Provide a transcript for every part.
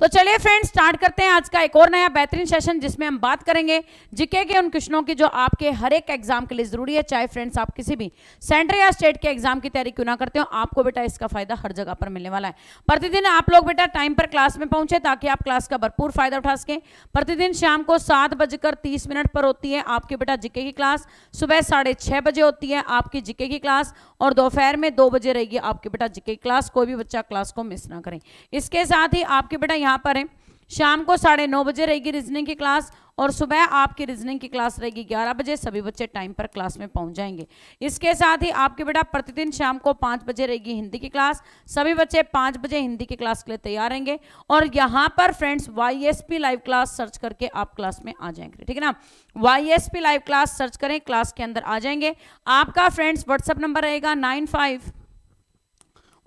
तो चलिए friends start करते हैं आज का एक और नया बेहतरीन सेशन जिसमें हम बात करेंगे जीके के उन क्वेश्चनों की जो आपके हर एक एग्जाम के लिए जरूरी है चाहे फ्रेंड्स आप किसी भी सेंटर या स्टेट के एग्जाम की तैयारी क्यों ना करते हो आपको बेटा इसका फायदा हर जगह पर मिलने वाला है प्रतिदिन आप लोग बेटा टाइम पर क्लास में पहुंचे ताकि आप क्लास का भरपूर फायदा उठा सकें प्रतिदिन शाम को सात बजकर तीस मिनट पर होती है आपकी बेटा जीके की क्लास सुबह साढ़े छह बजे होती है आपकी जीके की क्लास और दोपहर में दो बजे रहेगी आपकी बेटा जीके की क्लास कोई भी बच्चा क्लास को मिस ना करें इसके साथ ही आपके बेटा यहाँ यहाँ पर है शाम को साढ़े नौ बजे रहेगी रीजनिंग की क्लास और सुबह आपकी रीजनिंग की क्लास रहेगी ग्यारह बजे सभी बच्चे टाइम पर क्लास में पहुंच जाएंगे इसके साथ ही आपके बेटा प्रतिदिन शाम को पाँच बजे रहेगी हिंदी की क्लास सभी बच्चे पाँच बजे हिंदी की क्लास के लिए तैयार रहेंगे और यहाँ पर friends Y live class search करके आप क्लास में आ जाएंगे ठीक है ना वाई लाइव क्लास सर्च करें क्लास के अंदर आ जाएंगे आपका फ्रेंड्स व्हाट्सअप नंबर रहेगा nine five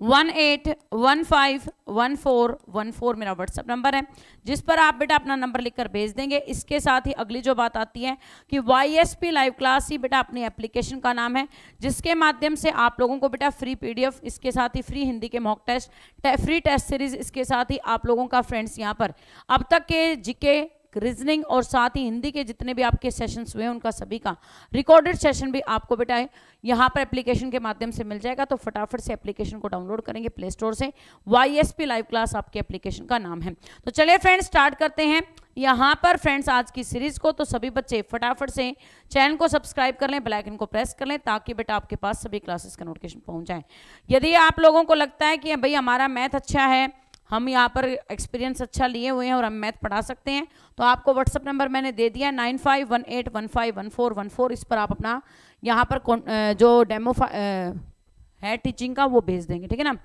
one eight one five one four one four मेरा व्हाट्सअप नंबर है जिस पर आप बेटा अपना नंबर लिखकर भेज देंगे इसके साथ ही अगली जो बात आती है कि Y S P live class ही बेटा अपनी एप्लीकेशन का नाम है जिसके माध्यम से आप लोगों को बेटा फ्री पी डी एफ इसके साथ ही फ्री हिंदी के mock test free test series इसके साथ ही आप लोगों का फ्रेंड्स यहाँ पर अब तक के जी के रीजनिंग और साथ ही हिंदी के जितने भी आपके सेशंस हुए उनका सभी का रिकॉर्डेड सेशन भी आपको बेटा है यहाँ पर एप्लीकेशन के माध्यम से मिल जाएगा तो फटाफट से एप्लीकेशन को डाउनलोड करेंगे प्ले स्टोर से वाई लाइव क्लास आपके एप्लीकेशन का नाम है तो चलिए फ्रेंड्स स्टार्ट करते हैं यहाँ पर फ्रेंड्स आज की सीरीज को तो सभी बच्चे फटाफट से चैनल को सब्सक्राइब कर लें बेलाइकन को प्रेस कर लें ताकि बेटा आपके पास सभी क्लासेस का नोटिफिकेशन पहुंच जाए यदि आप लोगों को लगता है कि हाँ भाई हमारा मैथ अच्छा है हम यहाँ पर एक्सपीरियंस अच्छा लिए हुए हैं और हम मैथ पढ़ा सकते हैं तो आपको व्हाट्सअप नंबर मैंने दे दिया nine five one eight one five one four one four इस पर आप अपना यहाँ पर जो डेमो है टीचिंग का वो भेज देंगे ठीक है ना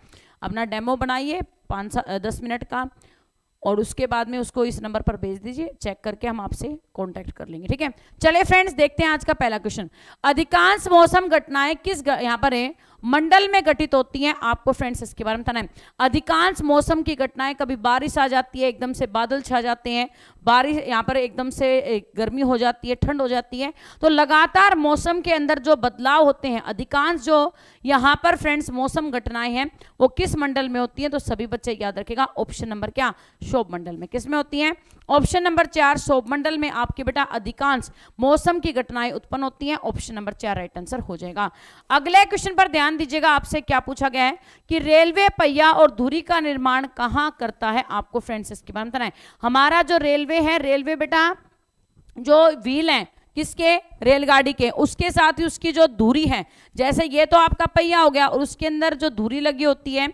अपना डेमो बनाइए पाँच दस मिनट का और उसके बाद में उसको इस नंबर पर भेज दीजिए चेक करके हम आपसे कांटेक्ट कर लेंगे ठीक है चले फ्रेंड्स देखते हैं आज का पहला क्वेश्चन अधिकांश मौसम घटनाएं किस यहाँ पर है मंडल में घटित होती हैं आपको फ्रेंड्स इसके बारे में बताना है अधिकांश मौसम की घटनाएं कभी बारिश आ जाती है एकदम से बादल छा जाते हैं बारिश यहाँ पर एकदम से गर्मी हो जाती है ठंड हो जाती है तो लगातार मौसम के अंदर जो बदलाव होते हैं अधिकांश जो यहाँ पर फ्रेंड्स मौसम घटनाएं हैं वो किस मंडल में होती हैं तो सभी बच्चे याद रखेगा ऑप्शन नंबर क्या शोभ मंडल में किस में होती हैं ऑप्शन नंबर चार शोभ मंडल में आपके बेटा अधिकांश मौसम की घटनाएं उत्पन्न होती हैं ऑप्शन नंबर चार राइट आंसर हो जाएगा अगले क्वेश्चन पर ध्यान दीजिएगा आपसे क्या पूछा गया है कि रेलवे पहिया और धुरी का निर्माण कहाँ करता है आपको फ्रेंड्स इसके बारे में बताना है हमारा जो रेलवे रेलवे है रेलवे बेटा जो व्हील है किसके रेलगाड़ी के उसके साथ ही उसकी जो दूरी है जैसे ये तो आपका पहिया हो गया और उसके अंदर जो दूरी लगी होती है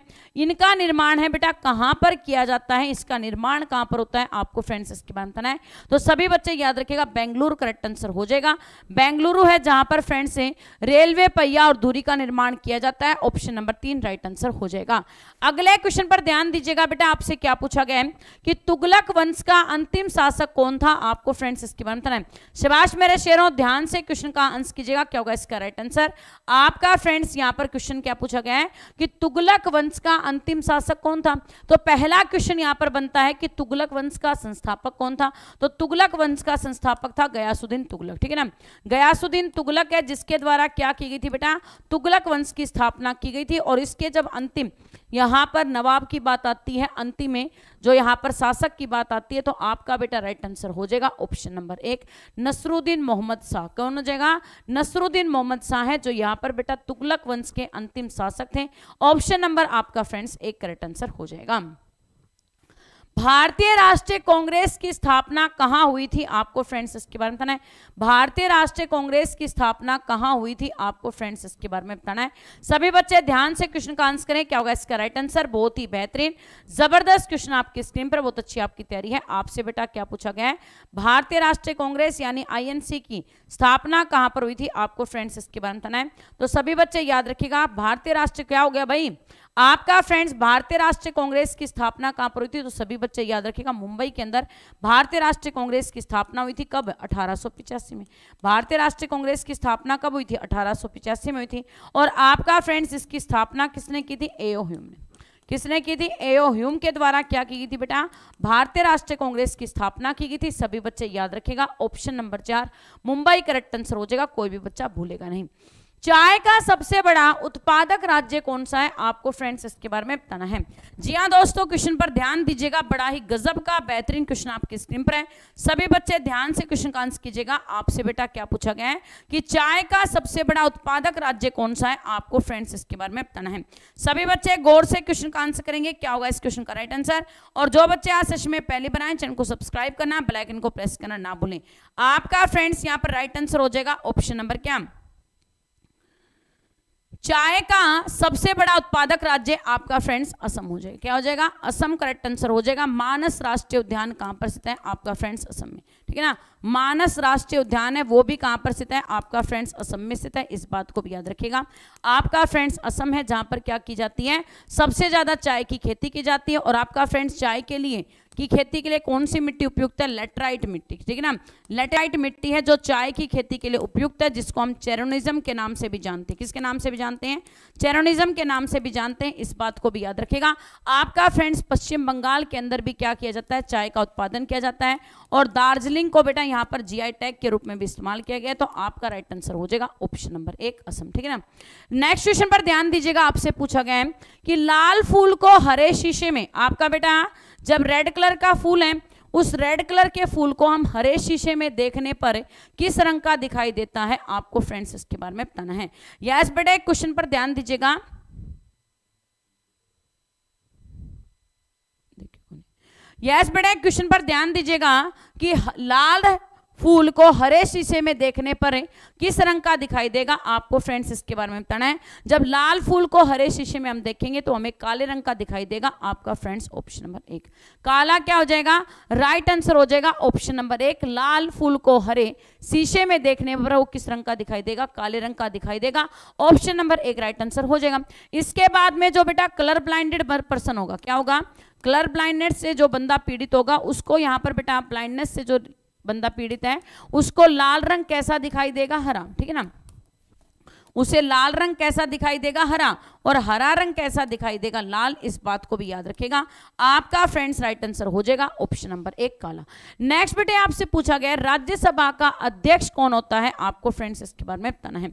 इनका निर्माण है बेटा कहाँ पर किया जाता है इसका निर्माण कहाँ पर होता है आपको फ्रेंड्स इसके बारे बताना है तो सभी बच्चे याद रखेगा बेंगलुरु करेक्ट आंसर हो जाएगा बेंगलुरु है जहाँ पर फ्रेंड्स रेलवे पहिया और दूरी का निर्माण किया जाता है ऑप्शन नंबर तीन राइट आंसर हो जाएगा अगले क्वेश्चन पर ध्यान दीजिएगा बेटा आपसे क्या पूछा गया है कि तुगलक वंश का अंतिम शासक कौन था आपको फ्रेंड्स इसके बारे में बताना है शिवाश मेरे शेरों ध्यान ध्यान से क्वेश्चन का आंसर कीजिएगा क्या होगा इसका राइट आंसर आपका फ्रेंड्स यहां पर क्वेश्चन क्या पूछा गया है कि तुगलक वंश का अंतिम शासक कौन था तो पहला क्वेश्चन यहां पर बनता है कि तुगलक वंश का संस्थापक कौन था तो तुगलक वंश का संस्थापक था गयासुद्दीन तुगलक ठीक है ना गयासुद्दीन तुगलक है जिसके द्वारा क्या की गई थी बेटा तुगलक वंश की स्थापना की गई थी और इसके जब अंतिम यहाँ पर नवाब की बात आती है अंतिम में जो यहाँ पर शासक की बात आती है तो आपका बेटा राइट आंसर हो जाएगा ऑप्शन नंबर एक नसरुद्दीन मोहम्मद शाह कौन हो जाएगा नसरुद्दीन मोहम्मद शाह है जो यहाँ पर बेटा तुगलक वंश के अंतिम शासक थे ऑप्शन नंबर आपका फ्रेंड्स एक करेक्ट आंसर हो जाएगा भारतीय राष्ट्रीय कांग्रेस की स्थापना कहाँ हुई थी आपको फ्रेंड्स इसके बारे में बताना है भारतीय राष्ट्रीय कांग्रेस की स्थापना कहाँ हुई थी आपको फ्रेंड्स इसके बारे में बताना है सभी बच्चे ध्यान से क्वेश्चन का आंसर करें क्या होगा इसका राइट आंसर बहुत ही बेहतरीन जबरदस्त क्वेश्चन आपकी स्क्रीन पर बहुत अच्छी आपकी तैयारी है आपसे बेटा क्या पूछा गया है भारतीय राष्ट्रीय कांग्रेस यानी आई की स्थापना कहाँ पर हुई थी आपको फ्रेंड्स इसके बारे में बताना है तो सभी बच्चे याद रखेगा भारतीय राष्ट्रीय क्या हो गया भाई आपका फ्रेंड्स भारतीय राष्ट्रीय कांग्रेस की स्थापना कहां पर हुई थी तो सभी बच्चे याद रखिएगा मुंबई के अंदर भारतीय राष्ट्रीय कांग्रेस की स्थापना हुई थी कब अठारह में भारतीय राष्ट्रीय कांग्रेस की स्थापना कब हुई थी अठारह में हुई थी और आपका फ्रेंड्स इसकी स्थापना किसने की थी एओ ह्यूम ने किसने की थी एओ ह्यूम के द्वारा क्या की गई थी बेटा भारतीय राष्ट्रीय कांग्रेस की स्थापना की गई थी सभी बच्चे याद रखेगा ऑप्शन नंबर चार मुंबई करेक्ट आंसर हो जाएगा कोई भी बच्चा भूलेगा नहीं चाय का सबसे बड़ा उत्पादक राज्य कौन सा है आपको फ्रेंड्स इसके बारे में बताना है जी हाँ दोस्तों क्वेश्चन पर ध्यान दीजिएगा बड़ा ही गजब का बेहतरीन क्वेश्चन आपकी स्क्रीन पर है सभी बच्चे ध्यान से क्वेश्चन का आंसर कीजिएगा आपसे बेटा क्या पूछा गया है कि चाय का सबसे बड़ा उत्पादक राज्य कौन सा है आपको फ्रेंड्स इसके बारे में बताना है सभी बच्चे गौर से क्वेश्चन का आंसर करेंगे क्या होगा इस क्वेश्चन का राइट आंसर और जो बच्चे आज सेशन में पहले बनाए चैनल को सब्सक्राइब करना बेलाइकन को प्रेस करना ना भूलें आपका फ्रेंड्स यहाँ पर राइट आंसर हो जाएगा ऑप्शन नंबर क्या चाय का सबसे बड़ा उत्पादक राज्य आपका फ्रेंड्स असम हो जाएगा क्या हो जाएगा असम करेक्ट आंसर हो जाएगा मानस राष्ट्रीय उद्यान कहां पर स्थित है आपका फ्रेंड्स असम में ठीक है ना मानस राष्ट्रीय उद्यान है वो भी कहां पर स्थित है आपका फ्रेंड्स असम में स्थित है इस बात को भी याद रखेगा आपका फ्रेंड्स असम है जहां पर क्या की जाती है सबसे ज़्यादा चाय की खेती की जाती है और आपका फ्रेंड्स चाय के लिए की खेती के लिए कौन सी मिट्टी उपयुक्त है लेटराइट मिट्टी ठीक है ना लेटराइट मिट्टी है जो चाय की खेती के लिए उपयुक्त है जिसको हम चेरोनिज्म के नाम से भी जानते हैं किसके नाम से भी जानते हैं चेरोनिज्म के नाम से भी जानते हैं इस बात को भी याद रखेगा आपका फ्रेंड्स पश्चिम बंगाल के अंदर भी क्या किया जाता है चाय का उत्पादन किया जाता है और दार्जिलिंग को बेटा यहाँ पर जी टैग के रूप में भी इस्तेमाल किया गया तो आपका राइट आंसर हो जाएगा ऑप्शन नंबर एक असम ठीक है ना नेक्स्ट क्वेश्चन पर ध्यान दीजिएगा आपसे पूछा गया है कि लाल फूल को हरे शीशे में आपका बेटा जब रेड कलर का फूल है उस रेड कलर के फूल को हम हरे शीशे में देखने पर किस रंग का दिखाई देता है आपको फ्रेंड्स इसके बारे में बताना है यस बेटा एक क्वेश्चन पर ध्यान दीजिएगा यस बेटा क्वेश्चन पर ध्यान दीजिएगा कि लाल फूल को हरे शीशे में देखने पर किस रंग का दिखाई देगा आपको फ्रेंड्स इसके बारे में बताना है जब लाल फूल को हरे शीशे में हम देखेंगे तो हमें काले रंग का दिखाई देगा आपका फ्रेंड्स ऑप्शन नंबर एक काला क्या हो जाएगा राइट आंसर हो जाएगा ऑप्शन नंबर एक लाल फूल को हरे शीशे में देखने पर वो किस रंग का दिखाई देगा काले रंग का दिखाई देगा ऑप्शन नंबर एक राइट आंसर हो जाएगा इसके बाद में जो बेटा कलर ब्लाइंडेड पर्सन होगा क्या होगा कलर ब्लाइंडनेस से जो बंदा पीड़ित होगा उसको यहाँ पर बेटा ब्लाइंडनेस से जो बंदा पीड़ित है उसको लाल रंग कैसा दिखाई देगा हरा ठीक है ना उसे लाल रंग कैसा दिखाई देगा हरा और हरा रंग कैसा दिखाई देगा लाल इस बात को भी याद रखेगा आपका फ्रेंड्स राइट आंसर हो जाएगा ऑप्शन नंबर एक काला नेक्स्ट बेटे आपसे पूछा गया राज्यसभा का अध्यक्ष कौन होता है आपको फ्रेंड्स इसके बारे में बताना है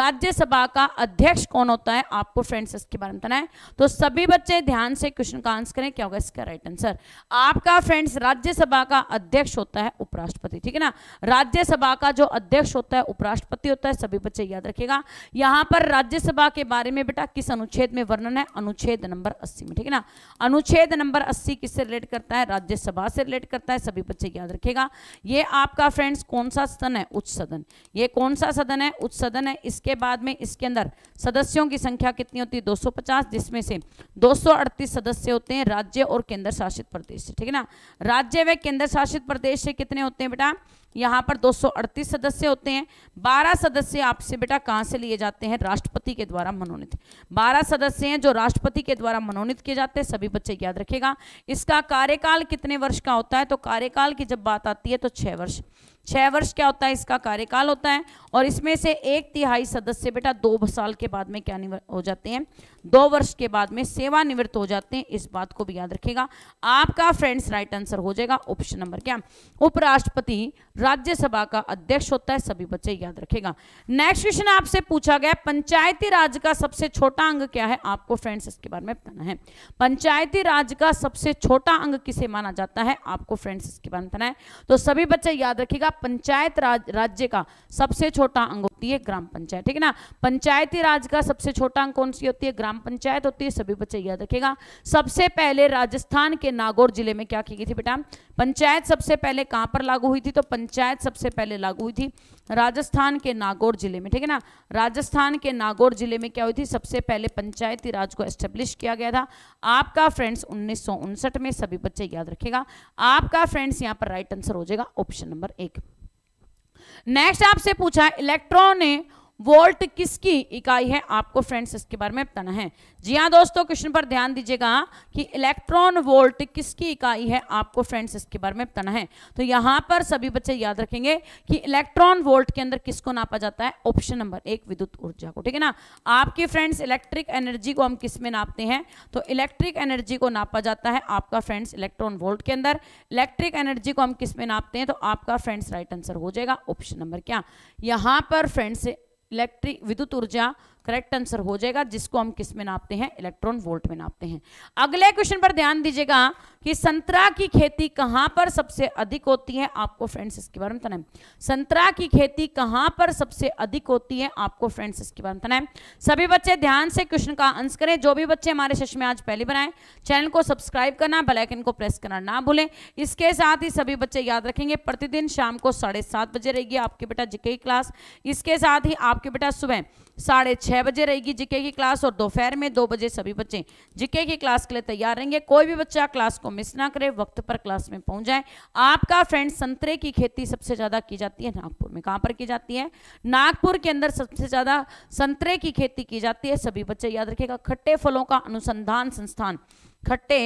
राज्यसभा का अध्यक्ष कौन होता है आपको फ्रेंड्स इसके बारे में बताना है तो सभी बच्चे ध्यान से क्वेश्चन का आंसर करें क्या होगा इसका राइट आंसर आपका फ्रेंड्स राज्यसभा का अध्यक्ष होता है उपराष्ट्रपति ठीक है ना राज्यसभा का जो अध्यक्ष होता है उपराष्ट्रपति होता है सभी बच्चे याद रखेगा यहां पर राज्यसभा के बारे में बेटा किस इस अनुच्छेद में वर्णन है अनुच्छेद नंबर 80 में ठीक है ना अनुच्छेद नंबर 80 किससे रिलेट करता है राज्यसभा से रिलेट करता है सभी बच्चे याद रखेगा ये आपका फ्रेंड्स कौन सा सदन है उच्च सदन ये कौन सा सदन है उच्च सदन है इसके बाद में इसके अंदर सदस्यों की संख्या कितनी होती है 250 जिसमें से 238 सदस्य होते हैं राज्य और केंद्र शासित प्रदेश से ठीक है ना राज्य व केंद्र शासित प्रदेश से कितने होते हैं बेटा यहाँ पर 238 सदस्य होते हैं 12 सदस्य आपसे बेटा कहाँ से लिए जाते हैं राष्ट्रपति के द्वारा मनोनीत 12 सदस्य हैं जो राष्ट्रपति के द्वारा मनोनीत किए जाते हैं सभी बच्चे याद रखेगा इसका कार्यकाल कितने वर्ष का होता है तो कार्यकाल की जब बात आती है तो छः वर्ष छः वर्ष क्या होता है इसका कार्यकाल होता है और इसमें से एक तिहाई सदस्य बेटा दो साल के बाद में क्या हो जाते हैं दो वर्ष के बाद में सेवानिवृत्त हो जाते हैं इस बात को भी याद रखेगा आपका फ्रेंड्स राइट आंसर हो जाएगा ऑप्शन नंबर क्या उपराष्ट्रपति राज्यसभा का अध्यक्ष होता है सभी बच्चे याद रखेगा नेक्स्ट क्वेश्चन आपसे पूछा गया पंचायती राज का सबसे छोटा अंग क्या है आपको फ्रेंड्स इसके बारे में बताना है पंचायती राज का सबसे छोटा अंग किसे माना जाता है आपको फ्रेंड्स इसके बारे में बताना है तो सभी बच्चे याद रखेगा पंचायत राज राज्य का सबसे छोटा अंग होती है ग्राम पंचायत ठीक है ना पंचायती राज का सबसे छोटा अंग कौन सी होती है ग्राम ग्राम पंचायत होती है सभी बच्चे याद रखेगा सबसे पहले राजस्थान के नागौर जिले में क्या की गई थी बेटा पंचायत सबसे पहले कहां पर लागू हुई थी तो पंचायत सबसे पहले लागू हुई थी राजस्थान के नागौर जिले में ठीक है ना राजस्थान के नागौर जिले में क्या हुई थी सबसे पहले पंचायती राज को एस्टेब्लिश किया गया था आपका फ्रेंड्स उन्नीस में सभी बच्चे याद रखेगा आपका फ्रेंड्स यहाँ पर राइट आंसर हो जाएगा ऑप्शन नंबर एक नेक्स्ट आपसे पूछा इलेक्ट्रॉन ने वोल्ट किसकी इकाई है आपको फ्रेंड्स इसके बारे में बताना है जी हाँ दोस्तों क्वेश्चन पर ध्यान दीजिएगा कि इलेक्ट्रॉन वोल्ट किसकी इकाई है आपको फ्रेंड्स इसके बारे में बताना है तो यहाँ पर सभी बच्चे याद रखेंगे कि इलेक्ट्रॉन वोल्ट के अंदर किसको नापा जाता है ऑप्शन नंबर एक विद्युत ऊर्जा को ठीक है ना आपके फ्रेंड्स इलेक्ट्रिक एनर्जी को हम किस में नापते हैं तो इलेक्ट्रिक एनर्जी को नापा जाता है आपका फ्रेंड्स इलेक्ट्रॉन वोल्ट के अंदर इलेक्ट्रिक एनर्जी को हम किस में नापते हैं तो आपका फ्रेंड्स राइट आंसर हो जाएगा ऑप्शन नंबर क्या यहाँ पर फ्रेंड्स इलेक्ट्रिक विद्युत ऊर्जा करेक्ट आंसर हो जाएगा जिसको हम किस में नापते हैं इलेक्ट्रॉन वोल्ट में नापते हैं अगले क्वेश्चन पर ध्यान दीजिएगा कि संतरा की खेती कहाँ पर सबसे अधिक होती है आपको फ्रेंड्स इसके बारे में तना संतरा की खेती कहाँ पर सबसे अधिक होती है आपको फ्रेंड्स इसके बारे में तना सभी बच्चे ध्यान से क्वेश्चन का आंसर करें जो भी बच्चे हमारे सेशन में आज पहले बनाए चैनल को सब्सक्राइब करना बेलाइकन को प्रेस करना ना भूलें इसके साथ ही सभी बच्चे याद रखेंगे प्रतिदिन शाम को साढ़े सात बजे रहेगी आपके बेटा जिके क्लास इसके साथ ही आपके बेटा सुबह साढ़े छः बजे रहेगी जीके की क्लास और दोपहर में दो बजे सभी बच्चे जीके की क्लास के लिए तैयार रहेंगे कोई भी बच्चा क्लास को मिस ना करे वक्त पर क्लास में पहुंच जाए आपका फ्रेंड संतरे की खेती सबसे ज़्यादा की जाती है नागपुर में कहाँ पर की जाती है नागपुर के अंदर सबसे ज़्यादा संतरे की खेती की जाती है सभी बच्चे याद रखेगा खट्टे फलों का अनुसंधान संस्थान खट्टे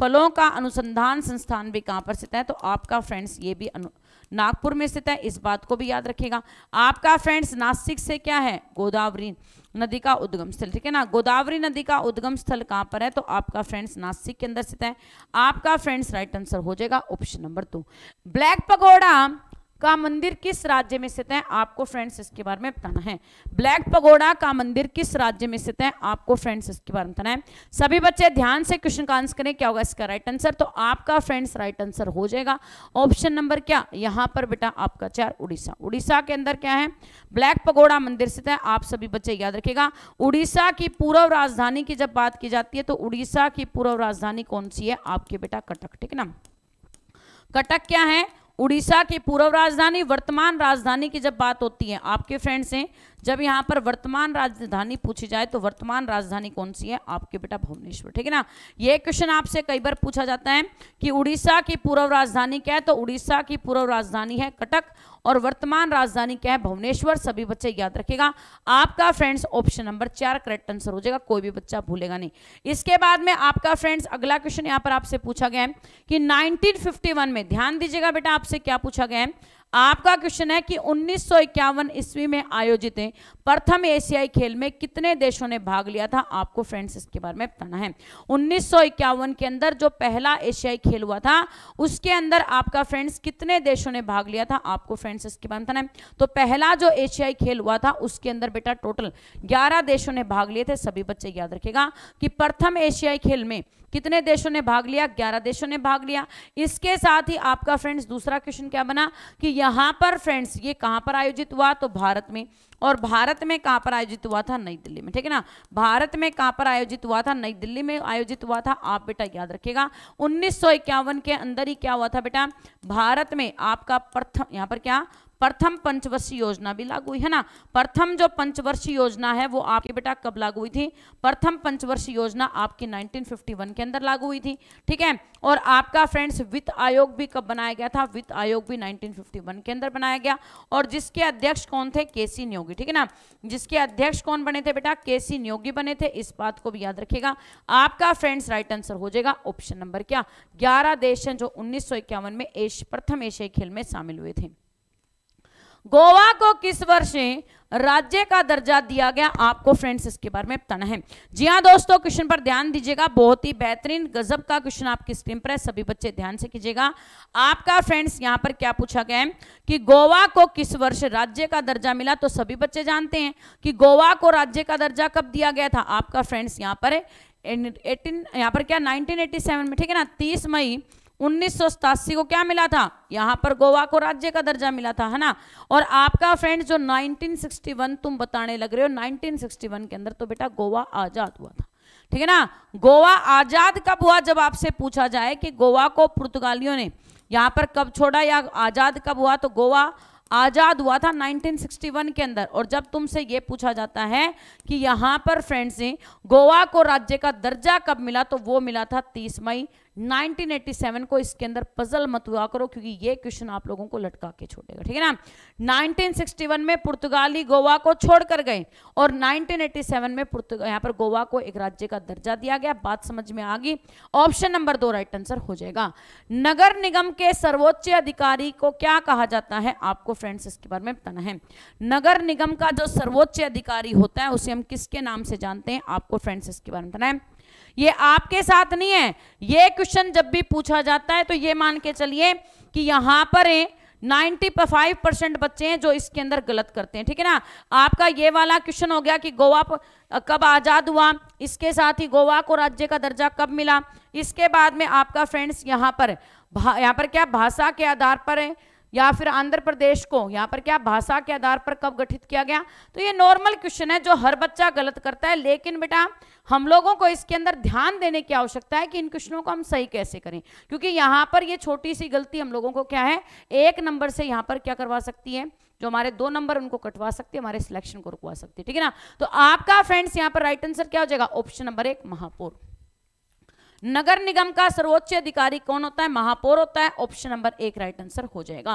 फलों का अनुसंधान संस्थान भी कहाँ पर स्थित है तो आपका फ्रेंड्स ये भी अनु नागपुर में स्थित है इस बात को भी याद रखेगा आपका फ्रेंड्स नासिक से क्या है गोदावरी नदी का उद्गम स्थल ठीक है ना गोदावरी नदी का उद्गम स्थल कहां पर है तो आपका फ्रेंड्स नासिक के अंदर स्थित है आपका फ्रेंड्स राइट आंसर हो जाएगा option number two black pagoda का मंदिर किस राज्य में स्थित है आपको फ्रेंड्स इसके बारे में बताना है ब्लैक पगोड़ा का मंदिर किस राज्य में स्थित है आपको फ्रेंड्स इसके बारे में बताना है सभी बच्चे ध्यान से क्वेश्चन का आंसर करें क्या होगा इसका राइट आंसर तो आपका फ्रेंड्स राइट आंसर हो जाएगा ऑप्शन नंबर क्या यहाँ पर बेटा आपका चार उड़ीसा उड़ीसा के अंदर क्या है ब्लैक पगोड़ा मंदिर स्थित है आप सभी बच्चे याद रखेगा उड़ीसा की पूर्व राजधानी की जब बात की जाती है तो उड़ीसा की पूर्व राजधानी कौन सी है आपके बेटा कटक ठीक है ना कटक क्या है उड़ीसा की पूर्व राजधानी वर्तमान राजधानी की जब बात होती है आपके फ्रेंड्स हैं जब यहाँ पर वर्तमान राजधानी पूछी जाए तो वर्तमान राजधानी कौन सी है आपके बेटा भुवनेश्वर ठीक है ना ये क्वेश्चन आपसे कई बार पूछा जाता है कि उड़ीसा की पूर्व राजधानी क्या है तो उड़ीसा की पूर्व राजधानी है कटक और वर्तमान राजधानी क्या है भुवनेश्वर सभी बच्चे याद रखेगा आपका फ्रेंड्स ऑप्शन नंबर चार करेक्ट आंसर हो जाएगा कोई भी बच्चा भूलेगा नहीं इसके बाद में आपका फ्रेंड्स अगला क्वेश्चन यहाँ पर आपसे पूछा गया है कि 1951 में ध्यान दीजिएगा बेटा आपसे क्या पूछा गया है आपका क्वेश्चन है कि उन्नीस ईस्वी में आयोजित प्रथम एशियाई खेल में कितने देशों ने भाग लिया था आपको फ्रेंड्स इसके बारे में बताना है उन्नीस के अंदर जो पहला एशियाई खेल हुआ था उसके अंदर आपका फ्रेंड्स कितने देशों ने भाग लिया था आपको फ्रेंड्स इसके बारे में बताना है तो पहला जो एशियाई खेल हुआ था उसके अंदर बेटा टोटल ग्यारह देशों ने भाग लिए थे सभी बच्चे याद रखेगा कि प्रथम एशियाई खेल में कितने देशों ने भाग लिया ग्यारह देशों ने भाग लिया इसके साथ ही आपका फ्रेंड्स दूसरा क्वेश्चन क्या बना कि यहाँ पर फ्रेंड्स ये कहाँ पर आयोजित हुआ तो भारत में और भारत में कहाँ पर आयोजित हुआ था नई दिल्ली में ठीक है ना भारत में कहाँ पर आयोजित हुआ था नई दिल्ली में आयोजित हुआ था आप बेटा याद रखिएगा उन्नीस के अंदर ही क्या हुआ था बेटा भारत में आपका प्रथम यहाँ पर क्या प्रथम पंचवर्षीय योजना भी लागू हुई है ना प्रथम जो पंचवर्षीय योजना है वो आपके बेटा कब लागू हुई थी प्रथम पंचवर्षीय योजना आपकी 1951 के अंदर लागू हुई थी ठीक है और आपका फ्रेंड्स वित्त आयोग भी कब बनाया गया था वित्त आयोग भी 1951 के अंदर बनाया गया और जिसके अध्यक्ष कौन थे के सी नियोगी ठीक है ना जिसके अध्यक्ष कौन बने थे बेटा के सी नियोगी बने थे इस बात को भी याद रखेगा आपका फ्रेंड्स राइट आंसर हो जाएगा ऑप्शन नंबर क्या ग्यारह देश हैं जो उन्नीस में एश, प्रथम एशियाई खेल में शामिल हुए थे गोवा को किस वर्ष राज्य का दर्जा दिया गया आपको फ्रेंड्स इसके बारे में बताना है जी हाँ दोस्तों क्वेश्चन पर ध्यान दीजिएगा बहुत ही बेहतरीन गजब का क्वेश्चन आपकी स्क्रीन पर है सभी बच्चे ध्यान से कीजिएगा आपका फ्रेंड्स यहाँ पर क्या पूछा गया है कि गोवा को किस वर्ष राज्य का दर्जा मिला तो सभी बच्चे जानते हैं कि गोवा को राज्य का दर्जा कब दिया गया था आपका फ्रेंड्स यहाँ पर एटीन यहाँ पर क्या नाइनटीन में ठीक है ना तीस मई उन्नीस को क्या मिला था यहां पर गोवा को राज्य का दर्जा मिला था है ना और आपका फ्रेंड जो 1961 तुम बताने लग रहे हो 1961 के अंदर तो बेटा गोवा आजाद हुआ था ठीक है ना गोवा आजाद कब हुआ जब आपसे पूछा जाए कि गोवा को पुर्तगालियों ने यहां पर कब छोड़ा या आजाद कब हुआ तो गोवा आजाद हुआ था 1961 के अंदर और जब तुमसे यह पूछा जाता है कि यहां पर फ्रेंड्स गोवा को राज्य का दर्जा कब मिला तो वो मिला था 30 मई 1987 को इसके अंदर पजल मत हुआ करो क्योंकि ये क्वेश्चन आप लोगों को लटका के छोड़ेगा ठीक है ना 1961 में पुर्तगाली गोवा को छोड़कर गए और 1987 में यहाँ पर गोवा को एक राज्य का दर्जा दिया गया बात समझ में आ गई ऑप्शन नंबर दो राइट आंसर हो जाएगा नगर निगम के सर्वोच्च अधिकारी को क्या कहा जाता है आपको फ्रेंड्स इसके बारे में बताना है नगर निगम का जो सर्वोच्च अधिकारी होता है उसे हम किसके नाम से जानते हैं आपको फ्रेंड्स इसके बारे में बताना है ये आपके साथ नहीं है ये क्वेश्चन जब भी पूछा जाता है तो ये मान के चलिए कि यहां पर है फाइव परसेंट बच्चे हैं जो इसके अंदर गलत करते हैं ठीक है ना आपका ये वाला क्वेश्चन हो गया कि गोवा कब आज़ाद हुआ इसके साथ ही गोवा को राज्य का दर्जा कब मिला इसके बाद में आपका फ्रेंड्स यहाँ पर यहाँ पर क्या भाषा के आधार पर है या फिर आंध्र प्रदेश को यहाँ पर क्या भाषा के आधार पर कब गठित किया गया तो ये नॉर्मल क्वेश्चन है जो हर बच्चा गलत करता है लेकिन बेटा हम लोगों को इसके अंदर ध्यान देने की आवश्यकता है कि इन क्वेश्चनों को हम सही कैसे करें क्योंकि यहाँ पर ये छोटी सी गलती हम लोगों को क्या है एक नंबर से यहाँ पर क्या करवा सकती है जो हमारे दो नंबर उनको कटवा सकती है हमारे सिलेक्शन को रुकवा सकती है ठीक है ना तो आपका फ्रेंड्स यहाँ पर राइट आंसर क्या हो जाएगा ऑप्शन नंबर एक महापौर नगर निगम का सर्वोच्च अधिकारी कौन होता है महापौर होता है ऑप्शन नंबर एक राइट आंसर हो जाएगा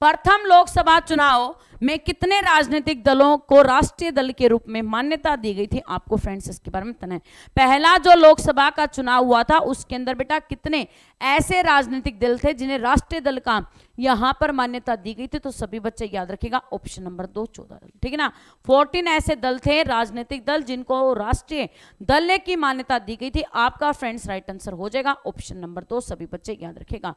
प्रथम लोकसभा चुनाव में कितने राजनीतिक दलों को राष्ट्रीय दल के रूप में मान्यता दी गई थी आपको फ्रेंड्स इसके बारे में पता है पहला जो लोकसभा का चुनाव हुआ था उसके अंदर बेटा कितने ऐसे राजनीतिक दल थे जिन्हें राष्ट्रीय दल का यहां पर मान्यता दी गई थी तो सभी बच्चे याद रखेगा ऑप्शन नंबर दो चौदह ठीक है ना फोर्टीन ऐसे दल थे राजनीतिक दल जिनको राष्ट्रीय दल की मान्यता दी गई थी आपका फ्रेंड्स राइट आंसर हो जाएगा ऑप्शन नंबर दो सभी बच्चे याद रखेगा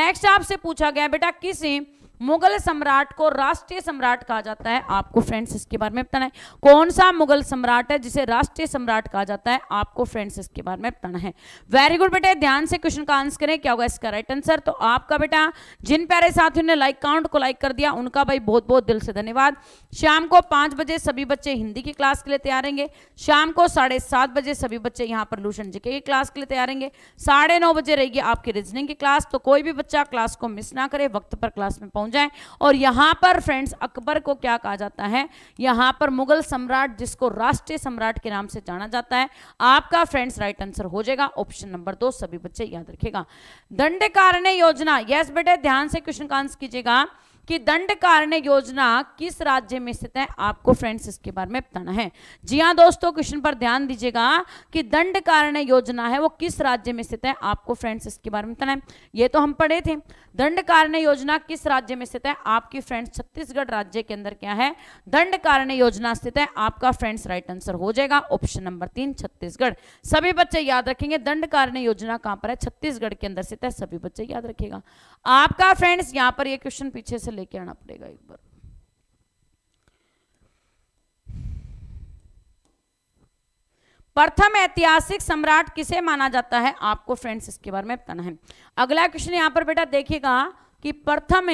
नेक्स्ट आपसे पूछा गया बेटा किसी मुगल सम्राट को राष्ट्रीय सम्राट कहा जाता है आपको फ्रेंड्स इसके बारे में बताना है कौन सा मुगल सम्राट है जिसे राष्ट्रीय सम्राट कहा जाता है आपको फ्रेंड्स इसके बारे में बताना है वेरी गुड बेटा ध्यान से क्वेश्चन का आंसर करें क्या होगा इसका राइट आंसर तो आपका बेटा जिन पे प्यारे साथियों ने लाइक काउंट को लाइक कर दिया उनका भाई बहुत बहुत दिल से धन्यवाद शाम को पाँच बजे सभी बच्चे हिंदी की क्लास के लिए तैयार रहेंगे शाम को साढ़े सात बजे सभी बच्चे यहाँ पर लूशन जीके की क्लास के लिए तैयार रहेंगे साढ़े नौ बजे रहेगी आपकी रीजनिंग की क्लास तो कोई भी बच्चा क्लास को मिस ना करे वक्त पर क्लास में पहुँच जाए और यहाँ पर फ्रेंड्स अकबर को क्या कहा जाता है यहाँ पर मुगल सम्राट जिसको राष्ट्रीय सम्राट के नाम से जाना जाता है आपका फ्रेंड्स राइट आंसर हो जाएगा ऑप्शन नंबर दो सभी बच्चे याद रखेगा दंड कारण योजना यस बेटे ध्यान से क्वेश्चन का आंसर कीजिएगा कि दंड कारण योजना किस राज्य में स्थित है आपको फ्रेंड्स इसके बारे में बताना है जी हाँ दोस्तों क्वेश्चन पर ध्यान दीजिएगा कि दंड कारण योजना है वो किस राज्य में स्थित है आपको फ्रेंड्स इसके बारे में बताना है ये तो हम पढ़े थे दंड कारण योजना किस राज्य में स्थित है आपकी फ्रेंड्स छत्तीसगढ़ राज्य के अंदर क्या है दंड कारण योजना स्थित है आपका फ्रेंड्स राइट आंसर हो जाएगा ऑप्शन नंबर तीन छत्तीसगढ़ सभी बच्चे याद रखेंगे दंड कारण योजना कहां पर है छत्तीसगढ़ के अंदर स्थित है सभी बच्चे याद रखेगा आपका फ्रेंड्स यहां पर यह क्वेश्चन पीछे से लेके आना पड़ेगा एक बार प्रथम ऐतिहासिक सम्राट किसे माना जाता है आपको फ्रेंड्स इसके बारे में बताना है अगला क्वेश्चन यहाँ पर बेटा देखिएगा कि प्रथम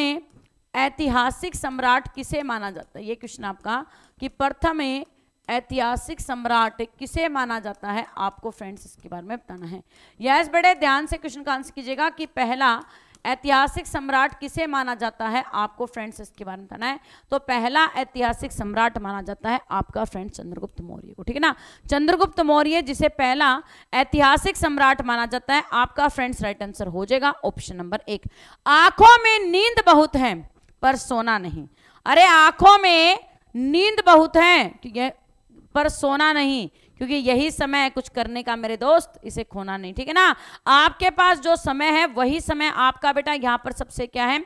ऐतिहासिक सम्राट किसे माना जाता है ये क्वेश्चन आपका कि प्रथम ऐतिहासिक सम्राट किसे माना जाता है आपको फ्रेंड्स इसके बारे में बताना है यस बेटे ध्यान से क्वेश्चन का आंसर कीजिएगा कि पहला ऐतिहासिक सम्राट किसे माना जाता है आपको फ्रेंड्स इसके बारे में बताना है तो पहला ऐतिहासिक सम्राट माना जाता है आपका फ्रेंड चंद्रगुप्त मौर्य को ठीक है ना चंद्रगुप्त मौर्य जिसे पहला ऐतिहासिक सम्राट माना जाता है आपका फ्रेंड्स राइट आंसर हो जाएगा ऑप्शन नंबर एक आंखों में नींद बहुत है पर सोना नहीं अरे आंखों में नींद बहुत है ठीक तो है पर सोना नहीं क्योंकि यही समय है कुछ करने का मेरे दोस्त इसे खोना नहीं ठीक है ना आपके पास जो समय है वही समय आपका बेटा यहाँ पर सबसे क्या है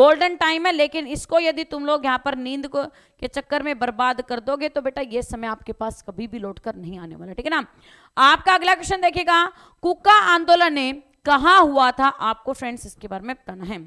गोल्डन टाइम है लेकिन इसको यदि तुम लोग यहाँ पर नींद को के चक्कर में बर्बाद कर दोगे तो बेटा ये समय आपके पास कभी भी लौट कर नहीं आने वाला ठीक है ना आपका अगला क्वेश्चन देखिएगा कुका आंदोलन ने कहा हुआ था आपको फ्रेंड्स इसके बारे में बताना है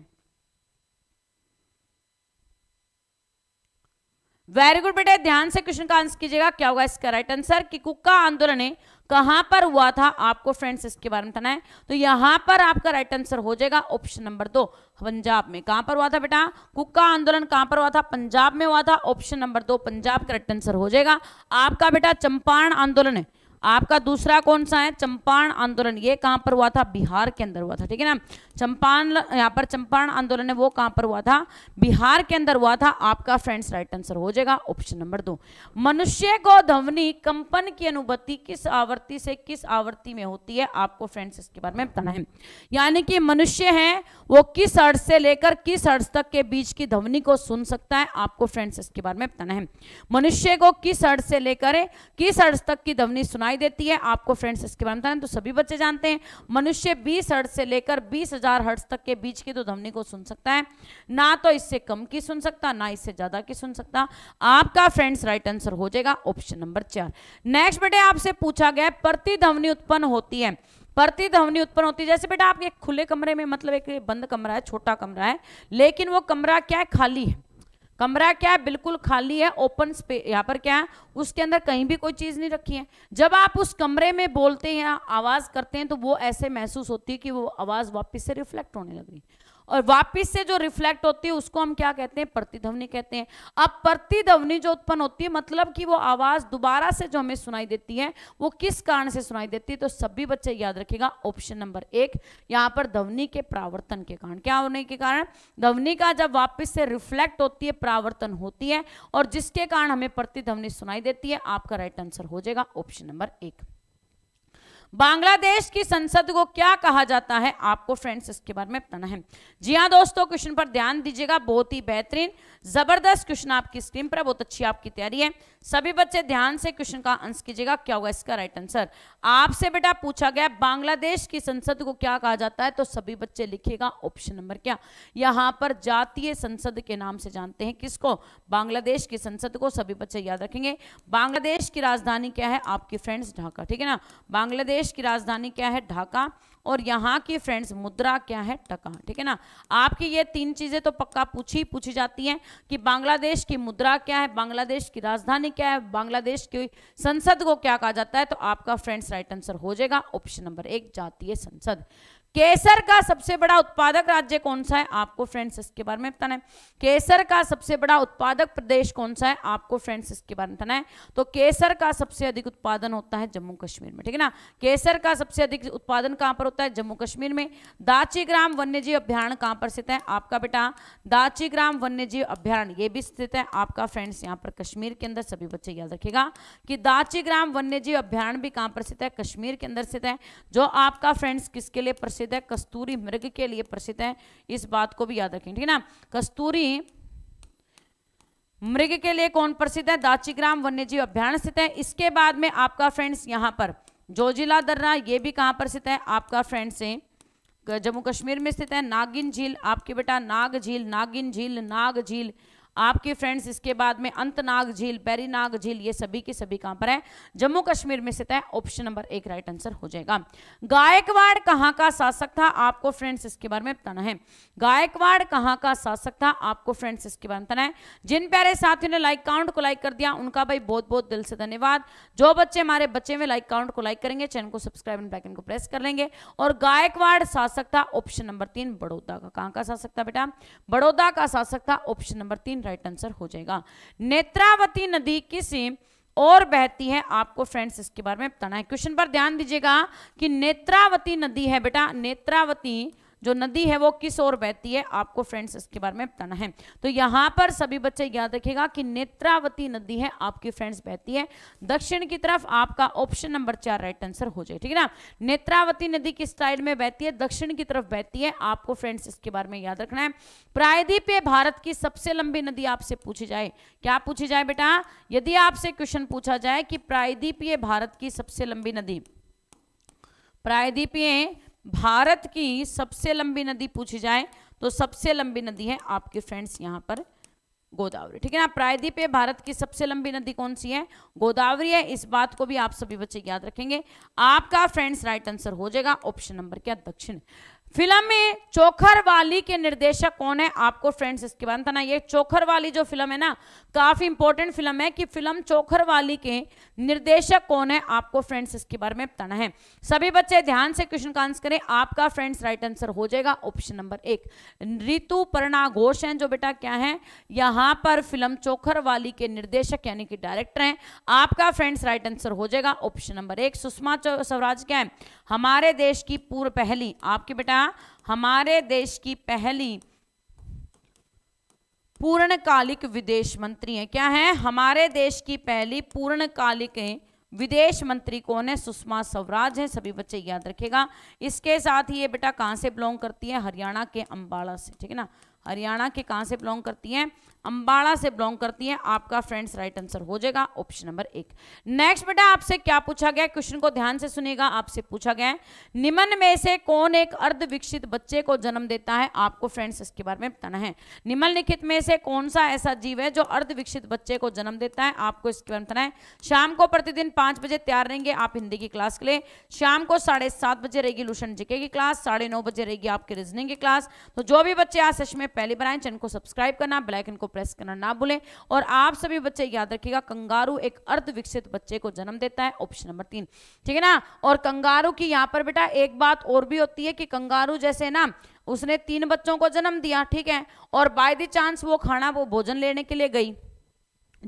वेरी गुड बेटा ध्यान से क्वेश्चन का आंसर कीजिएगा क्या होगा इसका राइट आंसर कि कुक्का आंदोलन है कहां पर हुआ था आपको फ्रेंड्स इसके बारे में बताना है तो यहां पर आपका राइट आंसर हो जाएगा ऑप्शन नंबर दो पंजाब में कहां पर हुआ था बेटा कुक्का आंदोलन कहां पर हुआ था पंजाब में हुआ था ऑप्शन नंबर दो पंजाब का राइट आंसर हो जाएगा आपका बेटा चंपारण आंदोलन है आपका दूसरा कौन सा है चंपारण आंदोलन ये कहां पर हुआ था बिहार के अंदर हुआ था ठीक है ना चंपारण यहां पर चंपारण आंदोलन है वो कहां पर हुआ था बिहार के अंदर हुआ था आपका फ्रेंड्स राइट आंसर हो जाएगा ऑप्शन नंबर दो मनुष्य को ध्वनि कंपन की अनुभूति किस आवृत्ति से किस आवृत्ति में होती है आपको फ्रेंड्स इसके बारे में बताना है यानी कि मनुष्य है वो किस अर्थ से लेकर किस अर्थ तक के बीच की ध्वनि को सुन सकता है आपको फ्रेंड्स इसके बारे में बताना है मनुष्य को किस अर्थ से लेकर किस अर्थ तक की ध्वनि सुनाई सुनाई देती है आपको फ्रेंड्स इसके बारे में बताना तो सभी बच्चे जानते हैं मनुष्य बीस हर्ट से लेकर बीस हजार हर्ट्स तक के बीच की तो ध्वनि को सुन सकता है ना तो इससे कम की सुन सकता ना इससे ज्यादा की सुन सकता आपका फ्रेंड्स राइट आंसर हो जाएगा ऑप्शन नंबर चार नेक्स्ट बेटे आपसे पूछा गया प्रतिध्वनि उत्पन्न होती है प्रतिध्वनि उत्पन्न होती है जैसे बेटा आप एक खुले कमरे में मतलब एक बंद कमरा है छोटा कमरा है लेकिन वो कमरा क्या है खाली है कमरा क्या है बिल्कुल खाली है ओपन स्पेस यहाँ पर क्या है उसके अंदर कहीं भी कोई चीज़ नहीं रखी है जब आप उस कमरे में बोलते हैं आवाज़ करते हैं तो वो ऐसे महसूस होती है कि वो आवाज़ वापस से रिफ्लेक्ट होने लग रही है और वापिस से जो रिफ्लेक्ट होती है उसको हम क्या कहते हैं प्रतिध्वनि कहते हैं अब प्रतिध्वनि जो उत्पन्न होती है मतलब कि वो आवाज़ दोबारा से जो हमें सुनाई देती है वो किस कारण से सुनाई देती है तो सभी बच्चे याद रखेगा ऑप्शन नंबर एक यहाँ पर ध्वनि के प्रावर्तन के कारण क्या होने के कारण ध्वनि का जब वापिस से रिफ्लेक्ट होती है प्रावर्तन होती है और जिसके कारण हमें प्रतिध्वनि सुनाई देती है आपका राइट आंसर हो जाएगा ऑप्शन नंबर एक बांग्लादेश की संसद को क्या कहा जाता है आपको फ्रेंड्स इसके बारे में बताना है जी हाँ दोस्तों क्वेश्चन पर ध्यान दीजिएगा बहुत ही बेहतरीन जबरदस्त क्वेश्चन आपकी स्क्रीन पर बहुत अच्छी आपकी तैयारी है सभी बच्चे ध्यान से क्वेश्चन का आंसर कीजिएगा क्या होगा इसका राइट आंसर आपसे बेटा पूछा गया बांग्लादेश की संसद को क्या कहा जाता है तो सभी बच्चे लिखेगा ऑप्शन नंबर क्या यहाँ पर जातीय संसद के नाम से जानते हैं किसको बांग्लादेश की संसद को सभी बच्चे याद रखेंगे बांग्लादेश की राजधानी क्या है आपकी फ्रेंड्स ढाका ठीक है ना बांग्लादेश की राजधानी क्या है ढाका और यहाँ की फ्रेंड्स मुद्रा क्या है टका ठीक है ना आपकी ये तीन चीज़ें तो पक्का पूछी पूछी जाती हैं कि बांग्लादेश की मुद्रा क्या है बांग्लादेश की राजधानी क्या है बांग्लादेश की संसद को क्या कहा जाता है तो आपका फ्रेंड्स राइट आंसर हो जाएगा ऑप्शन नंबर एक जातीय संसद केसर का सबसे बड़ा उत्पादक राज्य कौन सा है आपको फ्रेंड्स इसके बारे में बताना है केसर का सबसे बड़ा उत्पादक प्रदेश कौन सा है आपको फ्रेंड्स इसके बारे में बताना है तो केसर का सबसे अधिक उत्पादन होता है जम्मू कश्मीर में ठीक है ना केसर का सबसे अधिक उत्पादन कहां पर होता है जम्मू कश्मीर में दाचीग्राम वन्यजीव अभ्यारण कहाँ पर स्थित है आपका बेटा दाचीग्राम वन्यजीव अभ्यारण ये भी स्थित है आपका फ्रेंड्स यहाँ पर कश्मीर के अंदर सभी बच्चे याद रखेगा कि दाचीग्राम वन्यजीव अभ्यारण भी कहाँ पर स्थित है कश्मीर के अंदर स्थित है जो आपका फ्रेंड्स किसके लिए प्रसिद्ध प्रसिद्ध है कस्तूरी मृग के लिए प्रसिद्ध है इस बात को भी याद रखें ठीक है ना कस्तूरी मृग के लिए कौन प्रसिद्ध है दाचीग्राम वन्यजीव अभ्यारण स्थित है इसके बाद में आपका फ्रेंड्स यहां पर जोजिला दर्रा ये भी कहां पर स्थित है आपका फ्रेंड्स जम्मू कश्मीर में स्थित है नागिन झील आपके बेटा नाग झील नागिन झील नाग झील नाग आपके फ्रेंड्स इसके बाद में अंतनाग झील बैरीनाग झील ये सभी के सभी कहां पर है जम्मू कश्मीर में स्थित है ऑप्शन नंबर एक राइट आंसर हो जाएगा गायकवाड़ कहाँ का शासक था आपको फ्रेंड्स इसके बारे में बताना है गायकवाड़ कहाँ का शासक था आपको फ्रेंड्स इसके बारे में बताना है जिन प्यारे साथियों ने लाइक काउंट को लाइक कर दिया उनका भाई बहुत बहुत दिल से धन्यवाद जो बच्चे हमारे बच्चे में लाइक काउंट को लाइक करेंगे चैनल को सब्सक्राइब एंड बैकन को प्रेस कर लेंगे और गायकवाड़ शासक था ऑप्शन नंबर तीन बड़ौदा का कहाँ का शासक था बेटा बड़ौदा का शासक था ऑप्शन नंबर तीन राइट आंसर हो जाएगा नेत्रावती नदी किसी और बहती है आपको फ्रेंड्स इसके बारे में बताना है क्वेश्चन पर ध्यान दीजिएगा कि नेत्रावती नदी है बेटा नेत्रावती जो नदी है वो किस ओर बहती है आपको फ्रेंड्स इसके बारे में बताना है तो यहाँ पर सभी बच्चे याद रखेगा कि नेत्रावती नदी है आपकी फ्रेंड्स बहती है दक्षिण की तरफ आपका ऑप्शन नंबर चार राइट आंसर हो जाए ठीक है ना नेत्रावती नदी किस साइड में बहती है दक्षिण की तरफ बहती है आपको फ्रेंड्स इसके बारे में याद रखना है प्रायद्वीप भारत की सबसे लंबी नदी आपसे पूछी जाए क्या पूछी जाए बेटा यदि आपसे क्वेश्चन पूछा जाए कि प्रायद्वीपीय भारत की सबसे लंबी नदी प्रायद्वीपीय भारत की सबसे लंबी नदी पूछी जाए तो सबसे लंबी नदी है आपके फ्रेंड्स यहाँ पर गोदावरी ठीक है ना प्रायद्वीप है भारत की सबसे लंबी नदी कौन सी है गोदावरी है इस बात को भी आप सभी बच्चे याद रखेंगे आपका फ्रेंड्स राइट आंसर हो जाएगा ऑप्शन नंबर क्या दक्षिण फिल्म में चोखर वाली के निर्देशक कौन है आपको फ्रेंड्स इसके बाद बताना ये चोखर वाली जो फिल्म है ना काफ़ी इंपॉर्टेंट फिल्म है कि फिल्म चोखर वाली के निर्देशक कौन है आपको फ्रेंड्स इसके बारे में बताना है सभी बच्चे ध्यान से क्वेश्चन का आंसर करें आपका फ्रेंड्स राइट आंसर हो जाएगा ऑप्शन नंबर एक रितु परणा घोष है जो बेटा क्या है यहाँ पर फिल्म चोखर वाली के निर्देशक यानी कि डायरेक्टर है आपका फ्रेंड्स राइट आंसर हो जाएगा ऑप्शन नंबर एक सुषमा स्वराज क्या है हमारे देश की पूर्व पहली आपके बेटा हमारे देश की पहली पूर्णकालिक विदेश मंत्री है क्या है हमारे देश की पहली पूर्णकालिक विदेश मंत्री कौन है सुषमा स्वराज है सभी बच्चे याद रखेगा इसके साथ ही ये बेटा कहाँ से बिलोंग करती है हरियाणा के अंबाला से ठीक है ना हरियाणा के कहाँ से बिलोंग करती है अंबाला से बिलोंग करती है आपका फ्रेंड्स राइट आंसर हो जाएगा ऑप्शन नंबर एक नेक्स्ट बेटा आपसे क्या पूछा गया क्वेश्चन को ध्यान से सुनेगा आपसे पूछा गया है निम्न में से कौन एक अर्ध विकसित बच्चे को जन्म देता है आपको फ्रेंड्स इसके बारे में बताना है निम्नलिखित में से कौन सा ऐसा जीव है जो अर्ध विकसित बच्चे को जन्म देता है आपको इसके बारे में बताना है शाम को प्रतिदिन पांच बजे तैयार रहेंगे आप हिंदी की क्लास के लिए शाम को साढ़े सात बजे रहेगी लूशन जीके की क्लास साढ़े नौ बजे रहेगी आपकी रीजनिंग की क्लास तो जो भी बच्चे आज सच में पहली बनाए चैनल को सब्सक्राइब करना ब्लैक इनको प्रेस करना ना भूलें और आप सभी बच्चे याद रखिएगा कंगारू एक अर्ध विकसित बच्चे को जन्म देता है ऑप्शन नंबर तीन ठीक है ना और कंगारू की यहाँ पर बेटा एक बात और भी होती है कि कंगारू जैसे ना उसने तीन बच्चों को जन्म दिया ठीक है और बाय दी चांस वो खाना वो भोजन लेने के लिए गई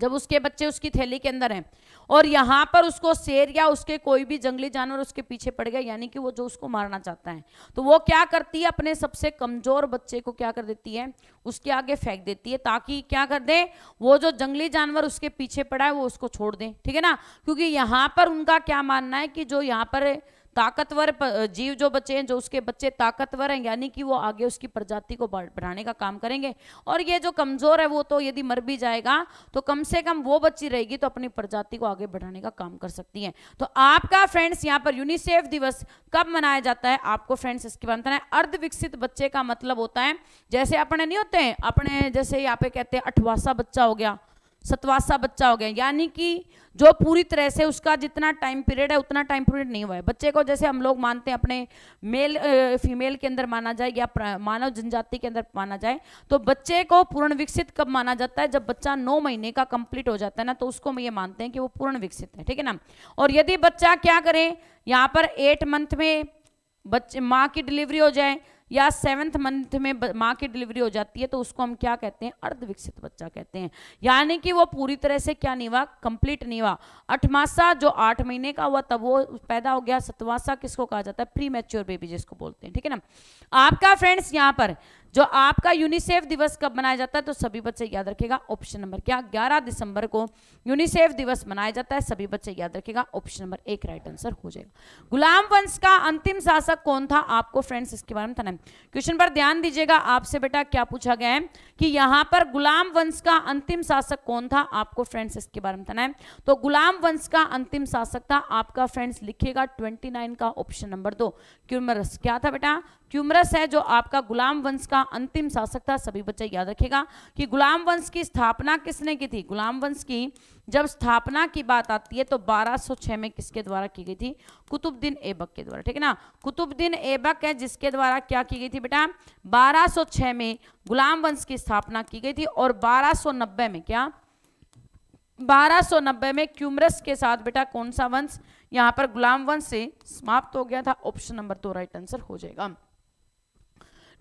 जब उसके बच्चे उसकी थैली के अंदर हैं और यहाँ पर उसको शेर या उसके कोई भी जंगली जानवर उसके पीछे पड़ गया यानी कि वो जो उसको मारना चाहता है तो वो क्या करती है अपने सबसे कमजोर बच्चे को क्या कर देती है उसके आगे फेंक देती है ताकि क्या कर दे वो जो जंगली जानवर उसके पीछे पड़ा है वो उसको छोड़ दे ठीक है ना क्योंकि यहाँ पर उनका क्या मानना है कि जो यहाँ पर ताकतवर जीव जो बच्चे हैं जो उसके बच्चे ताकतवर हैं यानी कि वो आगे उसकी प्रजाति को बढ़ाने का काम करेंगे और ये जो कमज़ोर है वो तो यदि मर भी जाएगा तो कम से कम वो बच्ची रहेगी तो अपनी प्रजाति को आगे बढ़ाने का काम कर सकती है तो आपका फ्रेंड्स यहाँ पर यूनिसेफ दिवस कब मनाया जाता है आपको फ्रेंड्स इसके बनता है अर्धविकसित बच्चे का मतलब होता है जैसे अपने नहीं होते अपने जैसे यहाँ पे कहते हैं अठवासा बच्चा हो गया सतवासा बच्चा हो गया यानी कि जो पूरी तरह से उसका जितना टाइम पीरियड है उतना टाइम पीरियड नहीं हुआ है बच्चे को जैसे हम लोग मानते हैं अपने मेल फीमेल के अंदर माना जाए या मानव जनजाति के अंदर माना जाए तो बच्चे को पूर्ण विकसित कब माना जाता है जब बच्चा नौ महीने का कंप्लीट हो जाता है ना तो उसको हम ये मानते हैं कि वो पूर्ण विकसित है ठीक है ना और यदि बच्चा क्या करें यहाँ पर एट मंथ में बच्चे माँ की डिलीवरी हो जाए या सेवन्थ मंथ में माँ की डिलीवरी हो जाती है तो उसको हम क्या कहते हैं अर्धविकसित बच्चा कहते हैं यानी कि वो पूरी तरह से क्या नहीं हुआ कंप्लीट नहीं हुआ अठमासा जो आठ महीने का हुआ तब वो पैदा हो गया सतवासा किसको कहा जाता है प्री बेबी जिसको बोलते हैं ठीक है ना आपका फ्रेंड्स यहाँ पर जो आपका यूनिसेफ दिवस कब मनाया जाता है तो सभी बच्चे याद रखेगा ऑप्शन नंबर क्या 11 दिसंबर को यूनिसेफ दिवस मनाया जाता है सभी बच्चे याद रखेगा ऑप्शन नंबर एक राइट आंसर हो जाएगा गुलाम वंश का अंतिम शासक कौन था आपको फ्रेंड्स इसके बारे में क्वेश्चन पर ध्यान दीजिएगा आपसे बेटा क्या पूछा गया है कि यहाँ पर गुलाम वंश का अंतिम शासक कौन था आपको फ्रेंड्स इसके बारे में तो गुलाम वंश का अंतिम शासक था आपका फ्रेंड्स लिखेगा ट्वेंटी का ऑप्शन नंबर दो क्यों क्या था बेटा क्यूमरस है जो आपका गुलाम वंश का अंतिम शासक था सभी बच्चे याद रखेगा कि गुलाम वंश की स्थापना किसने की थी गुलाम वंश की जब स्थापना की बात आती है तो 1206 में किसके द्वारा की गई थी कुतुबद्दीन ऐबक के द्वारा ठीक है ना कुतुबद्दीन ऐबक है जिसके द्वारा क्या की गई थी बेटा 1206 में गुलाम वंश की स्थापना की गई थी और 1290 में क्या 1290 में क्यूमरस के साथ बेटा कौन सा वंश यहाँ पर गुलाम वंश से समाप्त हो गया था ऑप्शन नंबर दो राइट आंसर हो जाएगा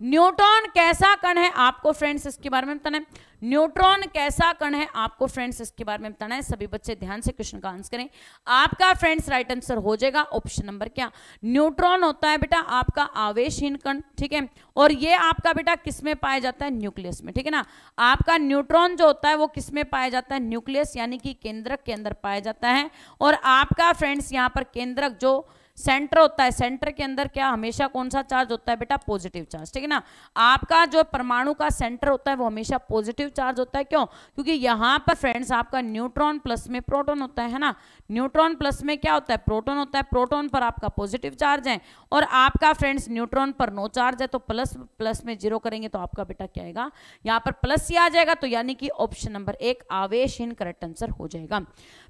न्यूट्रॉन कैसा कण है आपको फ्रेंड्स इसके बारे में बताना है न्यूट्रॉन कैसा कण है आपको फ्रेंड्स इसके बारे में बताना है सभी बच्चे ध्यान से क्वेश्चन का आंसर करें आपका फ्रेंड्स राइट आंसर हो जाएगा ऑप्शन नंबर क्या न्यूट्रॉन होता है बेटा आपका आवेशहीन कण ठीक है और ये आपका बेटा किसमें पाया जाता है न्यूक्लियस में ठीक है ना आपका न्यूट्रॉन जो होता है वो किसमें पाया जाता है न्यूक्लियस यानी कि केंद्रक के अंदर पाया जाता है और आपका फ्रेंड्स यहाँ पर केंद्रक जो सेंटर होता है सेंटर के अंदर क्या हमेशा कौन सा चार्ज होता है बेटा पॉजिटिव चार्ज ठीक है ना आपका जो परमाणु का सेंटर होता है वो हमेशा पॉजिटिव चार्ज होता है क्यों क्योंकि यहाँ पर फ्रेंड्स आपका न्यूट्रॉन प्लस में प्रोटोन होता है है ना न्यूट्रॉन प्लस में क्या होता है प्रोटोन होता है प्रोटोन पर आपका पॉजिटिव चार्ज है और आपका फ्रेंड्स न्यूट्रॉन पर नो चार्ज है तो प्लस प्लस में जीरो करेंगे तो आपका बेटा क्या आएगा यहाँ पर प्लस ही आ जाएगा तो यानी कि ऑप्शन नंबर एक आवेशहीन करेक्ट आंसर हो जाएगा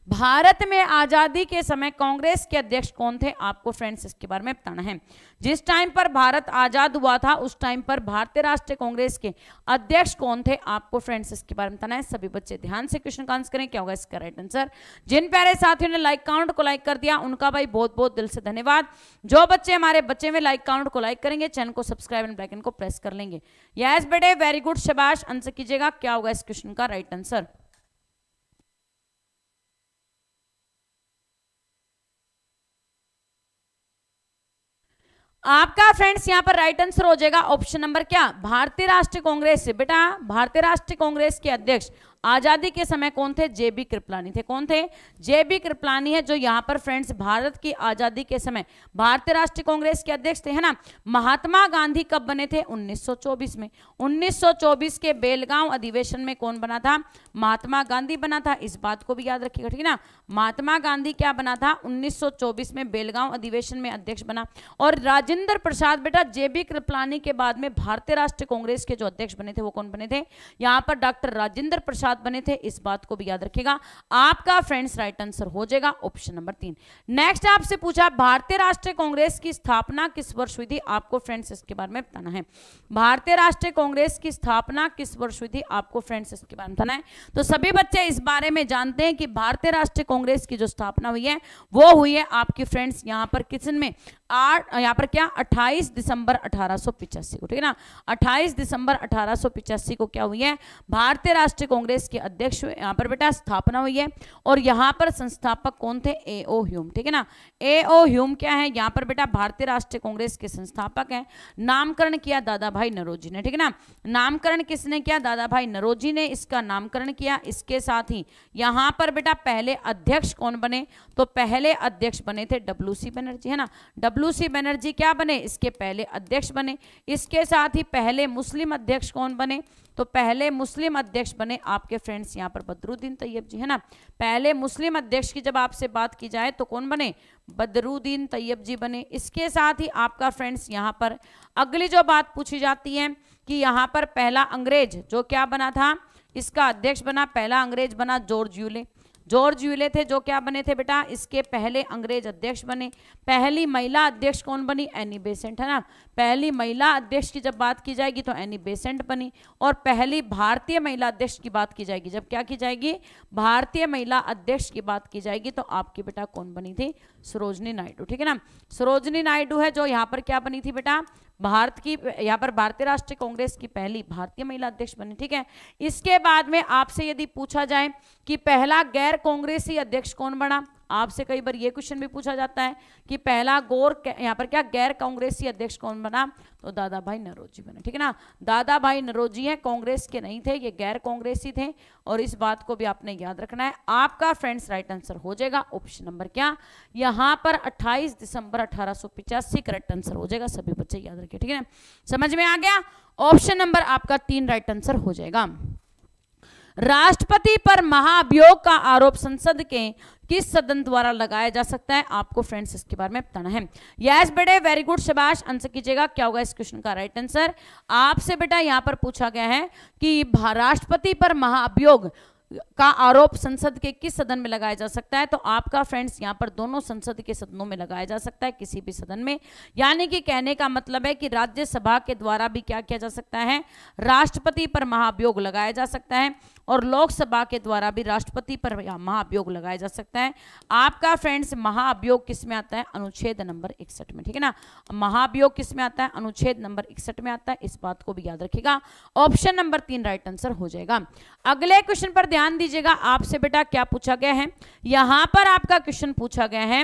भारत में आज़ादी के समय कांग्रेस के अध्यक्ष कौन थे आपको फ्रेंड्स इसके बारे में बताना है जिस टाइम पर भारत आज़ाद हुआ था उस टाइम पर भारतीय राष्ट्रीय कांग्रेस के अध्यक्ष कौन थे आपको फ्रेंड्स इसके बारे में बताना है सभी बच्चे ध्यान से क्वेश्चन का आंसर करें क्या होगा इसका राइट आंसर जिन प्यारे साथियों ने लाइक काउंट को लाइक कर दिया उनका भाई बहुत बहुत दिल से धन्यवाद जो बच्चे हमारे बच्चे में लाइक काउंट को लाइक करेंगे चैनल को सब्सक्राइब एंड बैकन को प्रेस कर लेंगे यस बेटे वेरी गुड शबाश आंसर कीजिएगा क्या होगा इस क्वेश्चन का राइट आंसर आपका फ्रेंड्स यहाँ पर राइट आंसर हो जाएगा ऑप्शन नंबर क्या भारतीय राष्ट्रीय कांग्रेस बेटा भारतीय राष्ट्रीय कांग्रेस के अध्यक्ष आज़ादी के समय कौन थे जे बी कृपलानी थे कौन थे जे बी कृपलानी है जो यहाँ पर फ्रेंड्स भारत की आज़ादी के समय भारतीय राष्ट्रीय कांग्रेस के अध्यक्ष थे है ना महात्मा गांधी कब बने थे 1924 में 1924 के बेलगांव अधिवेशन में कौन बना था महात्मा गांधी बना था इस बात को भी याद रखिएगा ठीक है ना महात्मा गांधी क्या बना था उन्नीस में बेलगांव अधिवेशन में अध्यक्ष बना और राजेंद्र प्रसाद बेटा जे बी कृपलानी के बाद में भारतीय राष्ट्रीय कांग्रेस के जो अध्यक्ष बने थे वो कौन बने थे यहाँ पर डॉक्टर राजेंद्र प्रसाद साथ बने थे इस बात को भी याद रखेगा आपका फ्रेंड्स राइट आंसर हो जाएगा ऑप्शन नंबर तीन नेक्स्ट आपसे पूछा भारतीय राष्ट्रीय कांग्रेस की स्थापना किस वर्ष हुई थी आपको फ्रेंड्स इसके बारे में बताना है भारतीय राष्ट्रीय कांग्रेस की स्थापना किस वर्ष हुई थी आपको फ्रेंड्स इसके बारे में बताना है तो सभी बच्चे इस बारे में जानते हैं कि भारतीय राष्ट्रीय कांग्रेस की जो स्थापना हुई है वो हुई है आपकी फ्रेंड्स यहाँ पर किचन में आठ यहाँ पर क्या 28 दिसंबर अठारह को ठीक है ना 28 दिसंबर अठारह को क्या हुई है भारतीय राष्ट्रीय कांग्रेस के अध्यक्ष यहाँ पर बेटा स्थापना हुई है और यहाँ पर संस्थापक कौन थे ए ओ ह्यूम ठीक है ना ए ओ ह्यूम क्या है यहाँ पर बेटा भारतीय राष्ट्रीय कांग्रेस के संस्थापक हैं नामकरण किया दादा भाई नरोजी ने ठीक है ना नामकरण किसने किया दादा भाई नरोजी ने इसका नामकरण किया इसके साथ ही यहाँ पर बेटा पहले अध्यक्ष कौन बने तो पहले अध्यक्ष बने थे डब्ल्यू बनर्जी है ना डब्ल्यू सी बनर्जी क्या बने इसके पहले अध्यक्ष बने इसके साथ ही पहले मुस्लिम अध्यक्ष कौन बने तो पहले मुस्लिम अध्यक्ष बने आपके फ्रेंड्स यहाँ पर बदरुद्दीन तैयब जी है ना पहले मुस्लिम अध्यक्ष की जब आपसे बात की जाए तो कौन बने बदरुद्दीन तैयब जी बने इसके साथ ही आपका फ्रेंड्स यहाँ पर अगली जो बात पूछी जाती है कि यहाँ पर पहला अंग्रेज जो क्या बना था इसका अध्यक्ष बना पहला अंग्रेज बना जॉर्ज यूले जॉर्ज यूले थे जो क्या बने थे बेटा इसके पहले अंग्रेज अध्यक्ष बने पहली महिला अध्यक्ष कौन बनी एनी बेसेंट है ना पहली महिला अध्यक्ष की जब बात की जाएगी तो एनी बेसेंट बनी और पहली भारतीय महिला अध्यक्ष की बात की जाएगी जब क्या की जाएगी भारतीय महिला अध्यक्ष की बात की जाएगी तो आपकी बेटा कौन बनी थी सरोजनी नायडू ठीक है ना सरोजनी नायडू है जो यहाँ पर क्या बनी थी बेटा भारत की यहाँ पर भारतीय राष्ट्रीय कांग्रेस की पहली भारतीय महिला अध्यक्ष बनी ठीक है इसके बाद में आपसे यदि पूछा जाए कि पहला गैर कांग्रेसी अध्यक्ष कौन बना आपसे कई बार ये क्वेश्चन भी पूछा जाता है कि पहला गौर यहाँ पर क्या गैर कांग्रेसी अध्यक्ष कौन बना तो दादा भाई नरोजी बने ठीक है ना दादा भाई नरोजी हैं कांग्रेस के नहीं थे ये गैर कांग्रेसी थे और इस बात को भी आपने याद रखना है आपका फ्रेंड्स राइट आंसर हो जाएगा ऑप्शन नंबर क्या यहाँ पर 28 दिसंबर अठारह करेक्ट आंसर हो जाएगा सभी बच्चे याद रखिए ठीक है समझ में आ गया ऑप्शन नंबर आपका तीन राइट आंसर हो जाएगा राष्ट्रपति पर महाभियोग का आरोप संसद के किस सदन द्वारा लगाया जा सकता है आपको फ्रेंड्स इसके बारे में बताना है यस बेटे वेरी गुड शबाश आंसर कीजिएगा क्या होगा इस क्वेश्चन का राइट आंसर आपसे बेटा यहाँ पर पूछा गया है कि राष्ट्रपति पर महाअभियोग का आरोप संसद के किस सदन में लगाया जा सकता है तो आपका फ्रेंड्स यहाँ पर दोनों संसद के सदनों में लगाया जा सकता है किसी भी सदन में यानी कि कहने का मतलब है कि राज्यसभा के द्वारा भी क्या किया जा सकता है राष्ट्रपति पर महाभियोग लगाया जा सकता है और लोकसभा के द्वारा भी राष्ट्रपति पर महाअभियोग लगाया जा सकता है आपका फ्रेंड्स महाअभियोग किस में आता है अनुच्छेद नंबर इकसठ में ठीक है ना महाअभियोग किस में आता है अनुच्छेद नंबर इकसठ में आता है इस बात को भी याद रखेगा ऑप्शन नंबर तीन राइट आंसर हो जाएगा अगले क्वेश्चन पर ध्यान दीजिएगा आपसे बेटा क्या पूछा गया है यहां पर आपका क्वेश्चन पूछा गया है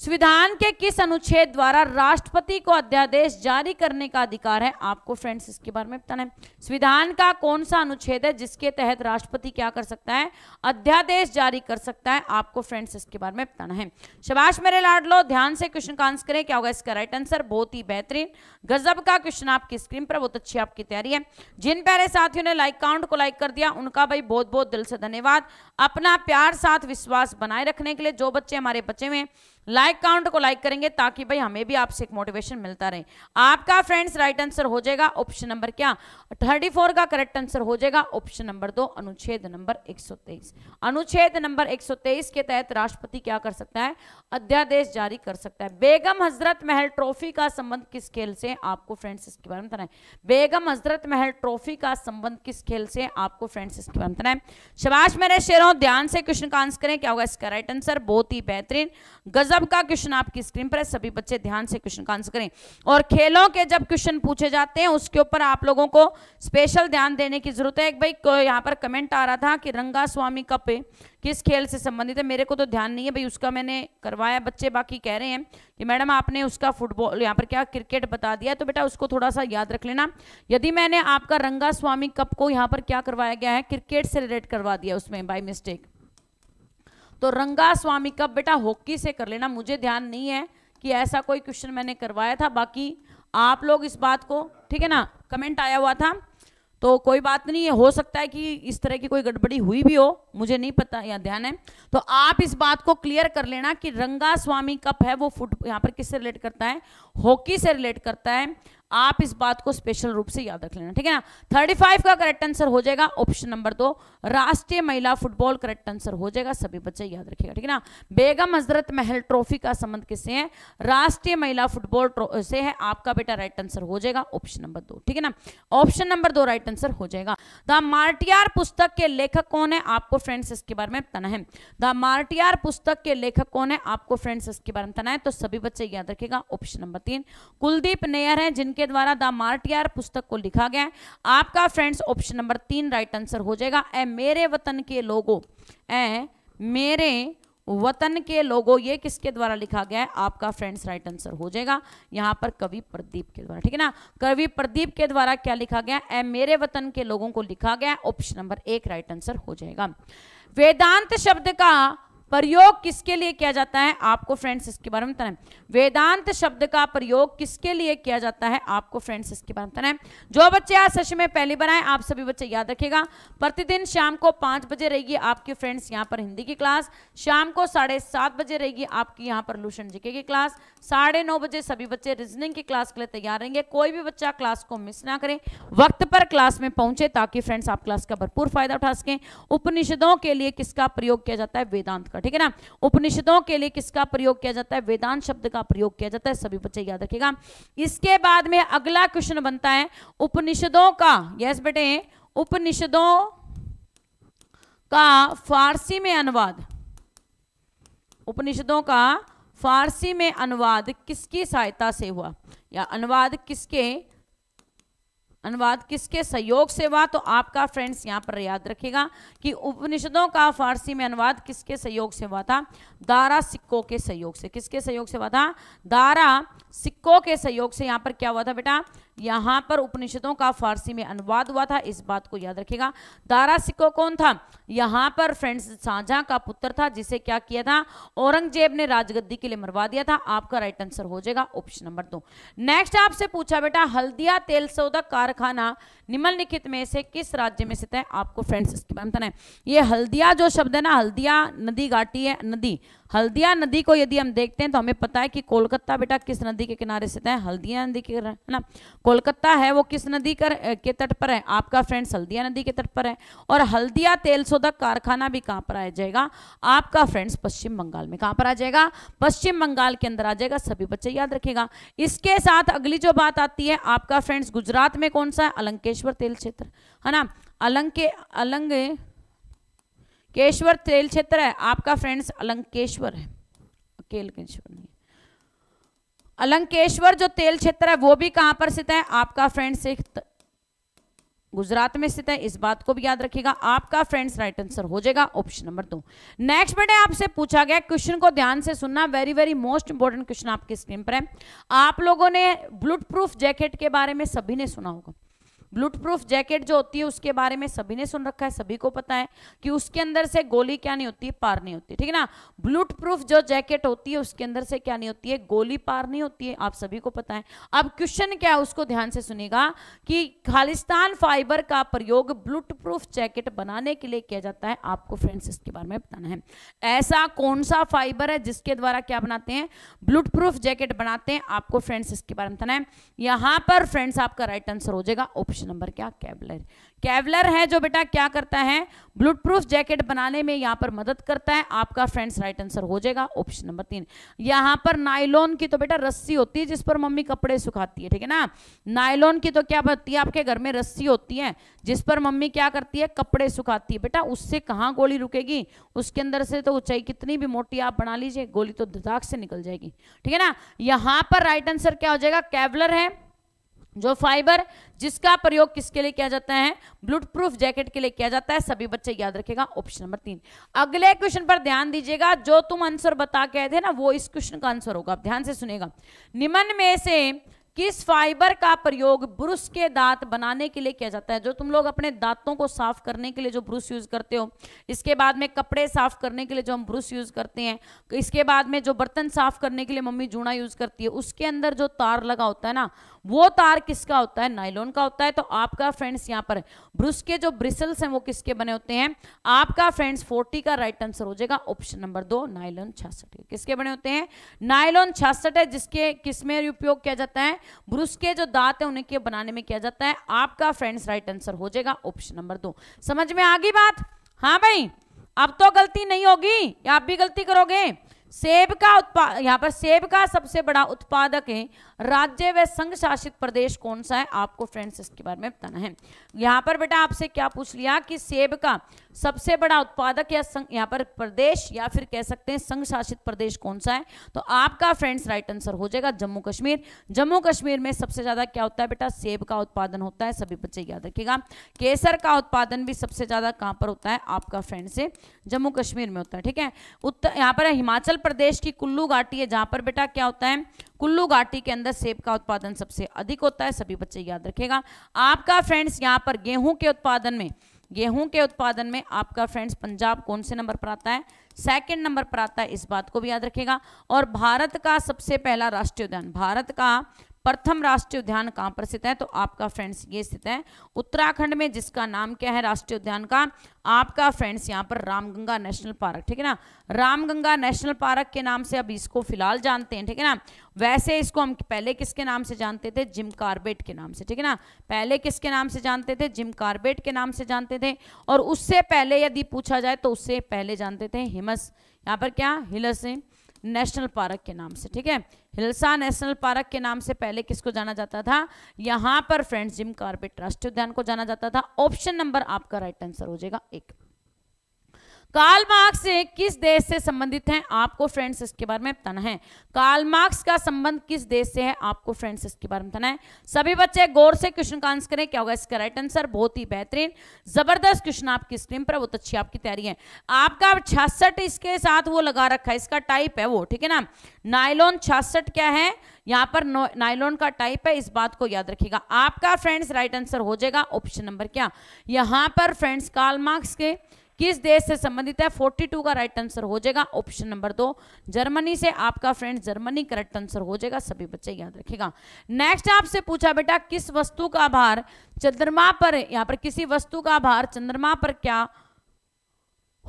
संविधान के किस अनुच्छेद द्वारा राष्ट्रपति को अध्यादेश जारी करने का अधिकार है आपको फ्रेंड्स इसके बारे में बताना है संविधान का कौन सा अनुच्छेद है जिसके तहत राष्ट्रपति क्या कर सकता है अध्यादेश जारी कर सकता है आपको फ्रेंड्स इसके बारे में बताना है शबाश मेरे लाड लो ध्यान से क्वेश्चन का आंसर करें क्या होगा इसका राइट आंसर बहुत ही बेहतरीन गजब का क्वेश्चन आपकी स्क्रीन पर बहुत अच्छी आपकी तैयारी है जिन प्यारे साथियों ने लाइक काउंट को लाइक कर दिया उनका भाई बहुत बहुत दिल से धन्यवाद अपना प्यार साथ विश्वास बनाए रखने के लिए जो बच्चे हमारे बचे हुए लाइक like काउंट को लाइक like करेंगे ताकि भाई हमें भी आपसे एक मोटिवेशन मिलता रहे आपका फ्रेंड्स राइट आंसर हो जाएगा ऑप्शन नंबर क्या 34 का करेक्ट आंसर हो जाएगा ऑप्शन नंबर दो अनुच्छेद नंबर 123 अनुच्छेद नंबर 123 के तहत राष्ट्रपति क्या कर सकता है अध्यादेश जारी कर सकता है बेगम हजरत महल ट्रॉफी का संबंध किस खेल से आपको फ्रेंड्स इसके बारे में बेगम हजरत महल ट्रॉफी का संबंध किस खेल से आपको फ्रेंड्स इसके बारे में शबाश मेरे शेरों ध्यान से क्वेश्चन का आंसर करें क्या होगा इसका राइट आंसर बहुत ही बेहतरीन गज गजब का क्वेश्चन आपकी स्क्रीन पर है सभी बच्चे ध्यान से क्वेश्चन का आंसर करें और खेलों के जब क्वेश्चन पूछे जाते हैं उसके ऊपर आप लोगों को स्पेशल ध्यान देने की जरूरत है एक भाई यहाँ पर कमेंट आ रहा था कि रंगा स्वामी कप किस खेल से संबंधित है मेरे को तो ध्यान नहीं है भाई उसका मैंने करवाया बच्चे बाकी कह रहे हैं कि मैडम आपने उसका फुटबॉल यहाँ पर क्या क्रिकेट बता दिया तो बेटा उसको थोड़ा सा याद रख लेना यदि मैंने आपका रंगा स्वामी कप को यहाँ पर क्या करवाया गया है क्रिकेट से रिलेट करवा दिया उसमें बाई मिस्टेक तो रंगा स्वामी का बेटा हॉकी से कर लेना मुझे ध्यान नहीं है कि ऐसा कोई क्वेश्चन मैंने करवाया था बाकी आप लोग इस बात को ठीक है ना कमेंट आया हुआ था तो कोई बात नहीं है हो सकता है कि इस तरह की कोई गड़बड़ी हुई भी हो मुझे नहीं पता यहाँ ध्यान है तो आप इस बात को क्लियर कर लेना कि रंगा स्वामी कप है वो फुट यहाँ पर किससे रिलेट करता है हॉकी से रिलेट करता है आप इस बात को स्पेशल रूप से याद रख लेना ठीक है ना 35 का करेक्ट आंसर हो जाएगा ऑप्शन नंबर दो राष्ट्रीय महिला फुटबॉल करेक्ट आंसर हो जाएगा सभी बच्चे याद रखिएगा ठीक है ना बेगम हजरत महल ट्रॉफी का संबंध किससे है राष्ट्रीय महिला फुटबॉल से है आपका बेटा राइट आंसर हो जाएगा ऑप्शन नंबर दो ठीक है ना ऑप्शन नंबर दो राइट आंसर हो जाएगा द मार्टियार पुस्तक के लेखक कौन है आपको फ्रेंड्स इसके बारे में बताना है द मार्टियार पुस्तक के लेखक कौन है आपको फ्रेंड्स इसके बारे में बताना है तो सभी बच्चे याद रखेगा ऑप्शन नंबर तीन कुलदीप नेयर है जिनके के द्वारा द मार्टियार पुस्तक को लिखा गया है आपका फ्रेंड्स ऑप्शन नंबर तीन राइट आंसर हो जाएगा ए मेरे वतन के लोगों ए मेरे वतन के लोगों ये किसके द्वारा लिखा गया है आपका फ्रेंड्स राइट आंसर हो जाएगा यहाँ पर कवि प्रदीप के द्वारा ठीक है ना कवि प्रदीप के द्वारा क्या लिखा गया है मेरे वतन के लोगों को लिखा गया ऑप्शन नंबर एक राइट आंसर हो जाएगा वेदांत शब्द का प्रयोग किसके लिए किया जाता है आपको फ्रेंड्स इसके बारे में बताना है वेदांत शब्द का प्रयोग किसके लिए किया जाता है आपको फ्रेंड्स इसके बारे में बताना है जो बच्चे आज सेशन में पहली बार आए आप सभी बच्चे याद रखेगा प्रतिदिन शाम को पांच बजे रहेगी आपकी फ्रेंड्स यहाँ पर हिंदी की क्लास शाम को साढ़े सात बजे रहेगी आपकी यहाँ पर लूषण जीके की क्लास साढ़े नौ बजे सभी बच्चे रीजनिंग की क्लास के लिए तैयार रहेंगे कोई भी बच्चा क्लास को मिस ना करें वक्त पर क्लास में पहुंचे ताकि फ्रेंड्स आप क्लास का भरपूर फायदा उठा सकें उपनिषदों के लिए किसका प्रयोग किया जाता है वेदांत का का ठीक है ना उपनिषदों के लिए किसका प्रयोग किया जाता है वेदांत शब्द का प्रयोग किया जाता है सभी बच्चे याद रखेगा इसके बाद में अगला क्वेश्चन बनता है उपनिषदों का यस बेटे उपनिषदों का फारसी में अनुवाद उपनिषदों का फारसी में अनुवाद किसकी सहायता से हुआ या अनुवाद किसके अनुवाद किसके सहयोग से हुआ तो आपका फ्रेंड्स यहाँ पर याद रखेगा कि उपनिषदों का फारसी में अनुवाद किसके सहयोग से हुआ था दारा सिक्कों के सहयोग से किसके सहयोग से हुआ था दारा सिक्कों के सहयोग से यहाँ पर क्या हुआ था बेटा यहाँ पर उपनिषदों का फारसी में अनुवाद हुआ था इस बात को याद रखेगा दारा सिक्को कौन था यहाँ पर फ्रेंड्स साझा का पुत्र था जिसे क्या किया था औरंगजेब ने राजगद्दी के लिए मरवा दिया था आपका राइट आंसर हो जाएगा ऑप्शन नंबर दो नेक्स्ट आपसे पूछा बेटा हल्दिया तेल सौदा कारखाना निम्नलिखित में से किस राज्य में स्थित है आपको फ्रेंड्स इसके बारे में बताना है ये हल्दिया जो शब्द है ना हल्दिया नदी घाटी है नदी हल्दिया नदी को यदि हम देखते हैं तो हमें पता है कि कोलकाता बेटा किस नदी के किनारे स्थित है हल्दिया नदी के है ना कोलकाता है वो किस नदी कर, के तट पर है आपका फ्रेंड्स हल्दिया नदी के तट पर है और हल्दिया तेल शोधक कारखाना भी कहाँ पर आ जाएगा आपका फ्रेंड्स पश्चिम बंगाल में कहाँ पर आ जाएगा पश्चिम बंगाल के अंदर आ जाएगा सभी बच्चे याद रखेगा इसके साथ अगली जो बात आती है आपका फ्रेंड्स गुजरात में कौन सा है अलंकेश्वर तेल क्षेत्र है ना अलंके अलंग केशवर तेल क्षेत्र है आपका फ्रेंड्स अलंकेश्वर है केशवर नहीं अलंकेश्वर जो तेल क्षेत्र है वो भी कहां पर स्थित है आपका फ्रेंड्स एक गुजरात में स्थित है इस बात को भी याद रखिएगा आपका फ्रेंड्स राइट आंसर हो जाएगा ऑप्शन नंबर दो नेक्स्ट बेटे आपसे पूछा गया क्वेश्चन को ध्यान से सुनना very very most important question आपके स्क्रीन पर है आप लोगों ने ब्लूट जैकेट के बारे में सभी ने सुना होगा ब्लूट प्रूफ जैकेट जो होती है उसके बारे में सभी ने सुन रखा है सभी को पता है कि उसके अंदर से गोली क्या नहीं होती पार नहीं होती ठीक है ना ब्लूट प्रूफ जो जैकेट होती है उसके अंदर से क्या नहीं होती है गोली पार नहीं होती है आप सभी को पता है अब क्वेश्चन क्या है उसको ध्यान से सुनेगा कि खालिस्तान फाइबर का प्रयोग ब्लूट प्रूफ जैकेट बनाने के लिए किया जाता है आपको फ्रेंड्स इसके बारे में बताना है ऐसा कौन सा फाइबर है जिसके द्वारा क्या बनाते हैं ब्लूट प्रूफ जैकेट बनाते हैं आपको फ्रेंड्स इसके बारे में बताना है यहां पर फ्रेंड्स आपका राइट आंसर हो जाएगा ऑप्शन क्वेश्चन नंबर क्या कैबलर कैबलर है जो बेटा क्या करता है ब्लूट प्रूफ जैकेट बनाने में यहाँ पर मदद करता है आपका फ्रेंड्स राइट आंसर हो जाएगा ऑप्शन नंबर तीन यहाँ पर नाइलोन की तो बेटा रस्सी होती है जिस पर मम्मी कपड़े सुखाती है ठीक है ना नाइलोन की तो क्या होती है आपके घर में रस्सी होती है जिस पर मम्मी क्या करती है कपड़े सुखाती है बेटा उससे कहाँ गोली रुकेगी उसके अंदर से तो ऊंचाई कितनी भी मोटी आप बना लीजिए गोली तो धदाक से निकल जाएगी ठीक है ना यहाँ पर राइट आंसर क्या हो जाएगा कैबलर है जो फाइबर जिसका प्रयोग किसके लिए किया जाता है ब्लूट प्रूफ जैकेट के लिए किया जाता है सभी बच्चे याद रखेगा ऑप्शन नंबर तीन अगले क्वेश्चन पर ध्यान दीजिएगा जो तुम आंसर बता के थे ना वो इस क्वेश्चन का आंसर होगा आप ध्यान से सुनेगा निम्न में से किस फाइबर का प्रयोग ब्रुश के दांत बनाने के लिए किया जाता है जो तुम लोग अपने दांतों को साफ करने के लिए जो ब्रुश यूज करते हो इसके बाद में कपड़े साफ करने के लिए जो हम ब्रुश यूज करते हैं इसके बाद में जो बर्तन साफ करने के लिए मम्मी जूना यूज करती है उसके अंदर जो तार लगा होता है ना वो तार किसका होता है नाइलोन का होता है तो आपका फ्रेंड्स यहाँ पर ब्रुस के जो ब्रिसल्स हैं वो किसके बने होते हैं आपका फ्रेंड्स 40 का राइट आंसर हो जाएगा ऑप्शन नंबर दो नाइलोन छियासठ किसके बने होते हैं नाइलोन छियासठ है जिसके किसमें उपयोग किया जाता है ब्रुस के जो दांत है उन्हें के बनाने में किया जाता है आपका फ्रेंड्स राइट आंसर हो जाएगा ऑप्शन नंबर दो समझ में आ गई बात हाँ भाई अब तो गलती नहीं होगी आप भी गलती करोगे सेब का उत्पाद यहाँ पर सेब का सबसे बड़ा उत्पादक है राज्य व संघ शासित प्रदेश कौन सा है आपको फ्रेंड्स इसके बारे में बताना है यहाँ पर बेटा आपसे क्या पूछ लिया कि सेब का सबसे बड़ा उत्पादक या संघ यहाँ पर प्रदेश या फिर कह सकते हैं संघ शासित प्रदेश कौन सा है तो आपका फ्रेंड्स राइट आंसर हो जाएगा जम्मू कश्मीर जम्मू कश्मीर में सबसे ज्यादा क्या होता है बेटा सेब का उत्पादन होता है सभी बच्चे याद रखेगा केसर का उत्पादन भी सबसे ज्यादा कहाँ पर होता है आपका फ्रेंड्स से जम्मू कश्मीर में होता है ठीक है उत्तर यहाँ पर हिमाचल प्रदेश की कुल्लू घाटी है जहाँ पर बेटा क्या होता है कुल्लू घाटी के अंदर अंदर सेब का उत्पादन सबसे अधिक होता है सभी बच्चे याद रखेगा आपका फ्रेंड्स यहाँ पर गेहूं के उत्पादन में गेहूं के उत्पादन में आपका फ्रेंड्स पंजाब कौन से नंबर पर आता है सेकंड नंबर पर आता है इस बात को भी याद रखेगा और भारत का सबसे पहला राष्ट्रीय उद्यान भारत का प्रथम राष्ट्रीय उद्यान कहाँ पर स्थित है तो आपका फ्रेंड्स ये स्थित है उत्तराखंड में जिसका नाम क्या है राष्ट्रीय उद्यान का आपका फ्रेंड्स यहाँ पर रामगंगा नेशनल पार्क ठीक है ना रामगंगा नेशनल पार्क के नाम से अब इसको फिलहाल जानते हैं ठीक है ना वैसे इसको हम पहले किसके नाम से जानते थे जिम कार्बेट के नाम से ठीक है ना पहले किसके नाम से जानते थे जिम कार्बेट के नाम से जानते थे और उससे पहले यदि पूछा जाए तो उससे पहले जानते थे हिमस यहाँ पर क्या हिलस नेशनल पार्क के नाम से ठीक है हिलसा नेशनल पार्क के नाम से पहले किसको जाना जाता था यहां पर फ्रेंड्स जिम कार्बेट राष्ट्रीय उद्यान को जाना जाता था ऑप्शन नंबर आपका राइट आंसर हो जाएगा एक काल मार्क्स किस देश से संबंधित हैं आपको फ्रेंड्स इसके बारे में बताना है काल मार्क्स का संबंध किस देश से है आपको फ्रेंड्स इसके बारे में बताना है सभी बच्चे गौर से क्वेश्चन का आंसर करें क्या होगा इसका राइट आंसर बहुत ही बेहतरीन जबरदस्त क्वेश्चन आपकी स्क्रीन पर बहुत अच्छी आपकी तैयारी है आपका छियासठ इसके साथ वो लगा रखा है इसका टाइप है वो ठीक है ना नाइलोन छियासठ क्या है यहाँ पर नाइलोन का टाइप है इस बात को याद रखिएगा आपका फ्रेंड्स राइट आंसर हो जाएगा ऑप्शन नंबर क्या यहाँ पर फ्रेंड्स काल मार्क्स के किस देश से संबंधित है 42 का राइट आंसर हो जाएगा ऑप्शन नंबर दो जर्मनी से आपका फ्रेंड जर्मनी करेक्ट आंसर हो जाएगा सभी बच्चे याद रखेगा नेक्स्ट आपसे पूछा बेटा किस वस्तु का भार चंद्रमा पर यहाँ पर किसी वस्तु का भार चंद्रमा पर क्या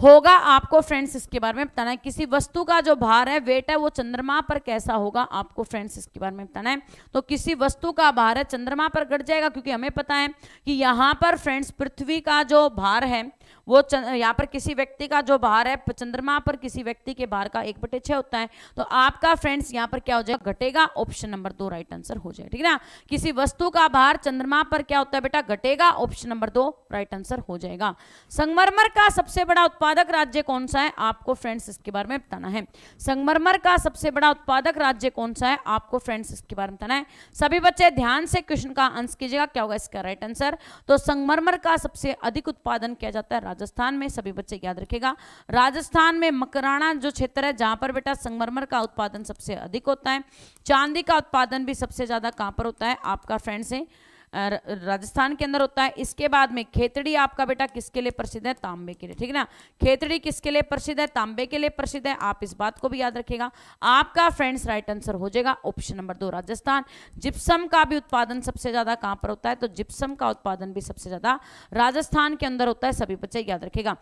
होगा आपको फ्रेंड्स इसके बारे में बताना है किसी वस्तु का जो भार है वेट है वो चंद्रमा पर कैसा होगा आपको फ्रेंड्स इसके बारे में बताना है तो किसी वस्तु का भार है चंद्रमा पर घट जाएगा क्योंकि हमें पता है कि यहाँ पर फ्रेंड्स पृथ्वी का जो भार है वो यहाँ पर किसी व्यक्ति का जो बाहर है चंद्रमा पर किसी व्यक्ति के बाहर का एक बटे छह होता है तो आपका फ्रेंड्स यहाँ पर क्या हो जाएगा घटेगा ऑप्शन नंबर दो राइट आंसर हो जाएगा ठीक है ना किसी वस्तु का बाहर चंद्रमा पर क्या होता है बेटा घटेगा ऑप्शन नंबर दो राइट आंसर हो जाएगा संगमरमर का सबसे बड़ा उत्पादक राज्य कौन सा है आपको फ्रेंड्स इसके बारे में बताना है संगमरमर का सबसे बड़ा उत्पादक राज्य कौन सा है आपको फ्रेंड्स इसके बारे में बताना है सभी बच्चे ध्यान से क्वेश्चन का आंसर कीजिएगा क्या होगा इसका राइट आंसर तो संगमरमर का सबसे अधिक उत्पादन किया जाता है राजस्थान में सभी बच्चे याद रखेगा राजस्थान में मकराना जो क्षेत्र है जहां पर बेटा संगमरमर का उत्पादन सबसे अधिक होता है चांदी का उत्पादन भी सबसे ज़्यादा कहां पर होता है आपका फ्रेंड से राजस्थान के अंदर होता है इसके बाद में खेतड़ी आपका बेटा किसके लिए प्रसिद्ध है तांबे के लिए ठीक है ना खेतड़ी किसके लिए प्रसिद्ध है तांबे के लिए प्रसिद्ध है आप इस बात को भी याद रखेगा आपका फ्रेंड्स राइट आंसर हो जाएगा ऑप्शन नंबर दो राजस्थान जिप्सम का भी उत्पादन सबसे ज्यादा कहां पर होता है तो जिप्सम का उत्पादन भी सबसे ज्यादा राजस्थान के अंदर होता है सभी बच्चे याद रखेगा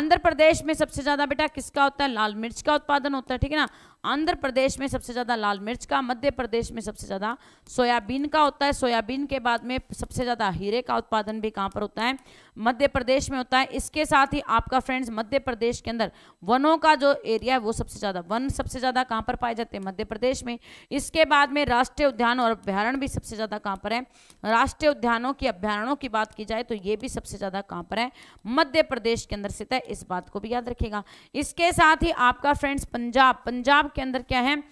आंध्र प्रदेश में सबसे ज्यादा बेटा किसका होता है लाल मिर्च का उत्पादन होता है ठीक है ना आंध्र प्रदेश में सबसे ज़्यादा लाल मिर्च का मध्य प्रदेश में सबसे ज़्यादा सोयाबीन का होता है सोयाबीन के बाद में सबसे ज़्यादा हीरे का उत्पादन भी कहाँ पर होता है मध्य प्रदेश में होता है इसके साथ ही आपका फ्रेंड्स मध्य प्रदेश के अंदर वनों का जो एरिया है वो सबसे ज़्यादा वन सबसे ज़्यादा कहाँ पर पाए जाते हैं मध्य प्रदेश में इसके बाद में राष्ट्रीय उद्यान और अभ्यारण भी सबसे ज़्यादा कहाँ पर है राष्ट्रीय उद्यानों की अभ्यारणों की बात की जाए तो ये भी सबसे ज़्यादा कहाँ पर है मध्य प्रदेश के अंदर स्थित है इस बात को भी याद रखेगा इसके साथ ही आपका फ्रेंड्स पंजाब पंजाब के अंदर क्या है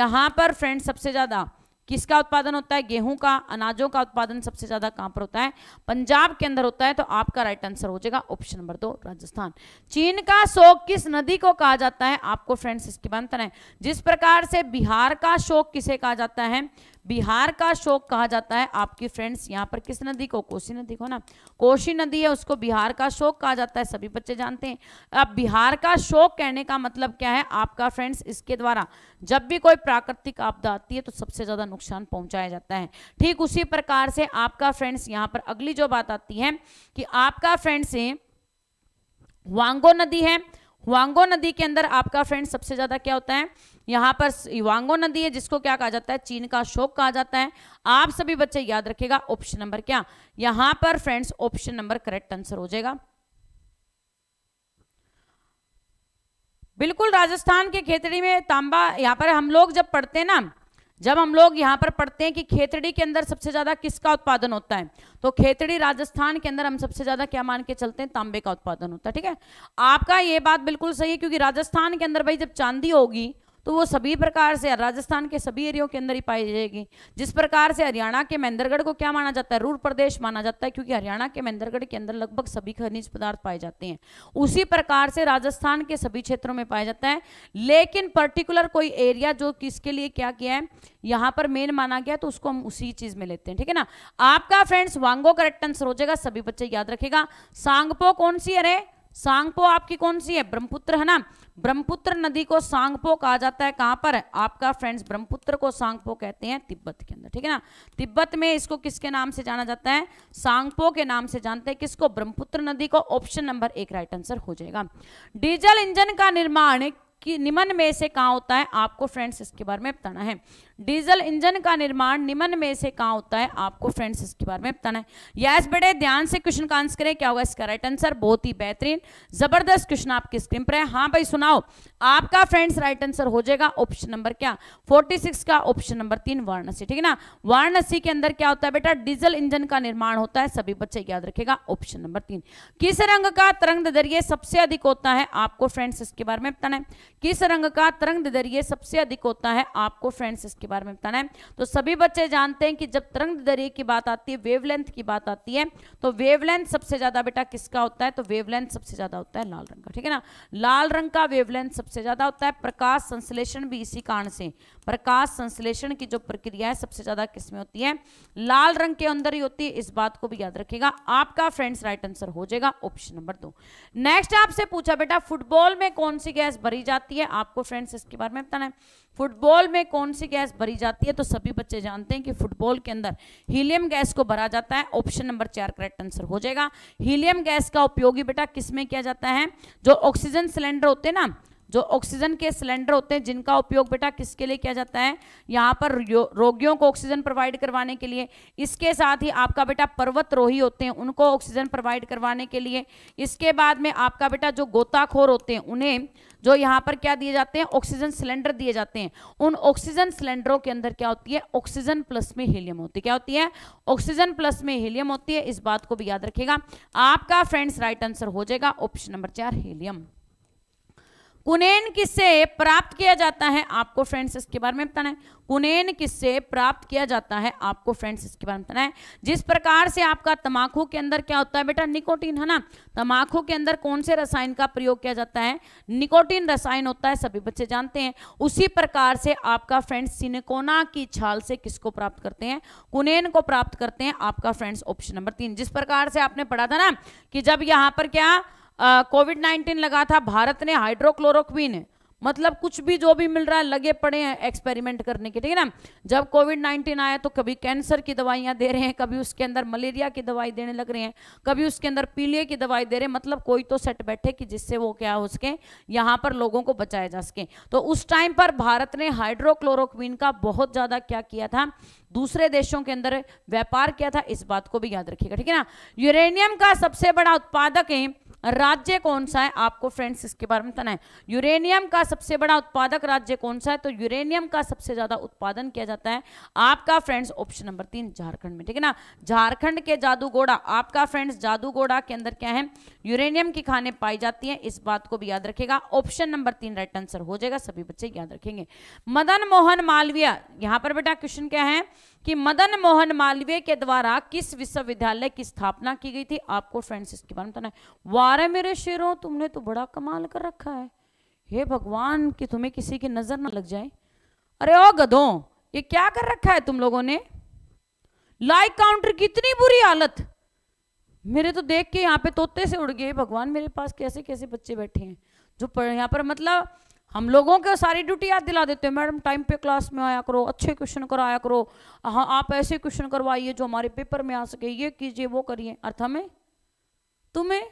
यहाँ पर फ्रेंड सबसे ज़्यादा किसका उत्पादन होता है गेहूं का अनाजों का उत्पादन सबसे ज्यादा कहां पर होता है पंजाब के अंदर होता है तो आपका राइट आंसर हो जाएगा ऑप्शन नंबर दो राजस्थान चीन का शोक किस नदी को कहा जाता है आपको फ्रेंड्स इसके बनतन है जिस प्रकार से बिहार का शोक किसे कहा जाता है बिहार का शोक कहा जाता है आपकी फ्रेंड्स यहाँ पर किस नदी को कोसी नदी को ना कोसी नदी है उसको बिहार का शोक कहा जाता है सभी बच्चे जानते हैं अब बिहार का शोक कहने का मतलब क्या है आपका फ्रेंड्स इसके द्वारा जब भी कोई प्राकृतिक आपदा आती है तो सबसे ज़्यादा नुकसान पहुंचाया जाता है ठीक उसी प्रकार से आपका फ्रेंड्स यहाँ पर अगली जो बात आती है कि आपका फ्रेंड्स वांगो नदी है वांगो नदी के अंदर आपका फ्रेंड सबसे ज़्यादा क्या होता है यहाँ पर युवांगो नदी है जिसको क्या कहा जाता है चीन का शोक कहा जाता है आप सभी बच्चे याद रखेगा ऑप्शन नंबर क्या यहां पर friends option number correct answer हो जाएगा बिल्कुल राजस्थान के खेतड़ी में तांबा यहाँ पर हम लोग जब पढ़ते हैं ना जब हम लोग यहाँ पर पढ़ते हैं कि खेतड़ी के अंदर सबसे ज़्यादा किसका उत्पादन होता है तो खेतड़ी राजस्थान के अंदर हम सबसे ज़्यादा क्या मान के चलते हैं तांबे का उत्पादन होता है ठीक है आपका ये बात बिल्कुल सही है क्योंकि राजस्थान के अंदर भाई जब चांदी होगी तो वो सभी प्रकार से राजस्थान के सभी एरियो के अंदर ही पाई जाएगी जिस प्रकार से हरियाणा के महेंद्रगढ़ को क्या माना जाता है रूर प्रदेश माना जाता है क्योंकि हरियाणा के महेंद्रगढ़ के अंदर लगभग सभी खनिज पदार्थ पाए जाते हैं उसी प्रकार से राजस्थान के सभी क्षेत्रों में पाया जाता है लेकिन पर्टिकुलर कोई एरिया जो किसके लिए क्या किया है यहां पर मेन माना गया तो उसको हम उसी चीज में लेते हैं ठीक है ना आपका फ्रेंड्स वांगो करेक्ट आंसर हो जाएगा सभी बच्चे याद रखेगा सांगपो कौन सी अरे सांगपो आपकी कौन सी है ब्रह्मपुत्र है ना ब्रह्मपुत्र नदी को सांगपो कहा जाता है कहां पर आपका फ्रेंड्स ब्रह्मपुत्र को सांगपो कहते हैं तिब्बत के अंदर ठीक है ना तिब्बत में इसको किसके नाम से जाना जाता है सांगपो के नाम से जानते हैं किसको ब्रह्मपुत्र नदी को ऑप्शन नंबर एक राइट आंसर हो जाएगा डीजल इंजन का निर्माण कि निमन में से कहा होता है आपको फ्रेंड्स इसके बारे में बताना है डीजल इंजन का निर्माण निम्न में से कहाँ होता है आपको फ्रेंड्स इसके बारे में बताना है यस बेटे ध्यान से क्वेश्चन का आंसर करें क्या होगा इसका राइट आंसर बहुत ही बेहतरीन जबरदस्त क्वेश्चन आपकी स्क्रीन पर है हाँ भाई सुनाओ आपका फ्रेंड्स राइट आंसर हो जाएगा ऑप्शन नंबर क्या 46 का ऑप्शन नंबर तीन वाराणसी ठीक है ना वाराणसी के अंदर क्या होता है बेटा डीजल इंजन का निर्माण होता है सभी बच्चे याद रखेगा ऑप्शन नंबर तीन किस रंग का तरंग दरिये सबसे अधिक होता है आपको फ्रेंड्स इसके बारे में बताना है किस रंग का तरंग दरिये सबसे अधिक होता है आपको फ्रेंड्स के बारे में बताना है तो सभी बच्चे जानते हैं कि जब तरंग दरी की बात आती है वेवलेंथ की बात आती है तो वेवलेंथ सबसे ज़्यादा बेटा किसका होता है तो वेवलेंथ सबसे ज़्यादा होता है लाल रंग का ठीक है ना लाल रंग का वेवलेंथ सबसे ज़्यादा होता है प्रकाश संश्लेषण भी इसी कारण से प्रकाश संश्लेषण की जो प्रक्रिया है सबसे ज़्यादा किसमें होती है लाल रंग के अंदर ही होती है इस बात को भी याद रखेगा आपका फ्रेंड्स राइट आंसर हो जाएगा ऑप्शन नंबर दो नेक्स्ट आपसे पूछा बेटा फुटबॉल में कौन सी गैस भरी जाती है आपको फ्रेंड्स इसके बारे में बताना है फुटबॉल में कौन सी गैस गैस भरी जाती है तो सभी बच्चे जानते हैं कि फुटबॉल के अंदर हीलियम गैस को भरा जाता है ऑप्शन नंबर चार करेक्ट आंसर हो जाएगा हीलियम गैस का उपयोगी बेटा किसमें किया जाता है जो ऑक्सीजन सिलेंडर होते हैं ना जो ऑक्सीजन के सिलेंडर होते हैं जिनका उपयोग बेटा किसके लिए किया जाता है यहाँ पर रोगियों को ऑक्सीजन प्रोवाइड करवाने के लिए इसके साथ ही आपका बेटा पर्वत रोही होते हैं उनको ऑक्सीजन प्रोवाइड करवाने के लिए इसके बाद में आपका बेटा जो गोताखोर होते हैं उन्हें जो यहाँ पर क्या दिए जाते हैं ऑक्सीजन सिलेंडर दिए जाते हैं उन ऑक्सीजन सिलेंडरों के अंदर क्या होती है ऑक्सीजन प्लस में हीलियम होती है क्या होती है ऑक्सीजन प्लस में हीलियम होती है इस बात को भी याद रखेगा आपका फ्रेंड्स राइट आंसर हो जाएगा ऑप्शन नंबर चार हीलियम कुनेन किससे प्राप्त किया जाता है आपको फ्रेंड्स इसके बारे में बताना है कुनेन किससे प्राप्त किया जाता है आपको फ्रेंड्स इसके बारे में बताना है जिस प्रकार से आपका तमाकू के अंदर क्या होता है बेटा निकोटीन है ना तमाकू के अंदर कौन से रसायन का प्रयोग किया जाता है निकोटीन रसायन होता है सभी बच्चे जानते हैं उसी प्रकार से आपका फ्रेंड्स सिनेकोना की छाल से किसको प्राप्त करते हैं कुनेन को प्राप्त करते हैं आपका फ्रेंड्स ऑप्शन नंबर तीन जिस प्रकार से आपने पढ़ा था ना कि जब यहाँ पर क्या कोविड नाइन्टीन लगा था भारत ने हाइड्रोक्लोरोक्विन मतलब कुछ भी जो भी मिल रहा है लगे पड़े हैं एक्सपेरिमेंट करने के ठीक है ना जब कोविड नाइन्टीन आया तो कभी कैंसर की दवाइयाँ दे रहे हैं कभी उसके अंदर मलेरिया की दवाई देने लग रहे हैं कभी उसके अंदर पीले की दवाई दे रहे हैं मतलब कोई तो सेट बैठे कि जिससे वो क्या हो सके यहाँ पर लोगों को बचाया जा सके तो उस टाइम पर भारत ने हाइड्रोक्लोरोक्विन का बहुत ज़्यादा क्या किया था दूसरे देशों के अंदर व्यापार किया था इस बात को भी याद रखिएगा ठीक है ना यूरेनियम का सबसे बड़ा उत्पादक है राज्य कौन सा है आपको फ्रेंड्स इसके बारे में बताना है यूरेनियम का सबसे बड़ा उत्पादक राज्य कौन सा है तो यूरेनियम का सबसे ज्यादा उत्पादन किया जाता है आपका फ्रेंड्स ऑप्शन नंबर तीन झारखंड में ठीक है ना झारखंड के जादूगोड़ा आपका फ्रेंड्स जादूगोड़ा के अंदर क्या है यूरेनियम की खाने पाई जाती है इस बात को भी याद रखेगा ऑप्शन नंबर तीन राइट आंसर हो जाएगा सभी बच्चे याद रखेंगे मदन मोहन मालवीय यहां पर बेटा क्वेश्चन क्या है कि मदन मोहन मालवीय के द्वारा किस विश्वविद्यालय की स्थापना की गई थी आपको फ्रेंड्स इसके बारे में बताना वारे मेरे शेरों तुमने तो बड़ा कमाल कर रखा है हे भगवान कि तुम्हें किसी की नज़र ना लग जाए अरे ओ गधो ये क्या कर रखा है तुम लोगों ने लाइक काउंटर कितनी बुरी हालत मेरे तो देख के यहाँ पे तोते से उड़ गए भगवान मेरे पास कैसे कैसे बच्चे बैठे हैं जो यहाँ पर मतलब हम लोगों को सारी ड्यूटी याद दिला देते हैं मैडम टाइम पे क्लास में आया करो अच्छे क्वेश्चन कराया करो हाँ आप ऐसे क्वेश्चन करवाइए जो हमारे पेपर में आ सके ये कीजिए वो करिए अर्थ हमें तुम्हें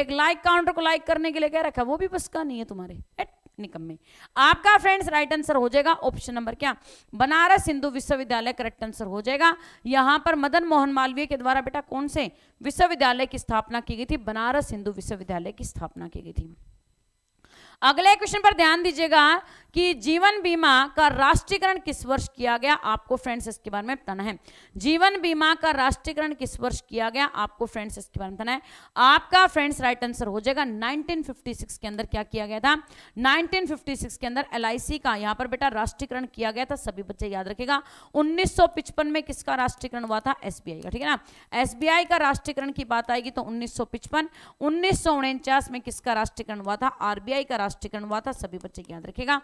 एक लाइक काउंटर को लाइक करने के लिए कह रखा वो भी बस का नहीं है तुम्हारे एट निकम में आपका फ्रेंड्स राइट आंसर हो जाएगा ऑप्शन नंबर क्या बनारस हिंदू विश्वविद्यालय करेक्ट आंसर हो जाएगा यहां पर मदन मोहन मालवीय के द्वारा बेटा कौन से विश्वविद्यालय की स्थापना की गई थी बनारस हिंदू विश्वविद्यालय की स्थापना की गई थी अगले क्वेश्चन पर ध्यान दीजिएगा कि जीवन बीमा का राष्ट्रीयकरण किस वर्ष किया गया आपको फ्रेंड्स इसके बारे में बताना है जीवन बीमा का राष्ट्रीयकरण किस वर्ष किया गया आपको फ्रेंड्स इसके बारे में बताना है आपका फ्रेंड्स राइट आंसर हो जाएगा 1956 के अंदर क्या किया गया था 1956 के अंदर एल का यहाँ पर बेटा राष्ट्रीयकरण किया गया था सभी बच्चे याद रखेगा उन्नीस में किसका राष्ट्रीयकरण हुआ था एस का ठीक है ना एस का राष्ट्रीयकरण की बात आएगी तो उन्नीस सौ में किसका राष्ट्रीयकरण हुआ था आरबीआई का स्पष्टीकरण हुआ था सभी बच्चे याद रखेगा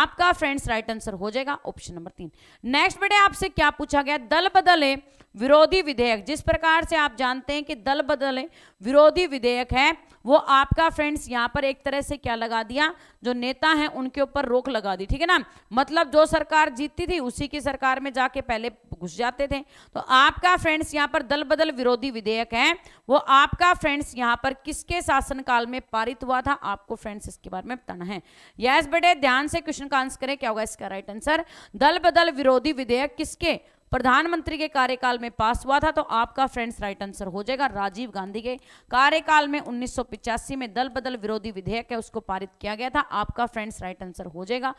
आपका फ्रेंड्स राइट आंसर हो जाएगा ऑप्शन नंबर तीन नेक्स्ट बेटे आपसे क्या पूछा गया दल बदले विरोधी विधेयक जिस प्रकार से आप जानते हैं कि दल बदले विरोधी विधेयक है वो आपका फ्रेंड्स यहाँ पर एक तरह से क्या लगा दिया जो नेता हैं उनके ऊपर रोक लगा दी ठीक है ना मतलब जो सरकार जीतती थी उसी की सरकार में जाके पहले घुस जाते थे तो आपका फ्रेंड्स यहाँ पर दल बदल विरोधी विधेयक है वो आपका फ्रेंड्स यहाँ पर किसके शासनकाल में पारित हुआ था आपको फ्रेंड्स इसके बारे में में बताना है यस बेटे ध्यान से क्वेश्चन का आंसर करें क्या होगा इसका राइट आंसर दल बदल विरोधी विधेयक किसके प्रधानमंत्री के कार्यकाल में पास हुआ था तो आपका फ्रेंड्स राइट आंसर हो जाएगा राजीव गांधी के कार्यकाल में उन्नीस में दल बदल विरोधी विधेयक है उसको पारित किया गया था आपका फ्रेंड्स राइट आंसर हो जाएगा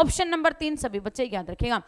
ऑप्शन नंबर तीन सभी बच्चे याद रखेगा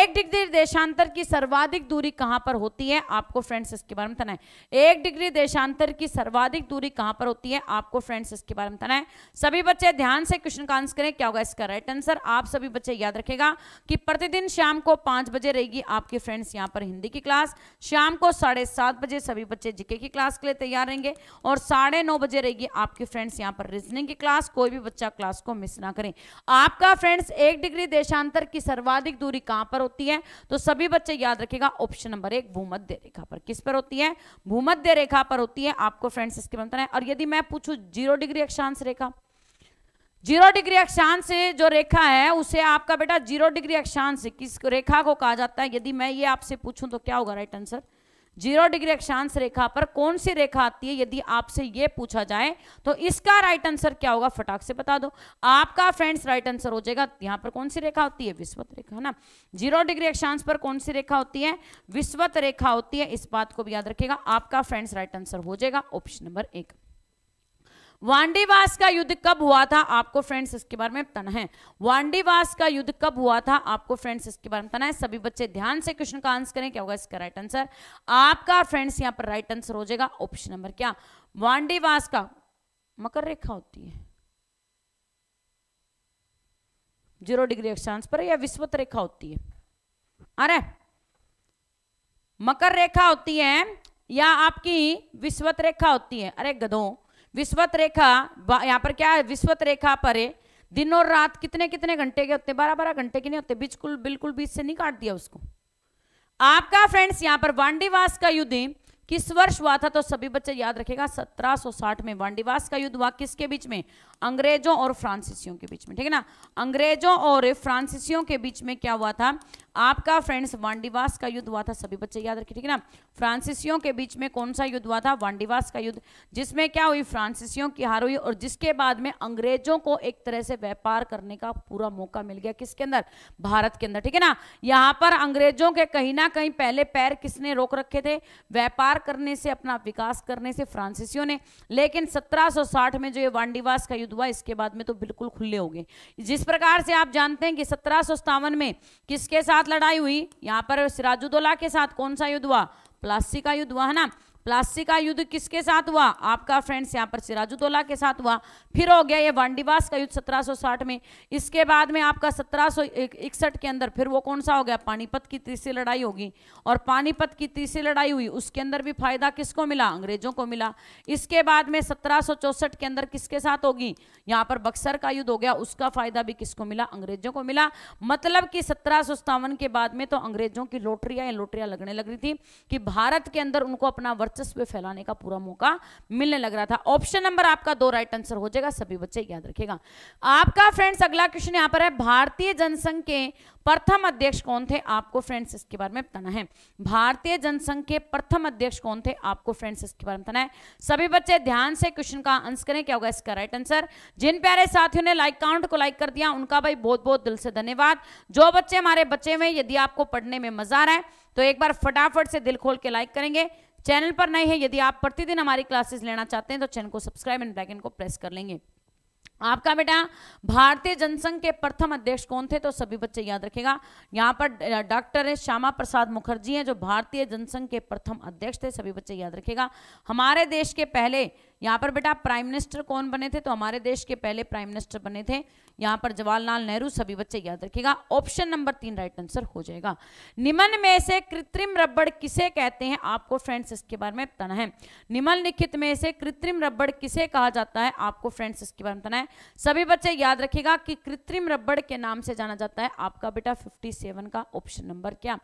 एक डिग्री देशांतर की सर्वाधिक दूरी कहां पर होती है आपको फ्रेंड्स इसके बारे में बताना है एक डिग्री देशांतर की सर्वाधिक दूरी कहां पर होती है आपको फ्रेंड्स इसके बारे में बताना है सभी बच्चे ध्यान से क्वेश्चन का आंसर करें क्या होगा इसका राइट आंसर आप सभी बच्चे याद रखेगा कि प्रतिदिन शाम को पांच बजे रहेगी आपकी फ्रेंड्स यहाँ पर हिंदी की क्लास शाम को साढ़े सात बजे सभी बच्चे जीके की क्लास के लिए तैयार रहेंगे और साढ़े नौ बजे रहेगी आपके फ्रेंड्स यहाँ पर रीजनिंग की क्लास कोई भी बच्चा क्लास को मिस ना करें आपका फ्रेंड्स एक डिग्री देशांतर की सर्वाधिक दूरी कहाँ पर होती है तो सभी बच्चे याद रखेगा ऑप्शन नंबर एक भूमध्य रेखा पर किस पर होती है भूमध्य रेखा पर होती है आपको फ्रेंड्स इसके बनता मतलब है और यदि मैं पूछू जीरो डिग्री अक्षांश रेखा जीरो डिग्री अक्षांश से जो रेखा है उसे आपका बेटा जीरो डिग्री अक्षांश से किस रेखा को कहा जाता है यदि मैं ये आपसे पूछूं तो क्या होगा राइट आंसर जीरो डिग्री अक्षांश रेखा पर कौन सी रेखा आती है यदि आपसे ये पूछा जाए तो इसका राइट आंसर क्या होगा फटाक से बता दो आपका फ्रेंड्स राइट आंसर हो जाएगा यहाँ पर कौन सी रेखा होती है विस्वत रेखा है ना जीरो डिग्री अक्षांश पर कौन सी रेखा होती है विस्वत रेखा होती है इस बात को भी याद रखेगा आपका फ्रेंड्स राइट आंसर हो जाएगा ऑप्शन नंबर एक वांडीवास का युद्ध कब हुआ था आपको फ्रेंड्स इसके बारे में बताना है वांडीवास का युद्ध कब हुआ था आपको फ्रेंड्स इसके बारे में बताना है सभी बच्चे ध्यान से क्वेश्चन का आंसर करें क्या होगा इसका राइट आंसर आपका फ्रेंड्स यहाँ पर राइट आंसर हो जाएगा ऑप्शन नंबर क्या वांडीवास का मकर रेखा होती है जीरो डिग्री अक्षांश पर या विश्वत रेखा होती है अरे मकर रेखा होती है या आपकी विश्वत रेखा होती है अरे गधों विश्वत रेखा यहाँ पर क्या है विश्वत रेखा पर है दिन और रात कितने कितने घंटे के होते बारह बारह घंटे के नहीं होते बिल्कुल बिल्कुल बीच से नहीं काट दिया उसको आपका फ्रेंड्स यहाँ पर वांडीवास का युद्ध किस वर्ष हुआ था तो सभी बच्चे याद रखेगा 1760 में वांडीवास का युद्ध हुआ किसके बीच में अंग्रेजों और फ्रांसीसियों के बीच में ठीक है ना अंग्रेजों और फ्रांसीसियों के बीच में क्या हुआ था आपका फ्रेंड्स वांडीवास का युद्ध हुआ था सभी बच्चे याद रखिए ठीक है ना फ्रांसीसियों के बीच में कौन सा युद्ध हुआ था वांडीवास का युद्ध जिसमें क्या हुई फ्रांसीसियों की हार हुई और जिसके बाद में अंग्रेजों को एक तरह से व्यापार करने का पूरा मौका मिल गया किसके अंदर भारत के अंदर ठीक है ना यहाँ पर अंग्रेजों के कहीं ना कहीं पहले पैर किसने रोक रखे थे व्यापार करने से अपना विकास करने से फ्रांसीसियों ने लेकिन सत्रह में जो ये वांडीवास का युद्ध हुआ इसके बाद में तो बिल्कुल खुले हो गए जिस प्रकार से आप जानते हैं कि सत्रह में किसके साथ लड़ाई हुई यहाँ पर सिराजुद्दौला के साथ कौन सा युद्ध हुआ प्लासी का युद्ध हुआ है ना प्लास्टिक का युद्ध किसके साथ हुआ आपका फ्रेंड्स यहाँ पर सिराजुद्दौला के साथ हुआ फिर हो गया ये वांडीवास का युद्ध 1760 में इसके बाद में आपका सत्रह के अंदर फिर वो कौन सा हो गया पानीपत की तीसरी लड़ाई होगी और पानीपत की तीसरी लड़ाई हुई उसके अंदर भी फायदा किसको मिला अंग्रेजों को मिला इसके बाद में सत्रह के अंदर किसके साथ होगी यहाँ पर बक्सर का युद्ध हो गया उसका फायदा भी किसको मिला अंग्रेजों को मिला मतलब कि सत्रह के बाद में तो अंग्रेजों की लोटरियाँ लोटरियाँ लगने लग रही थी कि भारत के अंदर उनको अपना वर्त वर्चस्व फैलाने का पूरा मौका मिलने लग रहा था ऑप्शन नंबर आपका दो राइट आंसर हो जाएगा सभी बच्चे याद रखेगा आपका फ्रेंड्स अगला क्वेश्चन यहाँ पर है भारतीय जनसंघ के प्रथम अध्यक्ष कौन थे आपको फ्रेंड्स इसके बारे में बताना है भारतीय जनसंघ के प्रथम अध्यक्ष कौन थे आपको फ्रेंड्स इसके बारे में बताना है सभी बच्चे ध्यान से क्वेश्चन का आंसर करें क्या होगा इसका राइट आंसर जिन प्यारे साथियों ने लाइक काउंट को लाइक कर दिया उनका भाई बहुत बहुत दिल से धन्यवाद जो बच्चे हमारे बच्चे में यदि आपको पढ़ने में मजा आ रहा है तो एक बार फटाफट से दिल खोल के लाइक करेंगे चैनल पर नए हैं यदि आप प्रतिदिन हमारी क्लासेस लेना चाहते हैं तो चैनल को सब्सक्राइब एंड बैकन को प्रेस कर लेंगे आपका बेटा भारतीय जनसंघ के प्रथम अध्यक्ष कौन थे तो सभी बच्चे याद रखेगा यहाँ पर डॉक्टर श्यामा प्रसाद मुखर्जी हैं जो भारतीय जनसंघ के प्रथम अध्यक्ष थे सभी बच्चे याद रखेगा हमारे देश के पहले यहाँ पर बेटा प्राइम मिनिस्टर कौन बने थे तो हमारे देश के पहले प्राइम मिनिस्टर बने थे यहाँ पर जवाहरलाल नेहरू सभी बच्चे याद रखेगा ऑप्शन नंबर तीन राइट आंसर हो जाएगा निम्न में से कृत्रिम रबड़ किसे कहते हैं आपको फ्रेंड्स इसके बारे में बताना है निम्नलिखित में से कृत्रिम रबड़ किसे कहा जाता है आपको फ्रेंड्स इसके बारे में बताना है सभी बच्चे याद रखेगा कि कृत्रिम रबड़ के नाम से जाना जाता है आपका बेटा फिफ्टी का ऑप्शन नंबर क्या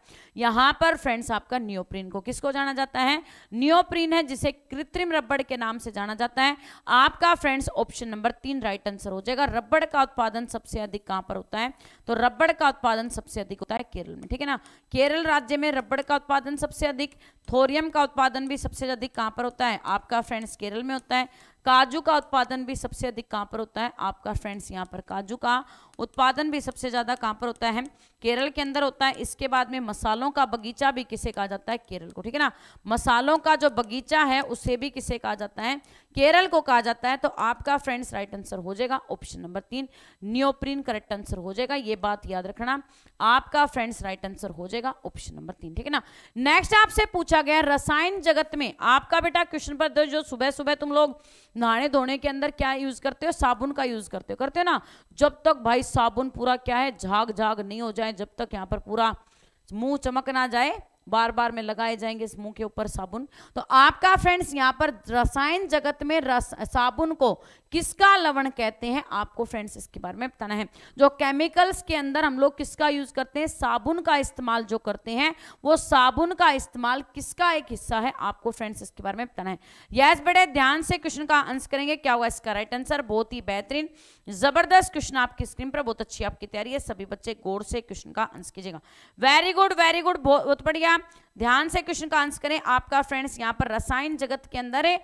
यहाँ पर फ्रेंड्स आपका नियोप्रीन को किसको जाना जाता है नियोप्रीन है जिसे कृत्रिम रबड़ के नाम से जाना माना जाता है आपका फ्रेंड्स ऑप्शन नंबर तीन राइट आंसर हो जाएगा रबड़ का उत्पादन सबसे अधिक कहां पर होता है तो रबड़ का उत्पादन सबसे अधिक होता है केरल में ठीक है ना केरल राज्य में रबड़ का उत्पादन सबसे अधिक थोरियम का उत्पादन भी सबसे अधिक कहां पर होता है आपका फ्रेंड्स केरल में होता है काजू का उत्पादन भी सबसे अधिक कहां पर होता है आपका फ्रेंड्स यहां पर काजू का उत्पादन भी सबसे ज़्यादा कहाँ पर होता है केरल के अंदर होता है इसके बाद में मसालों का बगीचा भी किसे कहा जाता है केरल को ठीक है ना मसालों का जो बगीचा है उसे भी किसे कहा जाता है केरल को कहा जाता है तो आपका फ्रेंड्स राइट आंसर हो जाएगा ऑप्शन नंबर तीन न्योप्रीन करेक्ट आंसर हो जाएगा ये बात याद रखना आपका फ्रेंड्स राइट आंसर हो जाएगा ऑप्शन नंबर तीन ठीक है ना नेक्स्ट आपसे पूछा गया रसायन जगत में आपका बेटा क्वेश्चन पर जो सुबह सुबह तुम लोग नहाने धोने के अंदर क्या यूज करते हो साबुन का यूज करते हो करते हो ना जब तक भाई साबुन पूरा क्या है झाग झाग नहीं हो जाए जब तक यहाँ पर पूरा मुंह चमक ना जाए बार बार में लगाए जाएंगे इस मुंह के ऊपर साबुन तो आपका फ्रेंड्स यहाँ पर रसायन जगत में रस साबुन को किसका लवण कहते हैं आपको फ्रेंड्स इसके बारे में बताना है जो केमिकल्स के अंदर हम लोग किसका यूज करते हैं साबुन का इस्तेमाल जो करते हैं वो साबुन का इस्तेमाल किसका एक हिस्सा है आपको फ्रेंड्स इसके बारे में बताना है यस बड़े ध्यान से क्वेश्चन का आंसर करेंगे क्या हुआ इसका राइट आंसर बहुत ही बेहतरीन जबरदस्त क्वेश्चन आपकी स्क्रीन पर बहुत अच्छी आपकी तैयारी है सभी बच्चे गौर से क्वेश्चन का आंसर कीजिएगा वेरी गुड वेरी गुड बहुत बढ़िया ध्यान से क्वेश्चन का आंसर करें आपका फ्रेंड्स यहाँ पर रसायन जगत के अंदर है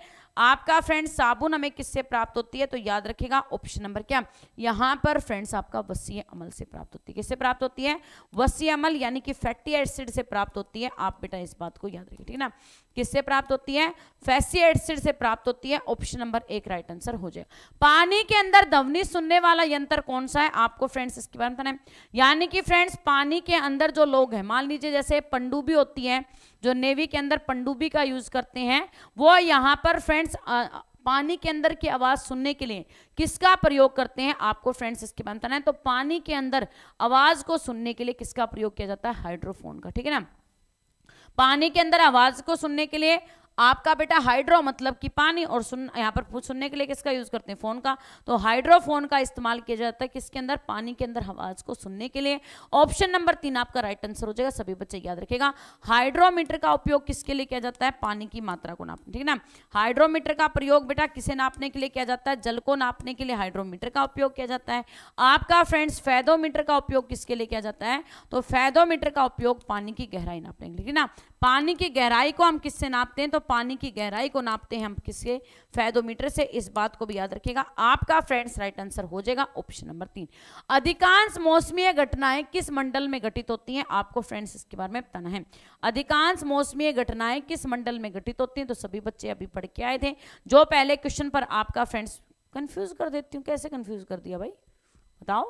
आपका फ्रेंड साबुन हमें किससे प्राप्त होती है तो याद रखेगा ऑप्शन नंबर क्या यहाँ पर फ्रेंड्स आपका वसीय अमल से प्राप्त होती है किससे प्राप्त होती है वसीय अमल यानी कि फैटी एसिड से प्राप्त होती है आप बेटा इस बात को याद रखिए ठीक है ना किससे प्राप्त होती है फैसी एसिड से प्राप्त होती है ऑप्शन नंबर एक राइट आंसर हो जाए पानी के अंदर ध्वनि सुनने वाला यंत्र कौन सा है आपको फ्रेंड्स इसके बारे में यानी कि फ्रेंड्स पानी के अंदर जो लोग हैं मान लीजिए जैसे पंडुबी होती है जो नेवी के अंदर पंडुबी का यूज करते हैं वो यहाँ पर फ्रेंड्स पानी के अंदर की आवाज़ सुनने के लिए किसका प्रयोग करते हैं आपको फ्रेंड्स इसके बारे में तो पानी के अंदर आवाज़ को सुनने के लिए किसका प्रयोग किया जाता है हाइड्रोफोन का ठीक है ना पानी के अंदर आवाज को सुनने के लिए आपका बेटा हाइड्रो मतलब कि पानी और सुन यहाँ पर सुनने के लिए किसका यूज़ करते हैं फ़ोन का तो हाइड्रोफोन का इस्तेमाल किया जाता है किसके अंदर पानी के अंदर आवाज़ को सुनने के लिए ऑप्शन नंबर तीन आपका राइट आंसर हो जाएगा सभी बच्चे याद रखेगा हाइड्रोमीटर का उपयोग किसके लिए किया जाता है पानी की मात्रा को नापने ठीक ना हाइड्रोमीटर का प्रयोग बेटा किसे नापने के लिए किया जाता है जल को नापने के लिए हाइड्रोमीटर का उपयोग किया जाता है आपका फ्रेंड्स फैदोमीटर का उपयोग किसके लिए किया जाता है तो फैदोमीटर का उपयोग पानी की गहराई नापने के लिए ठीक है ना पानी की गहराई को हम किससे नापते हैं तो पानी की गहराई को नापते हैं हम किसके फैदोमीटर से इस बात को भी याद रखिएगा आपका फ्रेंड्स राइट आंसर हो जाएगा ऑप्शन नंबर तीन अधिकांश मौसमीय घटनाएं किस मंडल में घटित होती हैं आपको फ्रेंड्स इसके बारे में बताना है अधिकांश मौसमीय घटनाएं किस मंडल में घटित होती हैं तो सभी बच्चे अभी पढ़ के आए थे जो पहले क्वेश्चन पर आपका फ्रेंड्स कन्फ्यूज कर देती हूँ कैसे कन्फ्यूज कर दिया भाई बताओ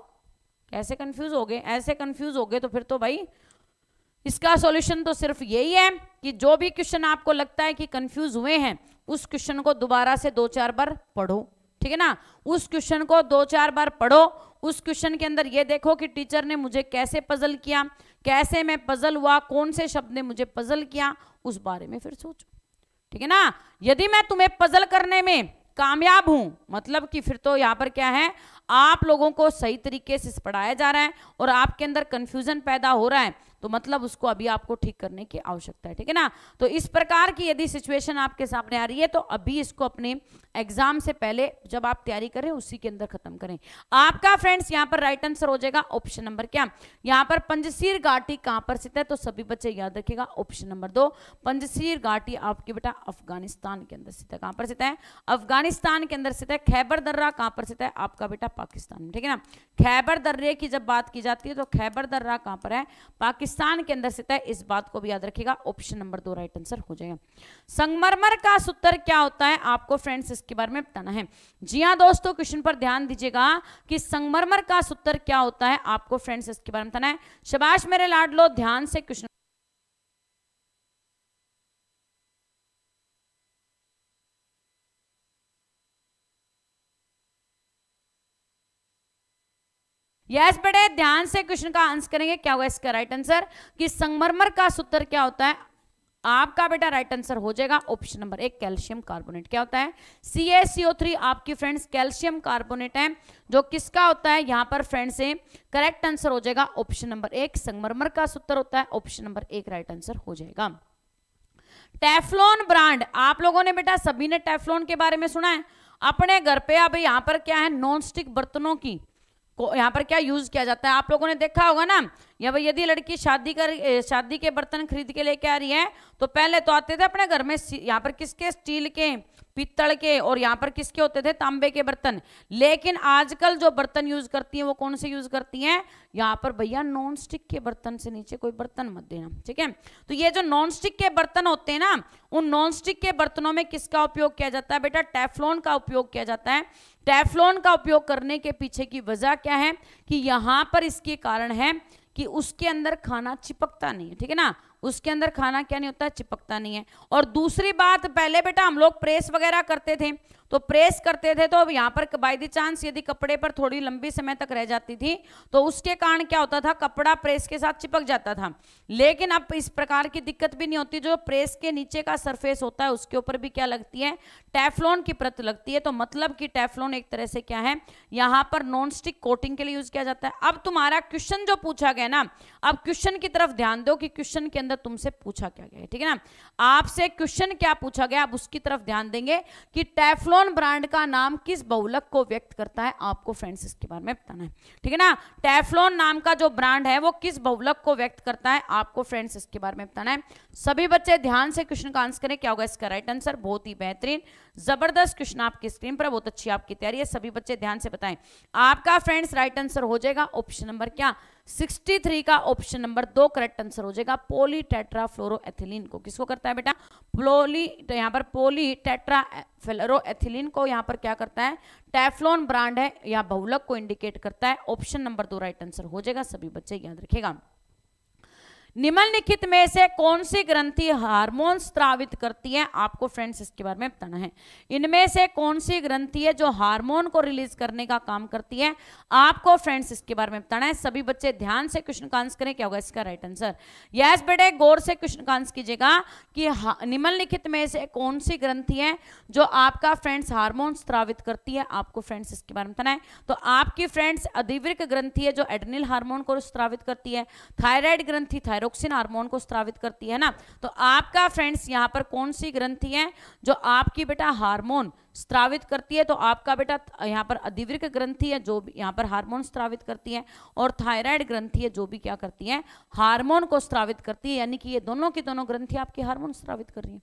कैसे कन्फ्यूज हो गए ऐसे कन्फ्यूज हो गए तो फिर तो भाई इसका सॉल्यूशन तो सिर्फ यही है कि जो भी क्वेश्चन आपको लगता है कि कंफ्यूज हुए हैं उस क्वेश्चन को दोबारा से दो चार बार पढ़ो ठीक है ना उस क्वेश्चन को दो चार बार पढ़ो उस क्वेश्चन के अंदर ये देखो कि टीचर ने मुझे कैसे पजल किया कैसे मैं पजल हुआ कौन से शब्द ने मुझे पजल किया उस बारे में फिर सोचो ठीक है ना यदि मैं तुम्हें पजल करने में कामयाब हूं मतलब कि फिर तो यहाँ पर क्या है आप लोगों को सही तरीके से पढ़ाया जा रहा है और आपके अंदर कन्फ्यूजन पैदा हो रहा है तो मतलब उसको अभी आपको ठीक करने की आवश्यकता है ठीक है ना तो इस प्रकार की यदि सिचुएशन आपके सामने आ रही है तो अभी इसको अपने एग्जाम से पहले जब आप तैयारी करें उसी के अंदर खत्म करें आपका फ्रेंड्स यहाँ पर राइट आंसर हो जाएगा ऑप्शन नंबर क्या यहाँ पर पंजशीर घाटी कहाँ पर स्थित है तो सभी बच्चे याद रखेगा ऑप्शन नंबर दो पंजसीर घाटी आपके बेटा अफगानिस्तान के अंदर स्थित है कहाँ पर स्थित है अफगानिस्तान के अंदर स्थित है खैबर दर्रा कहाँ पर स्थित है आपका बेटा पाकिस्तान में ठीक है ना खैबर दर्रे की जब बात की जाती है तो खैबर दर्रा कहाँ पर है पाकिस्तान पाकिस्तान के अंदर स्थित है इस बात को भी याद रखिएगा ऑप्शन नंबर दो राइट आंसर हो जाएगा संगमरमर का सूत्र क्या होता है आपको फ्रेंड्स इसके बारे में बताना है जी हाँ दोस्तों क्वेश्चन पर ध्यान दीजिएगा कि संगमरमर का सूत्र क्या होता है आपको फ्रेंड्स इसके बारे में बताना है शबाश मेरे लाड लो ध्यान से क्वेश्चन यस बेटे ध्यान से क्वेश्चन का आंसर करेंगे क्या होगा इसका राइट आंसर कि संगमरमर का सूत्र क्या होता है आपका बेटा राइट आंसर हो जाएगा ऑप्शन नंबर एक कैल्शियम कार्बोनेट क्या होता है सी एस सी थ्री आपकी फ्रेंड्स कैल्शियम कार्बोनेट है जो किसका होता है यहां पर फ्रेंड्स है करेक्ट आंसर हो जाएगा ऑप्शन नंबर एक संगमरमर का सूत्र होता है ऑप्शन नंबर एक राइट आंसर हो जाएगा टेफलॉन ब्रांड आप लोगों ने बेटा सभी ने टेफलॉन के बारे में सुना है अपने घर पे अब यहाँ पर क्या है नॉन स्टिक बर्तनों की को यहाँ पर क्या यूज़ किया जाता है आप लोगों ने देखा होगा ना या भाई यदि लड़की शादी कर शादी के बर्तन खरीद के लेके आ रही है तो पहले तो आते थे अपने घर में यहाँ पर किसके स्टील के पित्तल के और यहाँ पर किसके होते थे तांबे के बर्तन लेकिन आजकल जो बर्तन यूज़ करती हैं वो कौन से यूज़ करती हैं यहाँ पर भैया नॉन स्टिक के बर्तन से नीचे कोई बर्तन मत देना ठीक है तो ये जो नॉन स्टिक के बर्तन होते हैं ना उन नॉन स्टिक के बर्तनों में किसका उपयोग किया जाता है बेटा टेफलोन का उपयोग किया जाता है टेफ्लॉन का उपयोग करने के पीछे की वजह क्या है कि यहाँ पर इसके कारण है कि उसके अंदर खाना चिपकता नहीं है ठीक है ना उसके अंदर खाना क्या नहीं होता चिपकता नहीं है और दूसरी बात पहले बेटा हम लोग प्रेस वगैरह करते थे तो प्रेस करते थे तो यहाँ पर बाई दी चांस यदि कपड़े पर थोड़ी लंबी समय तक रह जाती थी तो उसके कारण क्या होता था कपड़ा प्रेस के साथ चिपक जाता था लेकिन अब इस प्रकार की दिक्कत भी नहीं होती जो प्रेस के नीचे का सरफेस होता है उसके ऊपर भी क्या लगती है टेफलोन की प्रत लगती है तो मतलब कि टेफलोन एक तरह से क्या है यहाँ पर नॉन स्टिक कोटिंग के लिए यूज किया जाता है अब तुम्हारा क्वेश्चन जो पूछा गया ना अब क्वेश्चन की तरफ ध्यान दो कि क्वेश्चन के अंदर तुमसे पूछा क्या गया ठीक है ना आपसे क्वेश्चन क्या पूछा गया अब उसकी तरफ ध्यान देंगे कि टेफलोन कौन ब्रांड का नाम किस बहुलक को व्यक्त करता है आपको फ्रेंड्स इसके बारे में बताना है ठीक है ना टेफलॉन नाम का जो ब्रांड है वो किस बहुलक को व्यक्त करता है आपको फ्रेंड्स इसके बारे में बताना है सभी बच्चे ध्यान से क्वेश्चन का आंसर करें क्या होगा इसका राइट आंसर बहुत ही बेहतरीन जबरदस्त क्वेश्चन आपकी स्क्रीन पर बहुत अच्छी आपकी तैयारी है सभी बच्चे ध्यान से बताएं आपका फ्रेंड्स राइट आंसर हो जाएगा ऑप्शन नंबर क्या 63 का ऑप्शन नंबर दो करेक्ट आंसर हो जाएगा पोली टेट्रा फ्लोरोन को किसको करता है बेटा पोली तो यहाँ पर पोली टेट्रा फ्लोरोन को यहाँ पर क्या करता है टेफ्लोन ब्रांड है या बहुलक को इंडिकेट करता है ऑप्शन नंबर दो राइट आंसर हो जाएगा सभी बच्चे याद रखेगा निम्नलिखित में से कौन सी ग्रंथि हार्मोन स्त्रावित करती है आपको फ्रेंड्स इसके बारे में बताना है इनमें से कौन सी ग्रंथि है जो हार्मोन को रिलीज करने का काम करती है आपको फ्रेंड्स इसके बारे में बताना है सभी बच्चे ध्यान से क्वेश्चन कांस करें क्या होगा इसका राइट आंसर यस बेटे गौर से क्वेश्चन कांस कीजिएगा कि निम्नलिखित में से कौन सी ग्रंथि है जो आपका फ्रेंड्स हार्मोन स्त्रावित करती है आपको फ्रेंड्स इसके बारे में बताना है तो आपकी फ्रेंड्स अधिवृक ग्रंथि है जो एडनिल हार्मोन को स्त्रावित करती है थायराइड ग्रंथि थायरोड थायरोक्सिन हार्मोन को स्त्रावित करती है ना तो आपका फ्रेंड्स यहाँ पर कौन सी ग्रंथि है जो आपकी बेटा हार्मोन स्त्रावित करती है तो आपका बेटा यहाँ पर अधिवृक ग्रंथि है जो भी यहाँ पर हार्मोन स्त्रावित करती है और थायराइड ग्रंथी है जो भी क्या करती है हार्मोन को स्त्रावित करती है यानी कि ये दोनों की दोनों ग्रंथि आपकी हार्मोन स्त्रावित कर रही है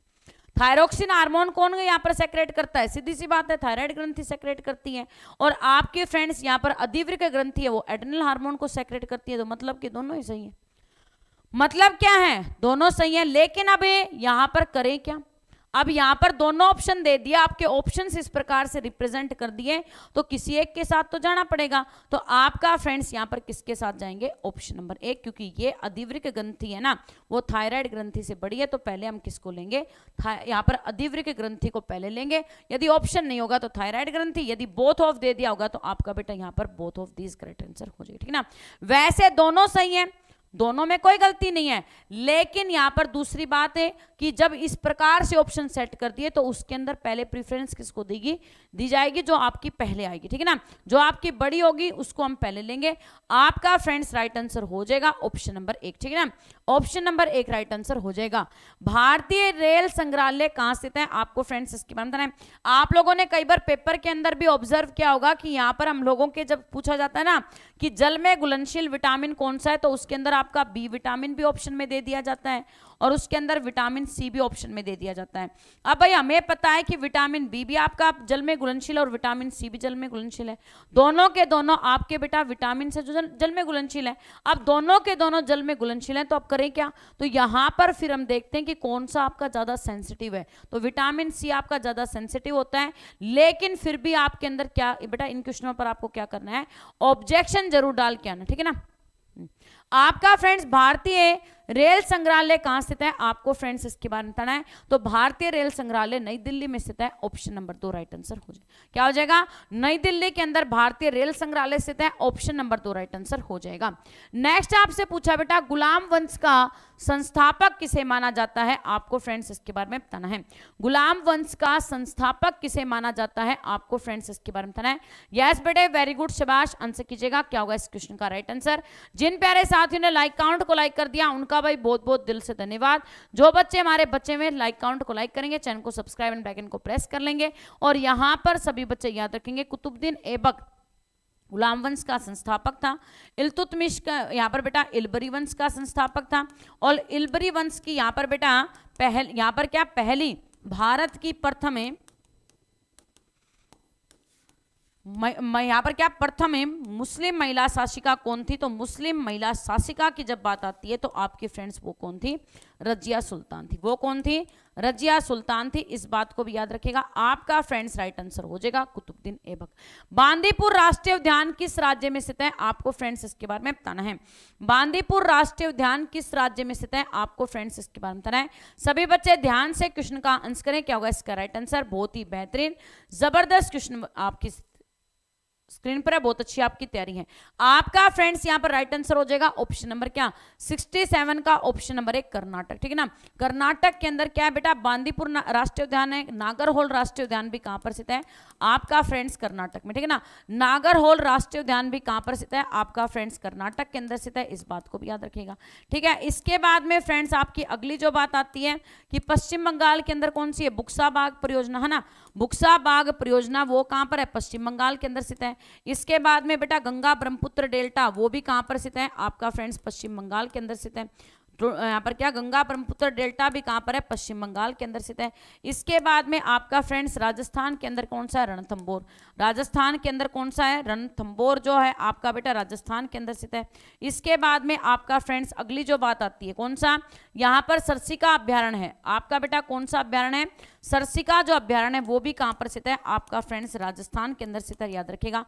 थायरोक्सिन हार्मोन कौन यहाँ पर सेक्रेट करता है सीधी सी बात है थायराइड ग्रंथि सेक्रेट करती है और आपके फ्रेंड्स यहाँ पर अधिवृक ग्रंथि है वो एडनल हार्मोन को सेक्रेट करती है तो मतलब कि दोनों ही सही है मतलब क्या है दोनों सही है लेकिन अब यहां पर करें क्या अब यहां पर दोनों ऑप्शन दे दिया आपके ऑप्शन इस प्रकार से रिप्रेजेंट कर दिए तो किसी एक के साथ तो जाना पड़ेगा तो आपका फ्रेंड्स यहां पर किसके साथ जाएंगे ऑप्शन नंबर एक क्योंकि ये अधिवृक ग्रंथि है ना वो थायराइड ग्रंथि से बड़ी है तो पहले हम किसको लेंगे यहां पर अधिवृक ग्रंथि को पहले लेंगे यदि ऑप्शन नहीं होगा तो थायराइड ग्रंथि यदि बोथ ऑफ दे दिया होगा तो आपका बेटा यहाँ पर both of these correct answer हो जाएगा ठीक है ना वैसे दोनों सही है दोनों में कोई गलती नहीं है लेकिन यहां पर दूसरी बात है कि जब इस प्रकार से ऑप्शन सेट कर दिए तो उसके अंदर पहले प्रिफरेंस किसको देगी दी जाएगी जो आपकी पहले आएगी ठीक है ना जो आपकी बड़ी होगी उसको हम पहले लेंगे आपका फ्रेंड्स राइट आंसर हो जाएगा ऑप्शन नंबर एक ठीक है ना ऑप्शन नंबर एक राइट आंसर हो जाएगा भारतीय रेल संग्रहालय कहां स्थित है आपको फ्रेंड्स इसके बारे में है आप लोगों ने कई बार पेपर के अंदर भी ऑब्जर्व किया होगा कि यहाँ पर हम लोगों के जब पूछा जाता है ना कि जल में घुलनशील विटामिन कौन सा है तो उसके अंदर आप आपका बी विटामिन भी ऑप्शन में दे दिया जाता है और उसके अंदर विटामिन सी भी ऑप्शन में दे दिया जाता है अब भाई हमें पता है कि विटामिन बी भी आपका जल में घुलनशील और विटामिन सी भी जल में घुलनशील है दोनों के दोनों आपके बेटा विटामिन से जो जल में घुलनशील है अब दोनों के दोनों जल में घुलनशील है तो आप करें क्या तो यहाँ पर फिर हम देखते हैं कि कौन सा आपका ज़्यादा सेंसिटिव है तो विटामिन सी आपका ज़्यादा सेंसिटिव होता है लेकिन फिर भी आपके अंदर क्या बेटा इन क्वेश्चनों पर आपको क्या करना है ऑब्जेक्शन जरूर डाल के आना ठीक है ना आपका फ्रेंड्स भारतीय रेल संग्रहालय कहां स्थित है आपको फ्रेंड्स इसके बारे में बताना है तो भारतीय रेल संग्रहालय नई दिल्ली में स्थित है ऑप्शन नंबर दो राइट आंसर हो जाए क्या हो जाएगा नई दिल्ली के अंदर भारतीय रेल संग्रहालय स्थित है ऑप्शन नंबर दो राइट आंसर हो जाएगा नेक्स्ट आपसे पूछा बेटा गुलाम वंश का संस्थापक किसे माना जाता है आपको फ्रेंड्स इसके बारे में बताना है गुलाम वंश का संस्थापक किसे माना जाता है आपको फ्रेंड्स इसके बारे में बताना है यस बेटे वेरी गुड सुभाष आंसर कीजिएगा क्या होगा इस क्वेश्चन का राइट आंसर जिन प्यारे साथियों ने लाइक काउंट को लाइक कर दिया उनका उनका भाई बहुत बहुत दिल से धन्यवाद जो बच्चे हमारे बच्चे में लाइक काउंट को लाइक करेंगे चैनल को सब्सक्राइब एंड बैकन को प्रेस कर लेंगे और यहाँ पर सभी बच्चे याद रखेंगे कुतुबुद्दीन ऐबक गुलाम वंश का संस्थापक था इलतुतमिश का यहाँ पर बेटा इलबरी वंश का संस्थापक था और इलबरी वंश की यहाँ पर बेटा पहल यहाँ पर क्या पहली भारत की प्रथम मैं यहाँ पर क्या प्रथम है मुस्लिम महिला शासिका कौन थी तो मुस्लिम महिला शासिका की जब बात आती है तो आपकी फ्रेंड्स वो कौन थी रजिया सुल्तान थी वो कौन थी रजिया सुल्तान थी इस बात को भी याद रखेगा आपका फ्रेंड्स राइट आंसर हो जाएगा कुतुबुद्दीन ऐबक बांदीपुर राष्ट्रीय उद्यान किस राज्य में स्थित है आपको फ्रेंड्स इसके बारे में बताना है बांदीपुर राष्ट्रीय उद्यान किस राज्य में स्थित है आपको फ्रेंड्स इसके बारे में बताना है सभी बच्चे ध्यान से क्वेश्चन का आंसर करें क्या होगा इसका राइट आंसर बहुत ही बेहतरीन जबरदस्त क्वेश्चन आपकी स्क्रीन पर है बहुत अच्छी आपकी तैयारी है आपका फ्रेंड्स यहाँ पर राइट आंसर हो जाएगा ऑप्शन नंबर क्या 67 का ऑप्शन नंबर एक कर्नाटक ठीक है ना कर्नाटक के अंदर क्या है बेटा बांदीपुर राष्ट्रीय उद्यान है नागरहोल राष्ट्रीय उद्यान भी कहां पर स्थित है आपका फ्रेंड्स कर्नाटक में ठीक है ना नागरहोल राष्ट्रीय उद्यान भी कहां पर स्थित है आपका फ्रेंड्स कर्नाटक के अंदर स्थित है इस बात को भी याद रखेगा ठीक है इसके बाद में फ्रेंड्स आपकी अगली जो बात आती है कि पश्चिम बंगाल के अंदर कौन सी है बुक्सा बाग परियोजना है ना बुक्सा बाग परियोजना वो कहाँ पर है पश्चिम बंगाल के अंदर स्थित है इसके बाद में बेटा गंगा ब्रह्मपुत्र डेल्टा वो भी कहाँ पर स्थित है आपका फ्रेंड्स पश्चिम बंगाल के अंदर स्थित है तो, यहाँ पर क्या गंगा ब्रह्मपुत्र डेल्टा भी कहाँ पर है पश्चिम बंगाल के अंदर स्थित है इसके बाद में आपका फ्रेंड्स राजस्थान के अंदर कौन सा है रणथम्बोर राजस्थान के अंदर कौन सा है रणथम्बोर जो है आपका बेटा राजस्थान के अंदर स्थित है इसके बाद में आपका फ्रेंड्स अगली जो बात आती है कौन सा यहाँ पर सरसिका अभ्यारण है आपका बेटा कौन सा अभ्यारण है सरसिका जो अभ्यारण है वो भी कहाँ पर स्थित है आपका फ्रेंड्स राजस्थान के अंदर स्थित है याद रखेगा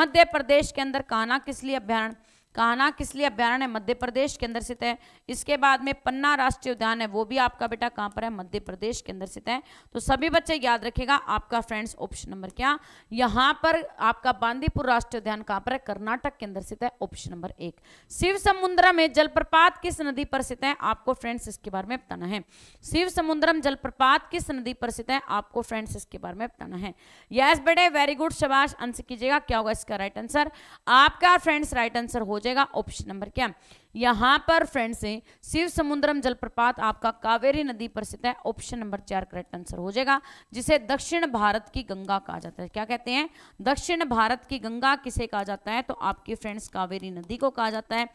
मध्य प्रदेश के अंदर कान्हा किस लिए अभ्यारण्य कान्हा किस लिए अभ्यारण्य मध्य प्रदेश के अंदर स्थित है इसके बाद में पन्ना राष्ट्रीय उद्यान है वो भी आपका बेटा कहाँ पर है मध्य प्रदेश के अंदर स्थित है तो सभी बच्चे याद रखेगा आपका फ्रेंड्स ऑप्शन नंबर क्या यहाँ पर आपका बांदीपुर राष्ट्रीय उद्यान कहाँ पर है कर्नाटक के अंदर स्थित है ऑप्शन नंबर एक शिव समुद्रम में जलप्रपात किस नदी पर स्थित है आपको फ्रेंड्स इसके बारे में बताना है शिव समुद्रम जलप्रपात किस नदी पर स्थित है आपको फ्रेंड्स इसके बारे में बताना है यस बेटे वेरी गुड शबाश आंसर कीजिएगा क्या होगा इसका राइट आंसर आपका फ्रेंड्स राइट आंसर हो हो जाएगा ऑप्शन नंबर क्या यहाँ पर फ्रेंड्स है शिव समुद्रम जलप्रपात आपका कावेरी नदी पर स्थित है ऑप्शन नंबर चार करेक्ट आंसर हो जाएगा जिसे दक्षिण भारत की गंगा कहा जाता है क्या कहते हैं दक्षिण भारत की गंगा किसे कहा जाता है तो आपकी फ्रेंड्स कावेरी नदी को कहा जाता है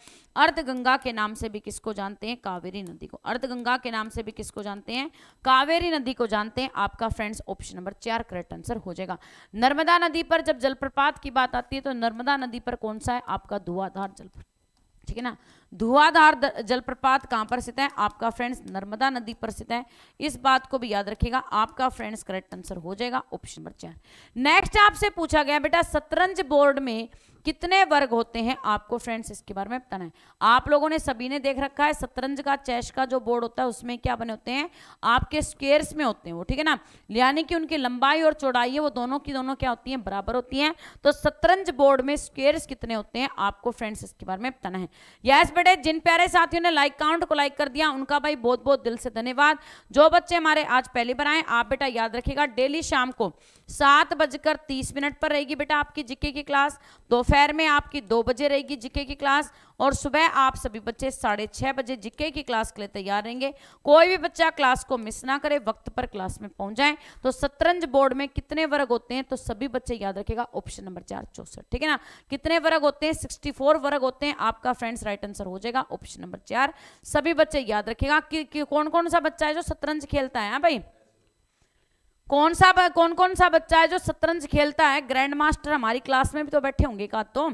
अर्धगंगा के नाम से भी किसको जानते हैं कावेरी नदी को अर्धगंगा के नाम से भी किसको जानते हैं कावेरी नदी को जानते हैं आपका फ्रेंड्स ऑप्शन नंबर चार करेक्ट आंसर हो जाएगा नर्मदा नदी पर जब जलप्रपात की बात आती है तो नर्मदा नदी पर कौन सा है आपका धुआधार जलप्रपात ठीक है ना धुआधार जलप्रपात कहाँ पर स्थित है आपका फ्रेंड्स नर्मदा नदी पर स्थित है इस बात को भी याद रखिएगा आपका फ्रेंड्स करेक्ट आंसर हो जाएगा ऑप्शन नंबर चार नेक्स्ट आपसे पूछा गया बेटा शतरंज बोर्ड में कितने वर्ग होते हैं आपको फ्रेंड्स इसके बारे में बताना है आप लोगों ने सभी ने देख रखा है शतरंज का चैश का जो बोर्ड होता है उसमें क्या बने होते हैं आपके स्केयर्स में होते हैं वो ठीक है ना यानी कि उनकी लंबाई और चौड़ाई है वो दोनों की दोनों क्या होती है बराबर होती है तो शतरंज बोर्ड में स्केयर्स कितने होते हैं आपको फ्रेंड्स इसके बारे में बताना है यस बेटे जिन प्यारे साथियों ने लाइक काउंट को लाइक कर दिया उनका भाई बहुत बहुत दिल से धन्यवाद जो बच्चे हमारे आज पहले बार आए आप बेटा याद रखेगा डेली शाम को सात बजकर तीस मिनट पर रहेगी बेटा आपकी जीके की क्लास दोपहर दोपहर में आपकी दो बजे रहेगी जीके की क्लास और सुबह आप सभी बच्चे साढ़े छः बजे जीके की क्लास के लिए तैयार रहेंगे कोई भी बच्चा क्लास को मिस ना करे वक्त पर क्लास में पहुंच जाए तो शतरंज बोर्ड में कितने वर्ग होते हैं तो सभी बच्चे याद रखेगा ऑप्शन नंबर चार चौसठ ठीक है ना कितने वर्ग होते हैं सिक्सटी वर्ग होते हैं आपका फ्रेंड्स राइट आंसर हो जाएगा ऑप्शन नंबर चार सभी बच्चे याद रखेगा कि, कि कौन कौन सा बच्चा है जो शतरंज खेलता है हाँ भाई कौन सा कौन कौन सा बच्चा है जो शतरंज खेलता है ग्रैंड मास्टर हमारी क्लास में भी तो बैठे होंगे का तो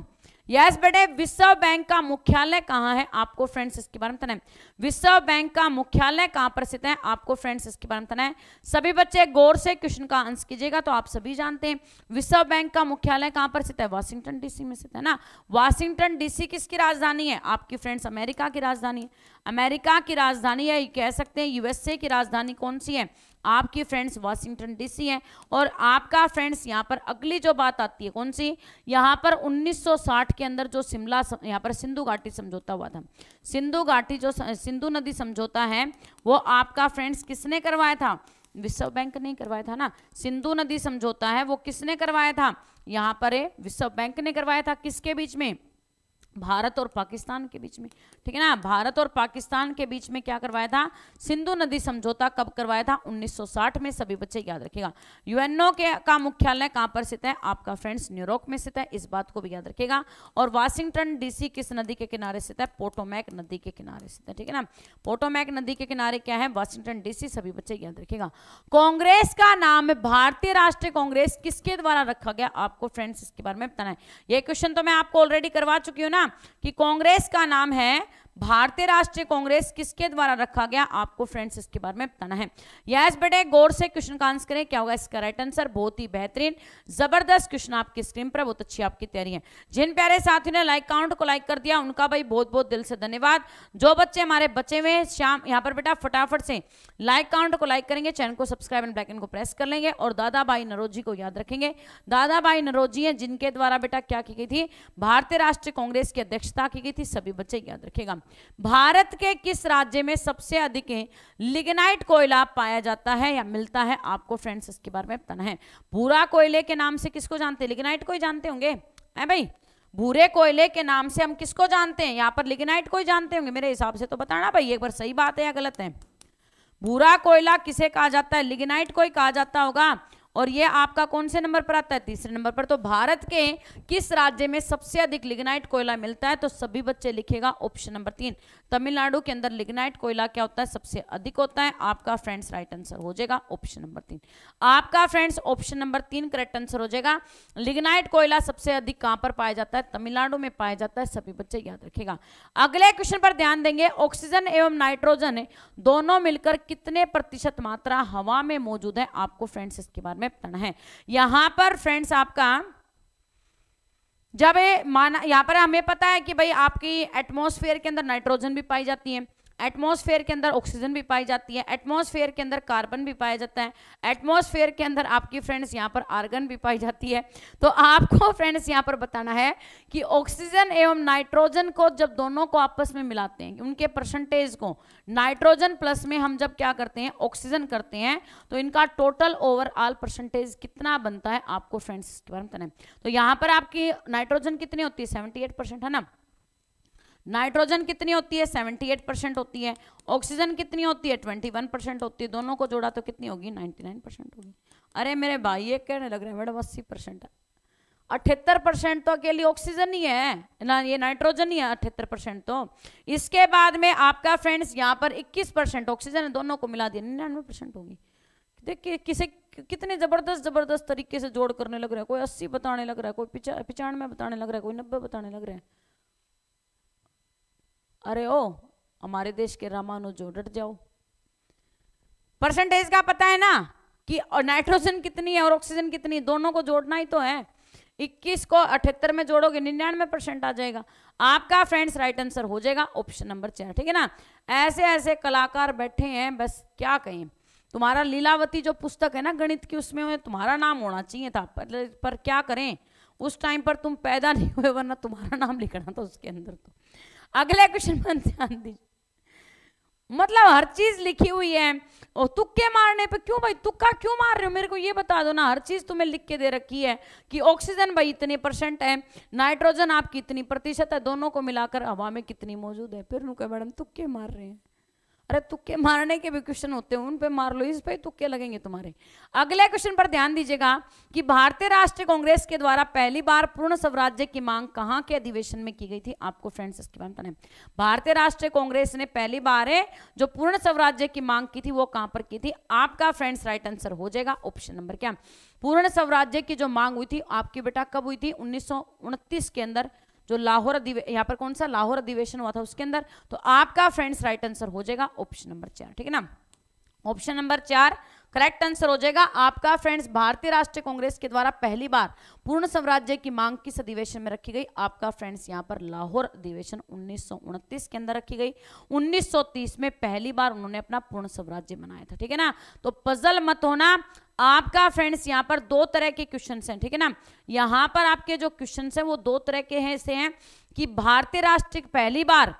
यस बेटे विश्व बैंक का मुख्यालय कहाँ है आपको फ्रेंड्स इसके बारे में बताना विश्व बैंक का मुख्यालय कहाँ पर स्थित है आपको फ्रेंड्स इसके बारे में बताना सभी बच्चे गौर से क्वेश्चन का आंसर कीजिएगा तो आप सभी जानते हैं विश्व बैंक का मुख्यालय कहाँ पर स्थित है वाशिंगटन डीसी में स्थित है ना वाशिंगटन डीसी किसकी राजधानी है आपकी फ्रेंड्स अमेरिका की राजधानी है अमेरिका की राजधानी है कह सकते हैं यूएसए की राजधानी कौन सी है आपकी फ्रेंड्स वाशिंगटन डीसी हैं और आपका फ्रेंड्स यहाँ पर अगली जो बात आती है कौन सी यहाँ पर 1960 के अंदर जो शिमला यहाँ पर सिंधु घाटी समझौता हुआ था सिंधु घाटी जो सिंधु नदी समझौता है वो आपका फ्रेंड्स किसने करवाया था विश्व बैंक ने करवाया था ना सिंधु नदी समझौता है वो किसने करवाया था यहाँ पर विश्व बैंक ने करवाया था किसके बीच में भारत और पाकिस्तान के बीच में ठीक है ना भारत और पाकिस्तान के बीच में क्या करवाया था सिंधु नदी समझौता कब करवाया था 1960 में सभी बच्चे याद रखेगा यूएनओ के का मुख्यालय कहां पर स्थित है आपका फ्रेंड्स न्यूयॉर्क में स्थित है इस बात को भी याद रखेगा और वाशिंगटन डीसी किस नदी के किनारे स्थित है पोटोमैक नदी के किनारे स्थित है ठीक है ना पोटोमैक नदी के किनारे क्या है वाशिंगटन डीसी सभी बच्चे याद रखेगा कांग्रेस का नाम भारतीय राष्ट्रीय कांग्रेस किसके द्वारा रखा गया आपको फ्रेंड्स इसके बारे में बताना है यह क्वेश्चन तो मैं आपको ऑलरेडी करवा चुकी हूँ ना कि कांग्रेस का नाम है भारतीय राष्ट्रीय कांग्रेस किसके द्वारा रखा गया आपको फ्रेंड्स इसके बारे में बताना है यस बेटे गौर से क्वेश्चन का आंसर करें क्या होगा इसका राइट आंसर बहुत ही बेहतरीन जबरदस्त क्वेश्चन आपकी स्क्रीन पर बहुत अच्छी आपकी तैयारी है जिन प्यारे साथियों ने लाइक काउंट को लाइक कर दिया उनका भाई बहुत बहुत दिल से धन्यवाद जो बच्चे हमारे बचे हुए शाम यहाँ पर बेटा फटाफट से लाइक काउंट को लाइक करेंगे चैनल को सब्सक्राइब एंड बैकन को प्रेस कर लेंगे और दादा भाई नरोजी को याद रखेंगे दादा भाई नरोजी है जिनके द्वारा बेटा क्या की गई थी भारतीय राष्ट्रीय कांग्रेस की अध्यक्षता की गई थी सभी बच्चे याद रखेगा भारत के किस राज्य में सबसे अधिक लिग्नाइट कोयला पाया जाता है या मिलता है आपको फ्रेंड्स इसके बारे में बताना है भूरा कोयले के नाम से किसको जानते हैं लिग्नाइट को ही जानते होंगे है भाई भूरे कोयले के नाम से हम किसको जानते हैं यहाँ पर लिग्नाइट को ही जानते होंगे मेरे हिसाब से तो बताना भाई एक बार सही बात है या गलत है भूरा कोयला किसे कहा जाता है लिग्नाइट को ही कहा जाता होगा और ये आपका कौन से नंबर पर आता है तीसरे नंबर पर तो भारत के किस राज्य में सबसे अधिक लिग्नाइट कोयला मिलता है तो सभी बच्चे लिखेगा ऑप्शन नंबर तीन तमिलनाडु के अंदर लिग्नाइट कोयला क्या होता है सबसे अधिक होता है आपका फ्रेंड्स राइट आंसर हो जाएगा ऑप्शन नंबर तीन आपका फ्रेंड्स ऑप्शन नंबर तीन करेक्ट आंसर हो जाएगा लिग्नाइट कोयला सबसे अधिक कहां पर पाया जाता है तमिलनाडु में पाया जाता है सभी बच्चे याद रखेगा अगले क्वेश्चन पर ध्यान देंगे ऑक्सीजन एवं नाइट्रोजन दोनों मिलकर कितने प्रतिशत मात्रा हवा में मौजूद है आपको फ्रेंड्स इसके बारे में तण है यहां पर फ्रेंड्स आपका जब ये माना यहाँ पर हमें पता है कि भाई आपकी एटमोस्फेयर के अंदर नाइट्रोजन भी पाई जाती है एटमॉस्फेयर के अंदर ऑक्सीजन भी पाई जाती है एटमॉस्फेयर के अंदर कार्बन भी पाया जाता है एटमॉस्फेयर के अंदर आपकी फ्रेंड्स यहाँ पर आर्गन भी पाई जाती है तो आपको फ्रेंड्स यहाँ पर बताना है कि ऑक्सीजन एवं नाइट्रोजन को जब दोनों को आपस में मिलाते हैं उनके परसेंटेज को नाइट्रोजन प्लस में हम जब क्या करते हैं ऑक्सीजन करते हैं तो इनका टोटल ओवरऑल परसेंटेज कितना बनता है आपको फ्रेंड्स इसके बारे में तो यहाँ पर आपकी नाइट्रोजन कितनी होती है सेवेंटी है ना नाइट्रोजन कितनी होती है 78 परसेंट होती है ऑक्सीजन कितनी होती है 21 परसेंट होती है दोनों को जोड़ा तो कितनी होगी 99 परसेंट होगी अरे मेरे भाई ये कहने लग रहे हैं मैडम अस्सी परसेंट है अठहत्तर परसेंट तो अकेली ऑक्सीजन ही है ना ये नाइट्रोजन ही है अठहत्तर परसेंट तो इसके बाद में आपका फ्रेंड्स यहाँ पर इक्कीस परसेंट ऑक्सीजन है दोनों को मिला दिया निन्यानवे परसेंट होगी देखिए किसे कितने ज़बरदस्त ज़बरदस्त तरीके से जोड़ करने लग रहा है कोई अस्सी बताने लग रहा है कोई पिचानवे बताने लग रहा है कोई नब्बे बताने लग रहा है अरे ओ हमारे देश के जो डट जाओ परसेंटेज का पता है ना कि नाइट्रोजन कितनी है और ऑक्सीजन कितनी है दोनों को जोड़ना ही तो है 21 को अठहत्तर में जोड़ोगे निन्यानवे परसेंट आ जाएगा आपका फ्रेंड्स राइट आंसर हो जाएगा ऑप्शन नंबर चार ठीक है ना ऐसे ऐसे कलाकार बैठे हैं बस क्या कहें तुम्हारा लीलावती जो पुस्तक है ना गणित की उसमें तुम्हारा नाम होना चाहिए था पर, पर क्या करें उस टाइम पर तुम पैदा नहीं हुए वरना तुम्हारा नाम लिखना था उसके अंदर तो अगले क्वेश्चन पर ध्यान दीजिए मतलब हर चीज लिखी हुई है और तुक्के मारने पे क्यों भाई तुक्का क्यों मार रहे हो मेरे को ये बता दो ना हर चीज तुम्हें लिख के दे रखी है कि ऑक्सीजन भाई इतने परसेंट है नाइट्रोजन आपकी इतनी प्रतिशत है दोनों को मिलाकर हवा में कितनी मौजूद है फिर नुके मैडम तुक्के मार रहे हैं अरे तुक्के मारने के भी क्वेश्चन होते हैं उन पे मार लो इस पे तुक्के लगेंगे तुम्हारे अगले क्वेश्चन पर ध्यान दीजिएगा कि भारतीय राष्ट्रीय कांग्रेस के द्वारा पहली बार पूर्ण स्वराज्य की मांग कहाँ के अधिवेशन में की गई थी आपको फ्रेंड्स इसके बारे में भारतीय राष्ट्रीय कांग्रेस ने पहली बार जो पूर्ण स्वराज्य की मांग की थी वो कहाँ पर की थी आपका फ्रेंड्स राइट आंसर हो जाएगा ऑप्शन नंबर क्या पूर्ण स्वराज्य की जो मांग हुई थी आपकी बेटा कब हुई थी उन्नीस के अंदर जो लाहौर यहाँ पर कौन सा लाहौर अधिवेशन हुआ था उसके अंदर तो आपका फ्रेंड्स राइट आंसर हो जाएगा ऑप्शन नंबर चार ठीक है ना ऑप्शन नंबर चार करेक्ट आंसर हो जाएगा आपका फ्रेंड्स भारतीय राष्ट्रीय कांग्रेस के द्वारा पहली बार पूर्ण स्वराज्य की मांग किस अधिवेशन में रखी गई आपका फ्रेंड्स यहां पर लाहौर अधिवेशन उन्नीस के अंदर रखी गई 1930 में पहली बार उन्होंने अपना पूर्ण स्वराज्य बनाया था ठीक है ना तो पजल मत होना आपका फ्रेंड्स यहाँ पर दो तरह के क्वेश्चन हैं ठीक है ना यहाँ पर आपके जो क्वेश्चन हैं वो दो तरह के हैं ऐसे हैं कि भारतीय राष्ट्र पहली बार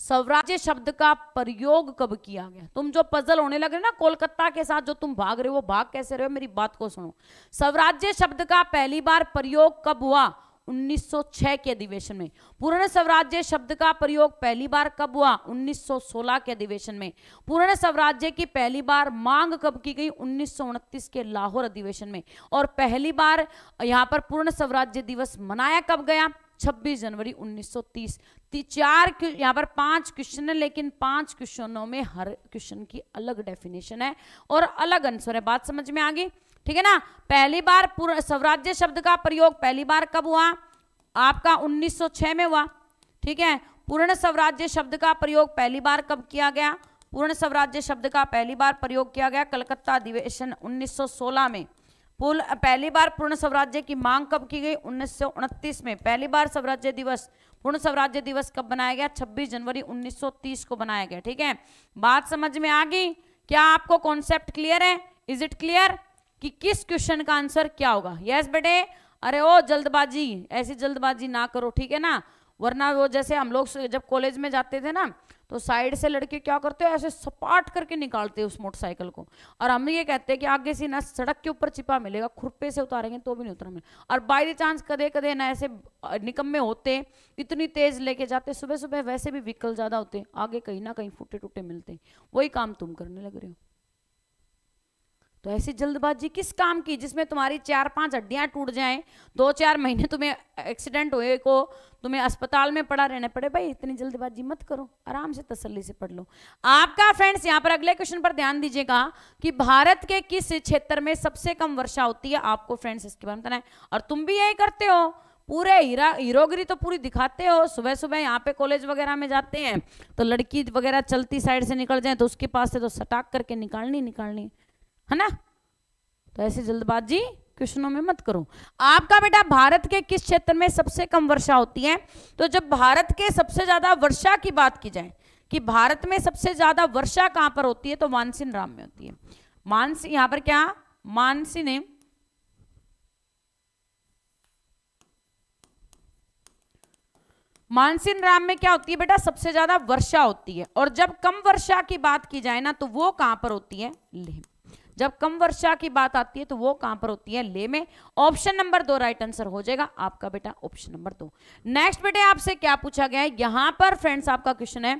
स्वराज्य शब्द का प्रयोग कब किया गया तुम जो पजल होने लग रहे ना कोलकाता के साथ जो तुम भाग रहे हो भाग कैसे रहे हो मेरी बात को सुनो स्वराज्य शब्द का पहली बार प्रयोग कब हुआ 1906 के अधिवेशन में पूर्ण स्वराज्य शब्द का प्रयोग पहली बार कब हुआ 1916 के अधिवेशन में पूर्ण स्वराज्य की पहली बार मांग कब की गई उन्नीस के लाहौर अधिवेशन में और पहली बार यहाँ पर पूर्ण स्वराज्य दिवस मनाया कब गया 26 जनवरी 1930 चार यहाँ पर पांच क्वेश्चन है लेकिन पांच क्वेश्चनों में हर क्वेश्चन की अलग डेफिनेशन है और अलग आंसर है बात समझ में आ गई ठीक है ना पहली बार पूरा स्वराज्य शब्द का प्रयोग पहली बार कब हुआ आपका 1906 में हुआ ठीक है पूर्ण स्वराज्य शब्द का प्रयोग पहली बार कब किया गया पूर्ण स्वराज्य शब्द का पहली बार प्रयोग किया गया कलकत्ता अधिवेशन 1916 में पहली बार पूर्ण स्वराज्य की मांग कब की गई उन्नीस में पहली बार स्वराज्य दिवस पूर्ण स्वराज्य दिवस कब बनाया गया 26 जनवरी 1930 को बनाया गया ठीक है बात समझ में आ गई क्या आपको कॉन्सेप्ट क्लियर है इज इट क्लियर कि किस क्वेश्चन का आंसर क्या होगा यस yes, बेटे अरे ओ जल्दबाजी ऐसी जल्दबाजी ना करो ठीक है ना वरना वो जैसे हम लोग जब कॉलेज में जाते थे ना तो साइड से लड़के क्या करते हो ऐसे सपाट करके निकालते हैं उस मोटरसाइकिल को और हम ये कहते हैं कि आगे से ना सड़क के ऊपर छिपा मिलेगा खुरपे से उतारेंगे तो भी नहीं उतरा मिले और बाई चांस कदे कदे ना ऐसे निकम्मे होते हैं इतनी तेज लेके जाते सुबह सुबह वैसे भी व्हीकल ज़्यादा होते हैं आगे कहीं ना कहीं फूटे टूटे मिलते हैं वही काम तुम करने लग रहे हो तो ऐसी जल्दबाजी किस काम की जिसमें तुम्हारी चार पांच हड्डियां टूट जाएं दो चार महीने तुम्हें एक्सीडेंट हुए को तुम्हें अस्पताल में पड़ा रहने पड़े भाई इतनी जल्दबाजी मत करो आराम से तसल्ली से पढ़ लो आपका फ्रेंड्स यहाँ पर अगले क्वेश्चन पर ध्यान दीजिएगा कि भारत के किस क्षेत्र में सबसे कम वर्षा होती है आपको फ्रेंड्स इसके बारे में बताना है और तुम भी यही करते हो पूरे हीरा हीरोगिरी तो पूरी दिखाते हो सुबह सुबह यहाँ पे कॉलेज वगैरह में जाते हैं तो लड़की वगैरह चलती साइड से निकल जाए तो उसके पास से तो सटाक करके निकालनी निकालनी है ना तो ऐसे जल्दबाजी क्वेश्चनों में मत करो आपका बेटा भारत के किस क्षेत्र में सबसे कम वर्षा होती है तो जब भारत के सबसे ज्यादा वर्षा की बात की जाए कि भारत में सबसे ज्यादा वर्षा कहां पर होती है तो मानसिन राम में होती है मानसिन यहां पर क्या ने मानसिन राम में क्या होती है बेटा सबसे ज्यादा वर्षा होती है और जब कम वर्षा की बात की जाए ना तो वो कहां पर होती है लेह जब कम वर्षा की बात आती है तो वो कहां पर होती है ले में ऑप्शन नंबर दो राइट आंसर हो जाएगा आपका बेटा ऑप्शन नंबर दो नेक्स्ट बेटे आपसे क्या पूछा गया है यहां पर फ्रेंड्स आपका क्वेश्चन है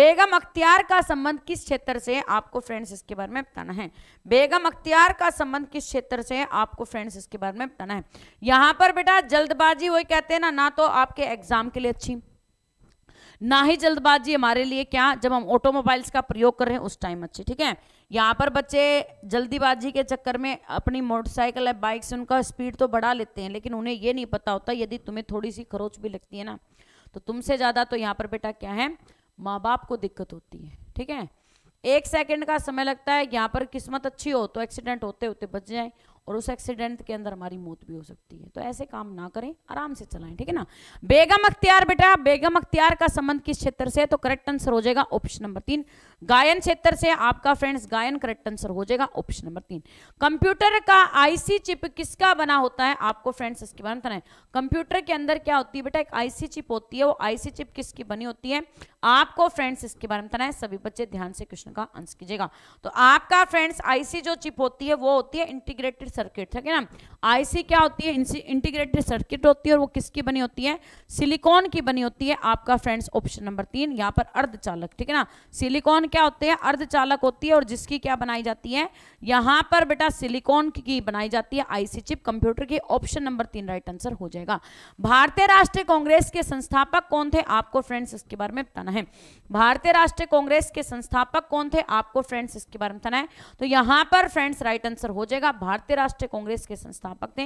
बेगम अख्तियार का संबंध किस क्षेत्र से आपको फ्रेंड्स इसके बारे में बताना है बेगम अख्तियार का संबंध किस क्षेत्र से आपको फ्रेंड्स इसके बारे में बताना है यहां पर बेटा जल्दबाजी वही कहते हैं ना ना तो आपके एग्जाम के लिए अच्छी ना ही जल्दबाजी हमारे लिए क्या जब हम ऑटोमोबाइल्स का प्रयोग कर रहे हैं उस टाइम अच्छी ठीक है यहाँ पर बच्चे जल्दीबाजी के चक्कर में अपनी मोटरसाइकिल या बाइक से उनका स्पीड तो बढ़ा लेते हैं लेकिन उन्हें ये नहीं पता होता यदि तुम्हें थोड़ी सी खरोच भी लगती है ना तो तुमसे ज़्यादा तो यहाँ पर बेटा क्या है माँ बाप को दिक्कत होती है ठीक है एक सेकंड का समय लगता है यहाँ पर किस्मत अच्छी हो तो एक्सीडेंट होते होते बच जाए और उस एक्सीडेंट के अंदर हमारी मौत भी हो सकती है तो ऐसे काम ना करें आराम से चलाएं ठीक है ना बेगम अख्तियार बेटा बेगम अख्तियार का संबंध किस क्षेत्र से है तो करेक्ट आंसर हो जाएगा ऑप्शन नंबर तीन गायन क्षेत्र से आपका फ्रेंड्स गायन करेक्ट आंसर हो जाएगा ऑप्शन नंबर तीन कंप्यूटर का आईसी चिप किसका बना होता है आपको फ्रेंड्स इसके बारे में कंप्यूटर के अंदर क्या होती है बेटा एक आईसी चिप होती है वो आईसी चिप किसकी बनी होती है आपको फ्रेंड्स इसके बारे में बताना है सभी बच्चे ध्यान से क्वेश्चन का आंसर कीजिएगा तो आपका फ्रेंड्स आईसी जो चिप होती है वो होती है इंटीग्रेटेड सर्किट ठीक है ना आईसी क्या होती है इंटीग्रेटेड सर्किट होती है और वो किसकी बनी होती है सिलिकॉन की बनी होती है आपका फ्रेंड्स ऑप्शन नंबर तीन यहाँ पर अर्धचालक ठीक है ना सिलिकॉन क्या होते हैं अर्धचालक होती है और जिसकी क्या बनाई जाती है यहाँ पर बेटा सिलिकॉन की बनाई जाती है आईसी चिप कंप्यूटर की ऑप्शन नंबर तीन राइट आंसर हो जाएगा भारतीय राष्ट्रीय कांग्रेस के संस्थापक कौन थे आपको फ्रेंड्स इसके बारे में बताना है भारतीय राष्ट्रीय कांग्रेस के संस्थापक कौन थे आपको फ्रेंड्स इसके बारे में बताना है तो यहाँ पर फ्रेंड्स राइट आंसर हो जाएगा भारतीय राष्ट्रीय कांग्रेस के संस्थापक थे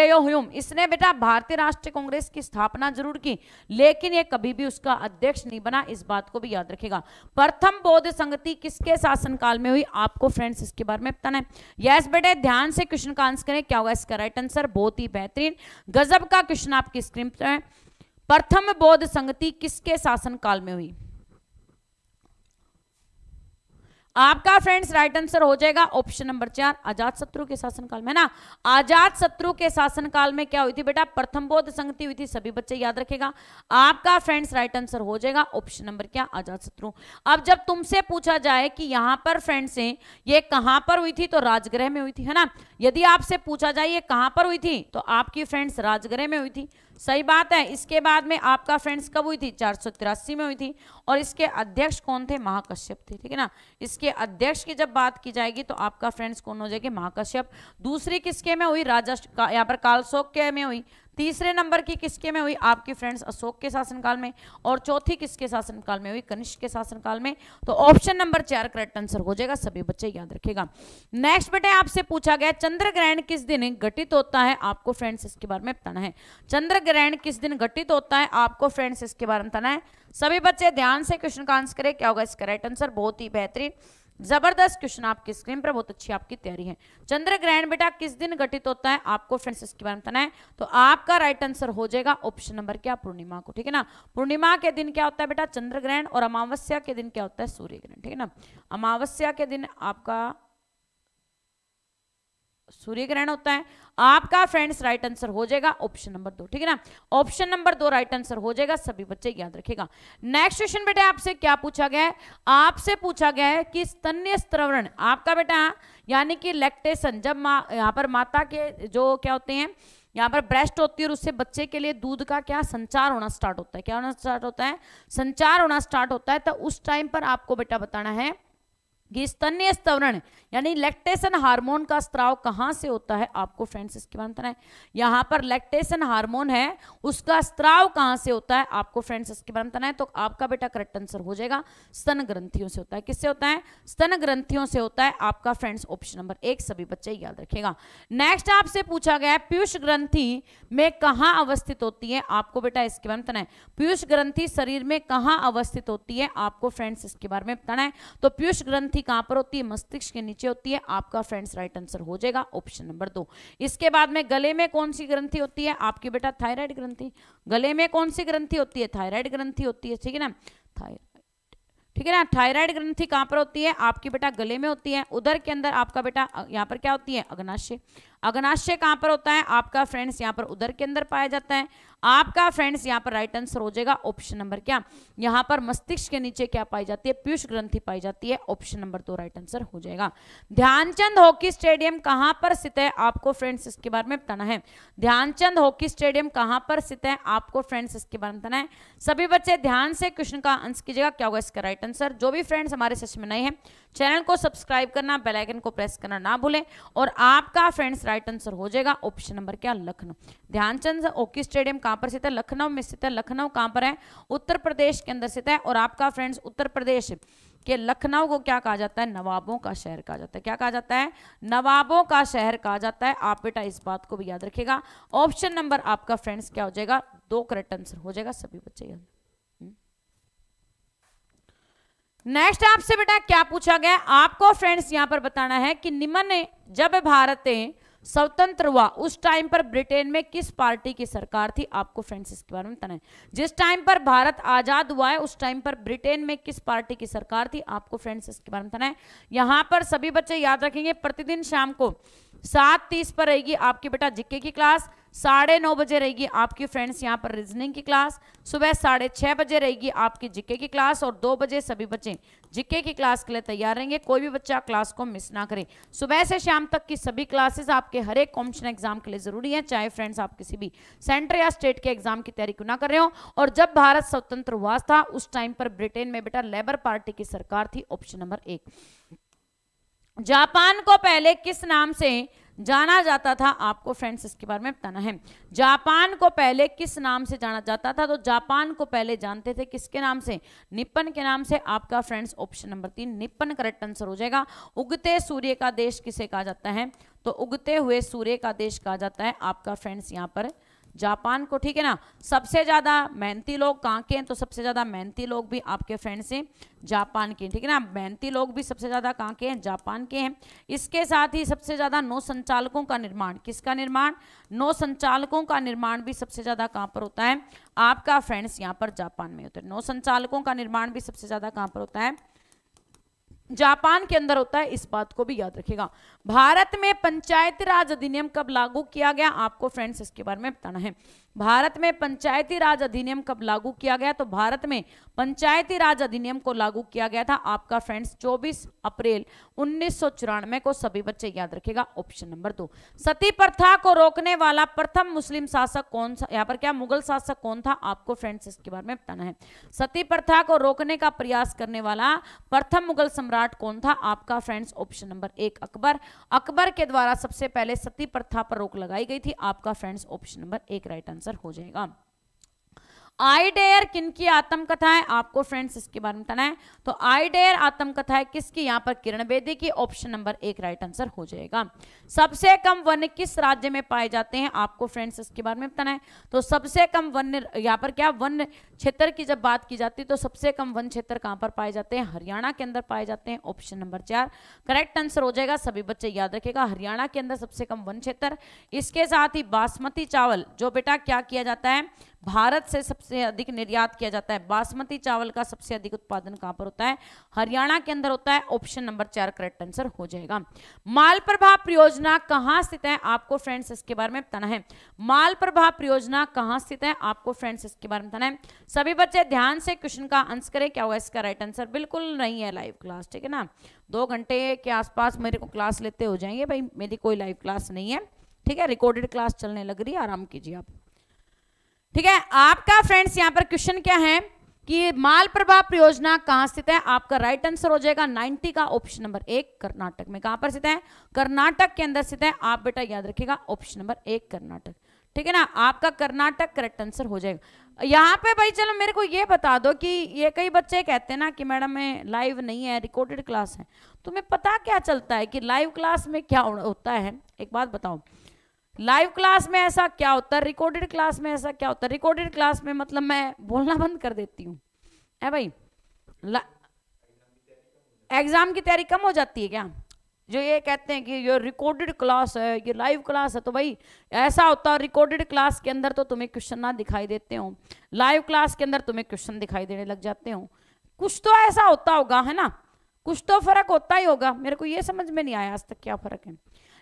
ए ओ ह्यूम इसने बेटा भारतीय राष्ट्रीय कांग्रेस की स्थापना जरूर की लेकिन ये कभी भी उसका अध्यक्ष नहीं बना इस बात को भी याद रखेगा प्रथम बौद्ध संगति किसके शासनकाल में हुई आपको फ्रेंड्स इसके बारे में बताना है यस बेटे ध्यान से क्वेश्चन का आंसर करें क्या होगा इसका राइट आंसर बहुत ही बेहतरीन गजब का क्वेश्चन आपकी स्क्रीन पर है प्रथम बौद्ध संगति किसके शासनकाल में हुई आपका फ्रेंड्स राइट आंसर हो जाएगा ऑप्शन नंबर चार आजाद शत्रु के शासनकाल में ना आजाद शत्रु के शासनकाल में क्या हुई थी बेटा प्रथम बोध संगति हुई थी सभी बच्चे याद रखेगा आपका फ्रेंड्स राइट आंसर हो जाएगा ऑप्शन नंबर क्या आजाद शत्रु अब जब तुमसे पूछा जाए कि यहां पर फ्रेंड्स ये कहां पर हुई थी तो राजगृह में हुई थी है ना यदि आपसे पूछा जाए ये कहां पर हुई थी तो आपकी फ्रेंड्स राजगृह में हुई थी सही बात है इसके बाद में आपका फ्रेंड्स कब हुई थी चार में हुई थी और इसके अध्यक्ष कौन थे महाकश्यप थे ठीक है ना इसके अध्यक्ष की जब बात की जाएगी तो आपका फ्रेंड्स कौन हो जाएगी महाकश्यप दूसरी किसके में हुई राजा यहाँ पर कालशोक के में हुई तीसरे नंबर की किसके में हुई आपकी फ्रेंड्स अशोक के शासनकाल में और चौथी किसके शासनकाल में हुई कनिष्क के शासनकाल में तो ऑप्शन नंबर चार करेक्ट आंसर हो जाएगा सभी बच्चे याद रखेगा नेक्स्ट बेटे आपसे पूछा गया चंद्र ग्रहण किस दिन घटित होता है आपको फ्रेंड्स इसके बारे में बताना है चंद्र ग्रहण किस दिन घटित होता है आपको फ्रेंड्स इसके बारे में बताना है सभी बच्चे ध्यान से क्वेश्चन का आंसर करें क्या होगा इसका राइट आंसर बहुत ही बेहतरीन जबरदस्त क्वेश्चन आपकी स्क्रीन पर बहुत अच्छी आपकी तैयारी है चंद्र ग्रहण बेटा किस दिन घटित होता है आपको फ्रेंड्स इसके बारे में बताना है तो आपका राइट आंसर हो जाएगा ऑप्शन नंबर क्या पूर्णिमा को ठीक है ना पूर्णिमा के दिन क्या होता है बेटा चंद्र ग्रहण और अमावस्या के दिन क्या होता है सूर्य ग्रहण ठीक है ना अमावस्या के दिन आपका सूर्य ग्रहण होता है आपका फ्रेंड्स राइट आंसर हो जाएगा ऑप्शन नंबर दो ठीक है ना ऑप्शन नंबर दो राइट आंसर हो जाएगा सभी बच्चे याद रखेगा नेक्स्ट क्वेश्चन बेटा आपसे क्या पूछा गया है आपसे पूछा गया है कि स्तन्य स्त्रवण आपका बेटा यानी कि लेक्टेशन जब माँ यहाँ पर माता के जो क्या होते हैं यहाँ पर ब्रेस्ट होती है और उससे बच्चे के लिए दूध का क्या संचार होना स्टार्ट होता है क्या होना स्टार्ट होता है संचार होना स्टार्ट होता है तो उस टाइम पर आपको बेटा बताना है कि स्तन्य स्तवरण यानी लैक्टेशन हार्मोन का स्त्राव कहाँ से होता है आपको फ्रेंड्स इसके बारे में है यहाँ पर लैक्टेशन हार्मोन है उसका स्त्राव कहाँ से होता है आपको फ्रेंड्स इसके बारे में है तो आपका बेटा करेक्ट आंसर हो जाएगा स्तन ग्रंथियों से होता है किससे होता है स्तन ग्रंथियों से होता है आपका फ्रेंड्स ऑप्शन नंबर एक सभी बच्चे याद रखेगा नेक्स्ट आपसे पूछा गया है पीयूष ग्रंथि में कहाँ अवस्थित होती है आपको बेटा इसके बारे में है पीयूष ग्रंथि शरीर में कहाँ अवस्थित होती है आपको फ्रेंड्स इसके बारे में बताना है तो पीयूष ग्रंथि ग्रंथि कहां पर होती है मस्तिष्क के नीचे होती है आपका फ्रेंड्स राइट आंसर हो जाएगा ऑप्शन नंबर दो इसके बाद में गले में कौन सी ग्रंथि होती है आपकी बेटा थायराइड ग्रंथि गले में कौन सी ग्रंथि होती है थायराइड ग्रंथि होती है ठीक है ना थायराइड ठीक है ना थायराइड ग्रंथि कहाँ पर होती है आपकी बेटा गले में होती है उधर के अंदर आपका बेटा यहाँ पर क्या होती है अग्नाशय अग्नाशय कहाँ पर होता है आपका फ्रेंड्स यहाँ पर उधर के अंदर पाया जाता है आपका फ्रेंड्स यहाँ पर राइट आंसर हो जाएगा ऑप्शन नंबर क्या यहाँ पर मस्तिष्क के नीचे क्या पाई जाती है पीयूष ग्रंथि पाई जाती है ऑप्शन नंबर दो राइट आंसर हो जाएगा ध्यानचंद हॉकी स्टेडियम कहाँ पर स्थित है आपको फ्रेंड्स इसके बारे में बताना है ध्यानचंद हॉकी स्टेडियम कहाँ पर स्थित है आपको फ्रेंड्स इसके बारे में बताना है सभी बच्चे ध्यान से क्वेश्चन का आंसर कीजिएगा क्या होगा इसका राइट आंसर जो भी फ्रेंड्स हमारे सच में नहीं है चैनल को सब्सक्राइब करना बेल आइकन को प्रेस करना ना भूलें और आपका फ्रेंड्स राइट आंसर हो जाएगा ऑप्शन नंबर क्या लखनऊ ध्यानचंद ओकी स्टेडियम कहाँ पर स्थित है लखनऊ में स्थित है लखनऊ कहाँ पर है उत्तर प्रदेश के अंदर स्थित है और आपका फ्रेंड्स उत्तर प्रदेश के लखनऊ को क्या कहा जाता है नवाबों का शहर कहा जाता है क्या कहा जाता है नवाबों का शहर कहा जाता है आप बेटा इस बात को भी याद रखेगा ऑप्शन नंबर आपका फ्रेंड्स क्या हो जाएगा दो करेक्ट आंसर हो जाएगा सभी बच्चे नेक्स्ट आपसे बेटा क्या पूछा गया आपको फ्रेंड्स यहां पर बताना है कि निम्न जब भारत स्वतंत्र हुआ उस टाइम पर ब्रिटेन में किस पार्टी की सरकार थी आपको फ्रेंड्स इसके बारे में बताना है जिस टाइम पर भारत आजाद हुआ है उस टाइम पर ब्रिटेन में किस पार्टी की सरकार थी आपको फ्रेंड्स इसके बारे में बताना है यहां पर सभी बच्चे याद रखेंगे प्रतिदिन शाम को सात पर रहेगी आपकी बेटा जिक्के की क्लास साढ़े नौ बजे रहेगी आपकी फ्रेंड्स यहाँ पर रीजनिंग की क्लास सुबह साढ़े छः बजे रहेगी आपकी जिके की क्लास और दो बजे सभी बच्चे जिके की क्लास के लिए तैयार रहेंगे कोई भी बच्चा क्लास को मिस ना करे सुबह से शाम तक की सभी क्लासेस आपके हर एक कॉम्पिटिशन एग्जाम के लिए ज़रूरी है चाहे फ्रेंड्स आप किसी भी सेंटर या स्टेट के एग्जाम की तैयारी क्यों ना कर रहे हो और जब भारत स्वतंत्र हुआ था उस टाइम पर ब्रिटेन में बेटा लेबर पार्टी की सरकार थी ऑप्शन नंबर एक जापान को पहले किस नाम से जाना जाता था आपको फ्रेंड्स इसके बारे में बताना है जापान को पहले किस नाम से जाना जाता था तो जापान को पहले जानते थे किसके नाम से निपन के नाम से आपका फ्रेंड्स ऑप्शन नंबर तीन निपन करेक्ट आंसर हो जाएगा उगते सूर्य का देश किसे कहा जाता है तो उगते हुए सूर्य का देश कहा जाता है आपका फ्रेंड्स यहाँ पर जापान को ठीक है ना सबसे ज़्यादा मेहनती लोग कहाँ के हैं तो सबसे ज़्यादा मेहनती लोग भी आपके फ्रेंड्स हैं जापान के ठीक है ना मेहनती लोग भी सबसे ज़्यादा कहाँ के हैं जापान के हैं इसके साथ ही सबसे ज़्यादा नौ संचालकों का निर्माण किसका निर्माण नौ संचालकों का निर्माण भी सबसे ज़्यादा कहाँ पर होता है आपका फ्रेंड्स यहाँ पर जापान में होता है नौ संचालकों का निर्माण भी सबसे ज़्यादा कहाँ पर होता है जापान के अंदर होता है इस बात को भी याद रखेगा भारत में पंचायती राज अधिनियम कब लागू किया गया आपको फ्रेंड्स इसके बारे में बताना है भारत में पंचायती राज अधिनियम कब लागू किया गया तो भारत में पंचायती राज अधिनियम को लागू किया गया था आपका फ्रेंड्स 24 अप्रैल उन्नीस को सभी बच्चे याद रखेगा ऑप्शन नंबर दो सती प्रथा को रोकने वाला प्रथम मुस्लिम शासक कौन सा यहाँ पर क्या मुगल शासक कौन था आपको फ्रेंड्स इसके बारे में बताना है सती प्रथा को रोकने का प्रयास करने वाला प्रथम मुगल सम्राट कौन था आपका फ्रेंड्स ऑप्शन नंबर एक अकबर अकबर के द्वारा सबसे पहले सती प्रथा पर रोक लगाई गई थी आपका फ्रेंड्स ऑप्शन नंबर एक राइट आंसर आंसर हो जाएगा आई डेयर किन की आत्मकथा है आपको फ्रेंड्स इसके बारे में बताना है तो आई डेयर आत्मकथा है किसकी यहाँ पर किरण बेदी की ऑप्शन नंबर एक राइट आंसर हो जाएगा सबसे कम वन किस राज्य में पाए जाते हैं आपको फ्रेंड्स इसके बारे में बताना है तो सबसे कम वन यहाँ पर क्या वन क्षेत्र की जब बात की जाती है तो सबसे कम वन क्षेत्र कहाँ पर पाए जाते हैं हरियाणा के अंदर पाए जाते हैं ऑप्शन नंबर चार करेक्ट आंसर हो जाएगा सभी बच्चे याद रखेगा हरियाणा के अंदर सबसे कम वन क्षेत्र इसके साथ ही बासमती चावल जो बेटा क्या किया जाता है भारत से सबसे अधिक निर्यात किया जाता है बासमती चावल का सबसे अधिक उत्पादन कहां पर होता है हरियाणा के अंदर होता है ऑप्शन नंबर चार करेक्ट आंसर हो जाएगा माल प्रभाव परियोजना कहां स्थित है आपको फ्रेंड्स इसके बारे में बताना है माल प्रभाव परियोजना कहां स्थित है आपको फ्रेंड्स इसके बारे में बताना है सभी बच्चे ध्यान से क्वेश्चन का आंसर करें क्या होगा इसका राइट आंसर बिल्कुल नहीं है लाइव क्लास ठीक है ना दो घंटे के आसपास मेरे को क्लास लेते हो जाएंगे भाई मेरी कोई लाइव क्लास नहीं है ठीक है रिकॉर्डेड क्लास चलने लग रही है आराम कीजिए आप ठीक है आपका फ्रेंड्स यहाँ पर क्वेश्चन क्या है कि माल प्रभाव परियोजना कहाँ स्थित है आपका राइट आंसर हो जाएगा 90 का ऑप्शन नंबर एक कर्नाटक में कहाँ पर स्थित है कर्नाटक के अंदर स्थित है आप बेटा याद रखिएगा ऑप्शन नंबर एक कर्नाटक ठीक है ना आपका कर्नाटक करेक्ट आंसर हो जाएगा यहाँ पे भाई चलो मेरे को ये बता दो कि ये कई बच्चे कहते हैं ना कि मैडम मैं लाइव नहीं है रिकॉर्डेड क्लास है तुम्हें तो पता क्या चलता है कि लाइव क्लास में क्या होता है एक बात बताओ लाइव क्लास में ऐसा क्या होता है रिकॉर्डेड क्लास में ऐसा क्या होता है रिकॉर्डेड क्लास में मतलब मैं बोलना बंद कर देती हूँ है भाई एग्जाम की तैयारी कम हो जाती है क्या जो ये कहते हैं कि ये रिकॉर्डेड क्लास है ये लाइव क्लास है तो भाई ऐसा होता है रिकॉर्डेड क्लास के अंदर तो तुम्हें क्वेश्चन ना दिखाई देते हो लाइव क्लास के अंदर तुम्हें क्वेश्चन दिखाई देने लग जाते हो कुछ तो ऐसा होता होगा है ना कुछ तो फर्क होता ही होगा मेरे को ये समझ में नहीं आया आज तक क्या फर्क है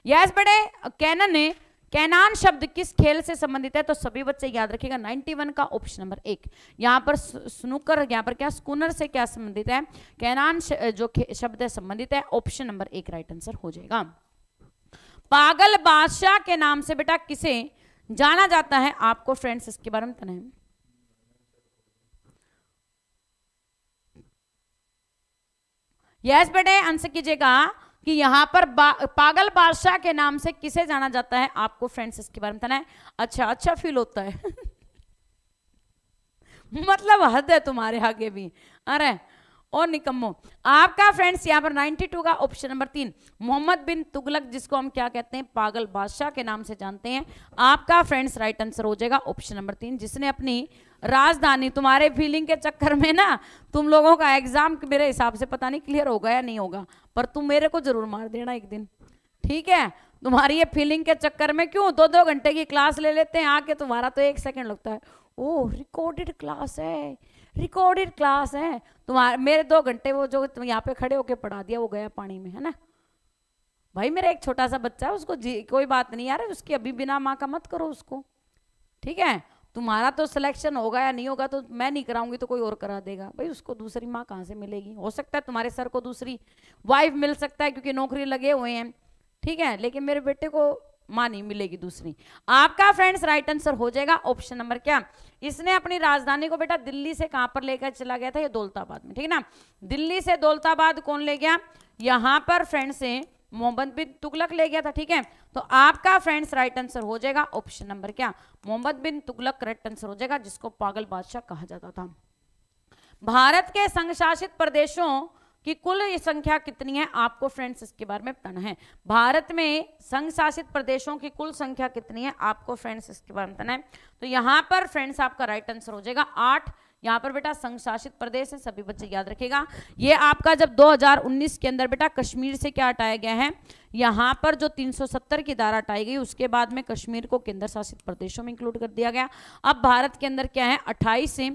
यस बड़े कैनन ने कैनान शब्द किस खेल से संबंधित है तो सभी बच्चे याद रखिएगा 91 का ऑप्शन नंबर एक यहाँ पर स्नूकर यहाँ पर क्या स्कूनर से क्या संबंधित है कैनान जो शब्द है संबंधित है ऑप्शन नंबर एक राइट आंसर हो जाएगा पागल बादशाह के नाम से बेटा किसे जाना जाता है आपको फ्रेंड्स इसके बारे में तना यस बेटे आंसर कीजिएगा कि यहाँ पर बा, पागल बादशाह के नाम से किसे जाना जाता है आपको फ्रेंड्स इसके बारे में बताना है अच्छा अच्छा फील होता है मतलब हद है तुम्हारे आगे भी अरे और निकम्मो आपका फ्रेंड्स यहाँ पर 92 का ऑप्शन नंबर तीन मोहम्मद बिन तुगलक जिसको हम क्या कहते हैं पागल बादशाह के नाम से जानते हैं आपका फ्रेंड्स राइट आंसर हो जाएगा ऑप्शन नंबर तीन जिसने अपनी राजधानी तुम्हारे फीलिंग के चक्कर में ना तुम लोगों का एग्जाम मेरे हिसाब से पता नहीं क्लियर होगा या नहीं होगा पर तुम मेरे को जरूर मार देना एक दिन ठीक है तुम्हारी ये फीलिंग के चक्कर में क्यों दो दो घंटे की क्लास ले लेते हैं आके तुम्हारा तो एक सेकंड लगता है ओह रिकॉर्डेड क्लास है रिकॉर्डेड क्लास है तुम्हारे मेरे दो घंटे वो जो तुम यहाँ पे खड़े होके पढ़ा दिया वो गया पानी में है ना भाई मेरा एक छोटा सा बच्चा है उसको जी कोई बात नहीं यार उसकी अभी बिना माँ का मत करो उसको ठीक है तुम्हारा तो सिलेक्शन होगा या नहीं होगा तो मैं नहीं कराऊंगी तो कोई और करा देगा भाई उसको दूसरी माँ कहाँ से मिलेगी हो सकता है तुम्हारे सर को दूसरी वाइफ मिल सकता है क्योंकि नौकरी लगे हुए हैं ठीक है लेकिन मेरे बेटे को मानी मिलेगी दूसरी आपका फ्रेंड्स राइट आंसर हो जाएगा ऑप्शन नंबर क्या इसने अपनी राजधानी को बेटा दिल्ली से कहां पर लेकर चला गया था ये दौलताबाद में ठीक है ना दिल्ली से दौलताबाद कौन ले गया यहां पर फ्रेंड्स से मोहम्मद बिन तुगलक ले गया था ठीक है तो आपका फ्रेंड्स राइट आंसर हो जाएगा ऑप्शन नंबर क्या मोहम्मद बिन तुगलक करेक्ट आंसर हो जाएगा जिसको पागल बादशाह कहा जाता था भारत के संघ शासित प्रदेशों कि कुल ये संख्या कितनी है आपको फ्रेंड्स इसके बारे में बताना है भारत में संघ शासित प्रदेशों की कुल संख्या कितनी है आपको फ्रेंड्स इसके बारे में बताना है तो यहाँ पर फ्रेंड्स आपका राइट आंसर हो जाएगा आठ यहाँ पर बेटा संघ शासित प्रदेश है सभी बच्चे याद रखेगा ये आपका जब 2019 के अंदर बेटा कश्मीर से क्या हटाया गया है यहाँ पर जो 370 की धारा हटाई गई उसके बाद में कश्मीर को केंद्र शासित प्रदेशों में इंक्लूड कर दिया गया अब भारत के अंदर क्या है 28 से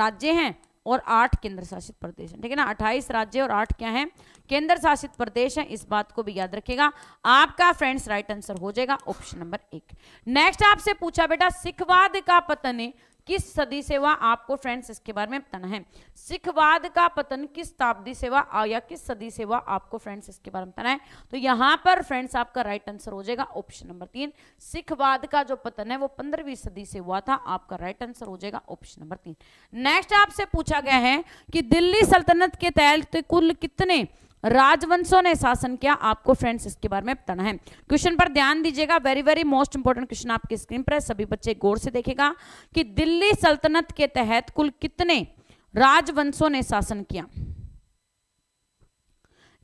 राज्य हैं और आठ केंद्र शासित प्रदेश हैं ठीक है ना अट्ठाईस राज्य और आठ क्या हैं केंद्र शासित प्रदेश हैं इस बात को भी याद रखेगा आपका फ्रेंड्स राइट आंसर हो जाएगा ऑप्शन नंबर एक नेक्स्ट आपसे पूछा बेटा सिखवाद का पतन किस सदी से हुआ आपको फ्रेंड्स इसके बारे में बताना है सिखवाद का पतन किस शताब्दी से हुआ या किस सदी से हुआ आपको फ्रेंड्स इसके बारे में बताना है तो यहाँ पर फ्रेंड्स आपका राइट आंसर हो जाएगा ऑप्शन नंबर तीन सिखवाद का जो पतन है वो पंद्रहवीं सदी से हुआ था आपका राइट आंसर हो जाएगा ऑप्शन नंबर तीन नेक्स्ट आपसे पूछा गया है कि दिल्ली सल्तनत के तहत कुल कितने राजवंशों ने शासन किया आपको फ्रेंड्स इसके बारे में बताना है क्वेश्चन पर ध्यान दीजिएगा very very most important question आपके स्क्रीन पर है सभी बच्चे गौर से देखेगा कि दिल्ली सल्तनत के तहत कुल कितने राजवंशों ने शासन किया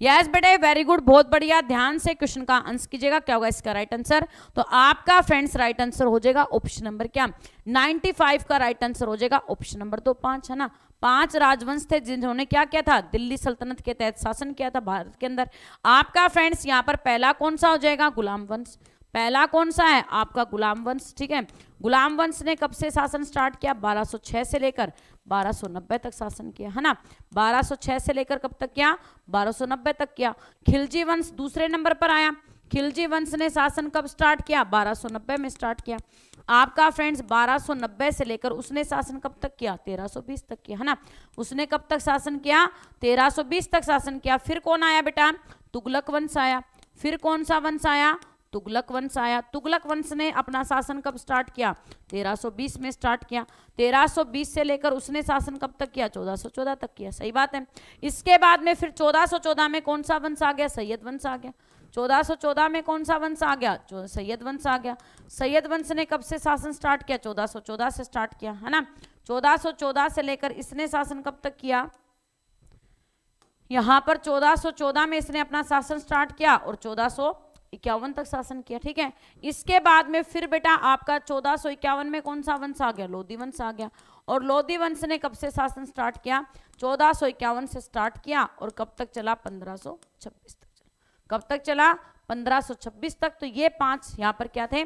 यस बेटे वेरी गुड बहुत बढ़िया ध्यान से क्वेश्चन का आंसर कीजिएगा क्या होगा इसका राइट आंसर तो आपका फ्रेंड्स राइट आंसर हो जाएगा ऑप्शन नंबर क्या 95 का राइट आंसर हो जाएगा ऑप्शन नंबर दो पांच है ना पांच राजवंश थे जिन्होंने क्या किया था दिल्ली सल्तनत के तहत शासन किया था भारत के अंदर आपका फ्रेंड्स यहाँ पर पहला कौन सा हो जाएगा गुलाम वंश पहला कौन सा है आपका गुलाम वंश ठीक है गुलाम वंश ने कब से शासन स्टार्ट किया 1206 से लेकर 1290 तक शासन किया है ना 1206 से लेकर कब तक किया 1290 तक किया खिलजी वंश दूसरे नंबर पर आया खिलजी वंश ने शासन कब स्टार्ट किया 1290 में स्टार्ट किया आपका फ्रेंड्स 1290 से लेकर उसने शासन कब तक किया 1320 तक किया है ना उसने कब तक शासन किया 1320 तक शासन किया फिर कौन आया बेटा तुगलक वंश आया फिर कौन सा वंश आया तुगलक वंश आया तुगलक वंश ने अपना शासन कब स्टार्ट किया 1320 में स्टार्ट किया 1320 से लेकर उसने शासन कब तक किया 1414 तक किया सही बात है इसके बाद में फिर 1414 में कौन सा वंश आ गया सैयद वंश आ गया 1414 में कौन सा वंश आ गया सैयद वंश आ गया सैयद वंश ने कब से शासन स्टार्ट किया 1414 से स्टार्ट किया है ना 1414 से लेकर इसने शासन कब तक किया यहाँ पर 1414 में इसने अपना शासन स्टार्ट किया और चौदह इक्यावन तक शासन किया ठीक है इसके बाद में फिर बेटा आपका चौदह इक्यावन में कौन सा वंश आ गया लोधी वंश आ गया और लोधी वंश ने कब से शासन स्टार्ट किया चौदह इक्यावन से स्टार्ट किया और कब तक चला पंद्रह छब्बीस कब तक चला 1526 तक तो ये पांच यहाँ पर क्या थे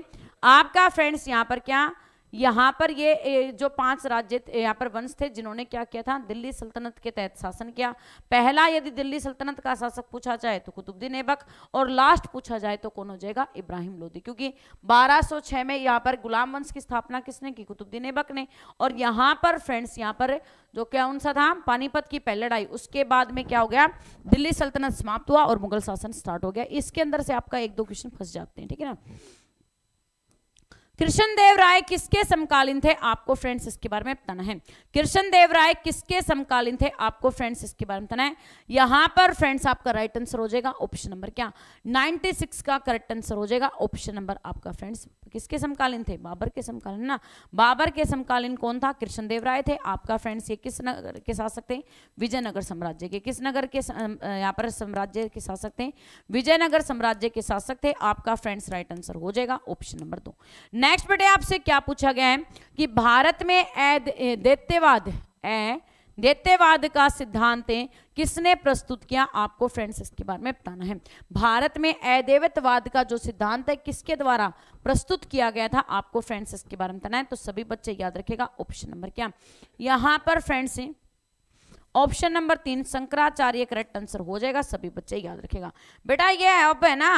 आपका फ्रेंड्स यहाँ पर क्या यहाँ पर ये जो पांच राज्य यहाँ पर वंश थे जिन्होंने क्या किया था दिल्ली सल्तनत के तहत शासन किया पहला यदि दिल्ली सल्तनत का शासक पूछा जाए तो कुतुबुद्दीन ऐबक और लास्ट पूछा जाए तो कौन हो जाएगा इब्राहिम लोदी क्योंकि 1206 में यहाँ पर गुलाम वंश की स्थापना किसने की कुतुबुद्दीन ऐबक ने और यहाँ पर फ्रेंड्स यहाँ पर जो क्या उनसा था पानीपत की पहले लड़ाई उसके बाद में क्या हो गया दिल्ली सल्तनत समाप्त हुआ और मुगल शासन स्टार्ट हो गया इसके अंदर से आपका एक दो क्वेश्चन फंस जाते हैं ठीक है ना कृष्ण देव राय किसके समकालीन थे आपको फ्रेंड्स इसके बारे में बताना है कृष्ण देव राय किसके समकालीन थे आपको फ्रेंड्स इसके बारे में बताना है यहां पर फ्रेंड्स आपका राइट आंसर हो जाएगा ऑप्शन नंबर क्या 96 का करेक्ट आंसर हो जाएगा ऑप्शन नंबर आपका फ्रेंड्स किसके समकालीन थे बाबर के समकालीन ना बाबर के समकालीन कौन था कृष्ण देव राय थे आपका फ्रेंड्स ये किस नगर के शासक थे विजयनगर साम्राज्य के किस नगर के यहाँ पर साम्राज्य के शासक थे विजयनगर साम्राज्य के शासक थे आपका फ्रेंड्स राइट आंसर हो जाएगा ऑप्शन नंबर दो नेक्स्ट बेटे आपसे क्या पूछा गया है कि भारत में दैत्यवाद दैत्यवाद का सिद्धांत किसने प्रस्तुत किया आपको फ्रेंड्स इसके बारे में बताना है भारत में अदेवतवाद का जो सिद्धांत है किसके द्वारा प्रस्तुत किया गया था आपको फ्रेंड्स इसके बारे में बताना है तो सभी बच्चे याद रखेगा ऑप्शन नंबर क्या यहाँ पर फ्रेंड्स ऑप्शन नंबर तीन शंकराचार्य करेक्ट आंसर हो जाएगा सभी बच्चे याद रखेगा बेटा ये है ना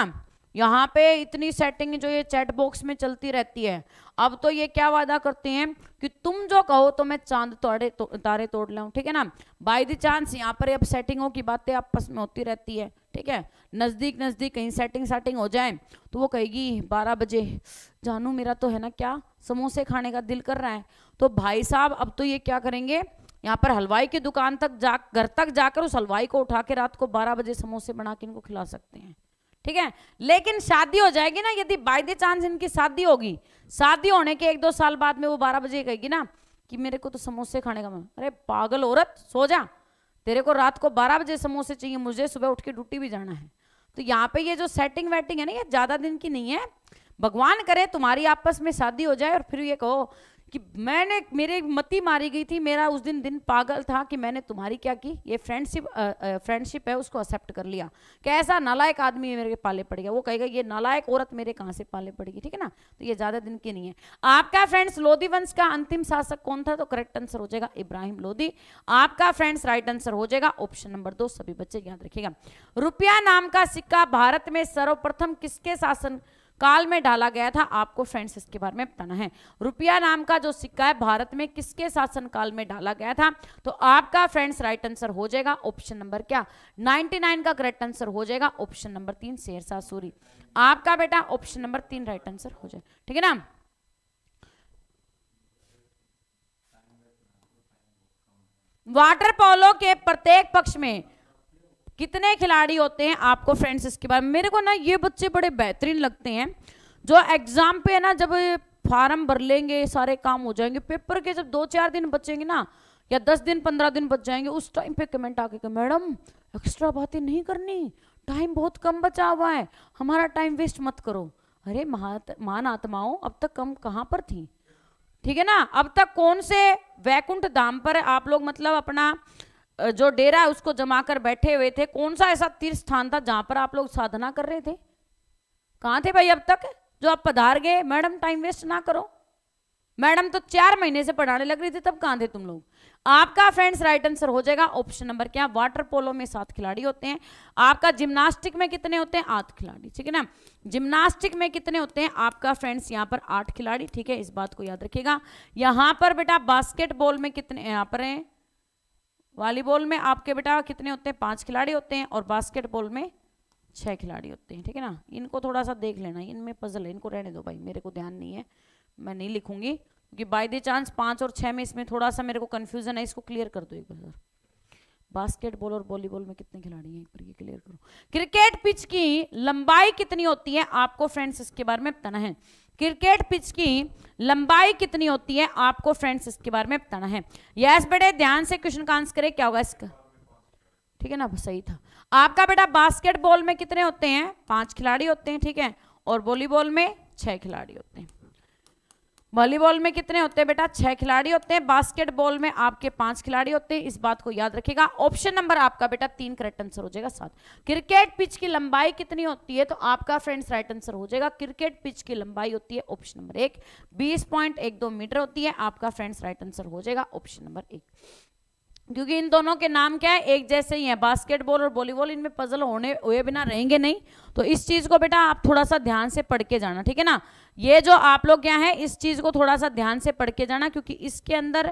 यहाँ पे इतनी सेटिंग जो ये चैट बॉक्स में चलती रहती है अब तो ये क्या वादा करते हैं कि तुम जो कहो तो मैं चांद तोड़े तो, तारे तोड़ लाऊं ठीक है ना बाय द चांस यहाँ पर अब सेटिंगों की बातें आपस में होती रहती है ठीक है नज़दीक नज़दीक कहीं सेटिंग सेटिंग हो जाए तो वो कहेगी बारह बजे जानू मेरा तो है ना क्या समोसे खाने का दिल कर रहा है तो भाई साहब अब तो ये क्या करेंगे यहाँ पर हलवाई की दुकान तक जा घर तक जाकर उस हलवाई को उठा के रात को बारह बजे समोसे बना के इनको खिला सकते हैं ठीक है लेकिन शादी हो जाएगी ना यदि बाई द चांस इनकी शादी होगी शादी होने के एक दो साल बाद में वो बारह बजे कहेगी ना कि मेरे को तो समोसे खाने का मन अरे पागल औरत सो जा तेरे को रात को बारह बजे समोसे चाहिए मुझे सुबह उठ के ड्यूटी भी जाना है तो यहाँ पे ये जो सेटिंग वेटिंग है ना ये ज़्यादा दिन की नहीं है भगवान करे तुम्हारी आपस में शादी हो जाए और फिर ये कहो कि मैंने मेरे मती मारी गई थी मेरा उस दिन दिन पागल था कि मैंने तुम्हारी क्या की ये फ्रेंडशिप फ्रेंडशिप है उसको एक्सेप्ट कर लिया कैसा नालायक आदमी मेरे पाले पड़ गया वो कहेगा ये नालायक औरत मेरे कहाँ से पाले पड़ेगी ठीक है ना तो ये ज़्यादा दिन की नहीं है आपका फ्रेंड्स लोधी वंश का अंतिम शासक कौन था तो करेक्ट आंसर हो जाएगा इब्राहिम लोधी आपका फ्रेंड्स राइट आंसर हो जाएगा ऑप्शन नंबर दो सभी बच्चे याद रखेगा रुपया नाम का सिक्का भारत में सर्वप्रथम किसके शासन काल में डाला गया था आपको फ्रेंड्स इसके बारे में बताना है रुपया नाम का जो सिक्का है भारत में किसके शासन काल में डाला गया था तो आपका फ्रेंड्स राइट आंसर हो जाएगा ऑप्शन नंबर क्या 99 का करेक्ट आंसर हो जाएगा ऑप्शन नंबर तीन शेरशाह सूरी आपका बेटा ऑप्शन नंबर तीन राइट आंसर हो जाए ठीक है ना वाटर पोलो के प्रत्येक पक्ष में कितने खिलाड़ी होते हैं आपको फ्रेंड्स इसके बारे में मेरे को ना ये बच्चे बड़े बेहतरीन लगते हैं जो एग्ज़ाम पे है ना जब फार्म भर लेंगे सारे काम हो जाएंगे पेपर के जब दो चार दिन बचेंगे ना या दस दिन पंद्रह दिन बच जाएंगे उस टाइम पे कमेंट आके कि मैडम एक्स्ट्रा बातें नहीं करनी टाइम बहुत कम बचा हुआ है हमारा टाइम वेस्ट मत करो अरे महात मान आत्माओं अब तक कम कहाँ पर थी ठीक है ना अब तक कौन से वैकुंठ धाम पर आप लोग मतलब अपना जो डेरा है उसको जमा कर बैठे हुए थे कौन सा ऐसा तीर्थ स्थान था जहां पर आप लोग साधना कर रहे थे कहां थे भाई अब तक जो आप पधार गए मैडम टाइम वेस्ट ना करो मैडम तो चार महीने से पढ़ाने लग रही थी तब कहां थे तुम लोग आपका फ्रेंड्स राइट आंसर हो जाएगा ऑप्शन नंबर क्या वाटर पोलो में सात खिलाड़ी होते हैं आपका जिम्नास्टिक में कितने होते हैं आठ खिलाड़ी ठीक है ना जिम्नास्टिक में कितने होते हैं आपका फ्रेंड्स यहाँ पर आठ खिलाड़ी ठीक है इस बात को याद रखिएगा यहाँ पर बेटा बास्केटबॉल में कितने यहाँ पर है वॉलीबॉल में आपके बेटा कितने होते हैं पांच खिलाड़ी होते हैं और बास्केटबॉल में छह खिलाड़ी होते हैं ठीक है ना इनको थोड़ा सा देख लेना इनमें पजल है इनको रहने दो भाई मेरे को ध्यान नहीं है मैं नहीं लिखूंगी क्योंकि बाई द चांस पांच और छह में इसमें थोड़ा सा मेरे को कन्फ्यूजन है इसको क्लियर कर दो एक बार सर बास्केटबॉल और वॉलीबॉल में कितने खिलाड़ी हैं एक बार ये क्लियर करो क्रिकेट पिच की लंबाई कितनी होती है आपको फ्रेंड्स इसके बारे में बताना है क्रिकेट पिच की लंबाई कितनी होती है आपको फ्रेंड्स इसके बारे में बताना है यस बेटे ध्यान से क्वेश्चन का आंसर करें क्या होगा इसका ठीक है ना सही था आपका बेटा बास्केटबॉल में कितने होते हैं पांच खिलाड़ी होते हैं ठीक है और वॉलीबॉल में छह खिलाड़ी होते हैं वॉलीबॉल में कितने होते हैं बेटा छह खिलाड़ी होते हैं बास्केटबॉल में आपके पांच खिलाड़ी होते हैं इस बात को याद रखेगा ऑप्शन नंबर आपका बेटा तीन करेक्ट आंसर हो जाएगा सात क्रिकेट पिच की लंबाई कितनी होती है तो आपका फ्रेंड्स राइट आंसर हो जाएगा क्रिकेट पिच की लंबाई होती है ऑप्शन नंबर एक बीस पॉइंट एक दो मीटर होती है आपका फ्रेंड्स राइट आंसर हो जाएगा ऑप्शन नंबर एक क्योंकि इन दोनों के नाम क्या है एक जैसे ही है बास्केटबॉल और वॉलीबॉल इनमें पजल होने हुए बिना रहेंगे नहीं तो इस चीज़ को बेटा आप थोड़ा सा ध्यान से पढ़ के जाना ठीक है ना ये जो आप लोग क्या है इस चीज़ को थोड़ा सा ध्यान से पढ़ के जाना क्योंकि इसके अंदर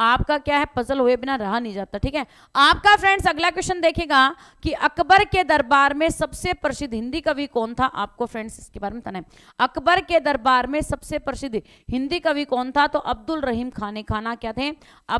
आपका क्या है पजल हुए बिना रहा नहीं जाता ठीक है आपका फ्रेंड्स अगला क्वेश्चन देखेगा कि अकबर के दरबार में सबसे प्रसिद्ध हिंदी कवि कौन था आपको फ्रेंड्स इसके बारे में बताना है अकबर के दरबार में सबसे प्रसिद्ध हिंदी कवि कौन था तो अब्दुल रहीम खाने खाना क्या थे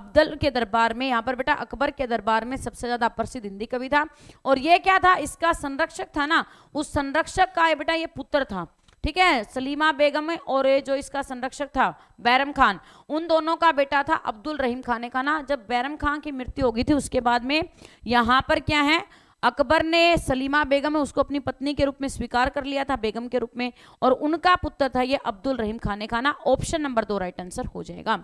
अब्दुल के दरबार में यहाँ पर बेटा अकबर के दरबार में सबसे ज्यादा प्रसिद्ध हिंदी कवि था और ये क्या था इसका संरक्षक था ना उस संरक्षक का बेटा ये पुत्र था ठीक है सलीमा बेगम और जो इसका संरक्षक था बैरम खान उन दोनों का बेटा था अब्दुल रहीम खान का ना जब बैरम खान की मृत्यु हो गई थी उसके बाद में यहाँ पर क्या है अकबर ने सलीमा बेगम है उसको अपनी पत्नी के रूप में स्वीकार कर लिया था बेगम के रूप में और उनका पुत्र था ये अब्दुल रहीम खाने खाना ऑप्शन नंबर दो राइट आंसर हो जाएगा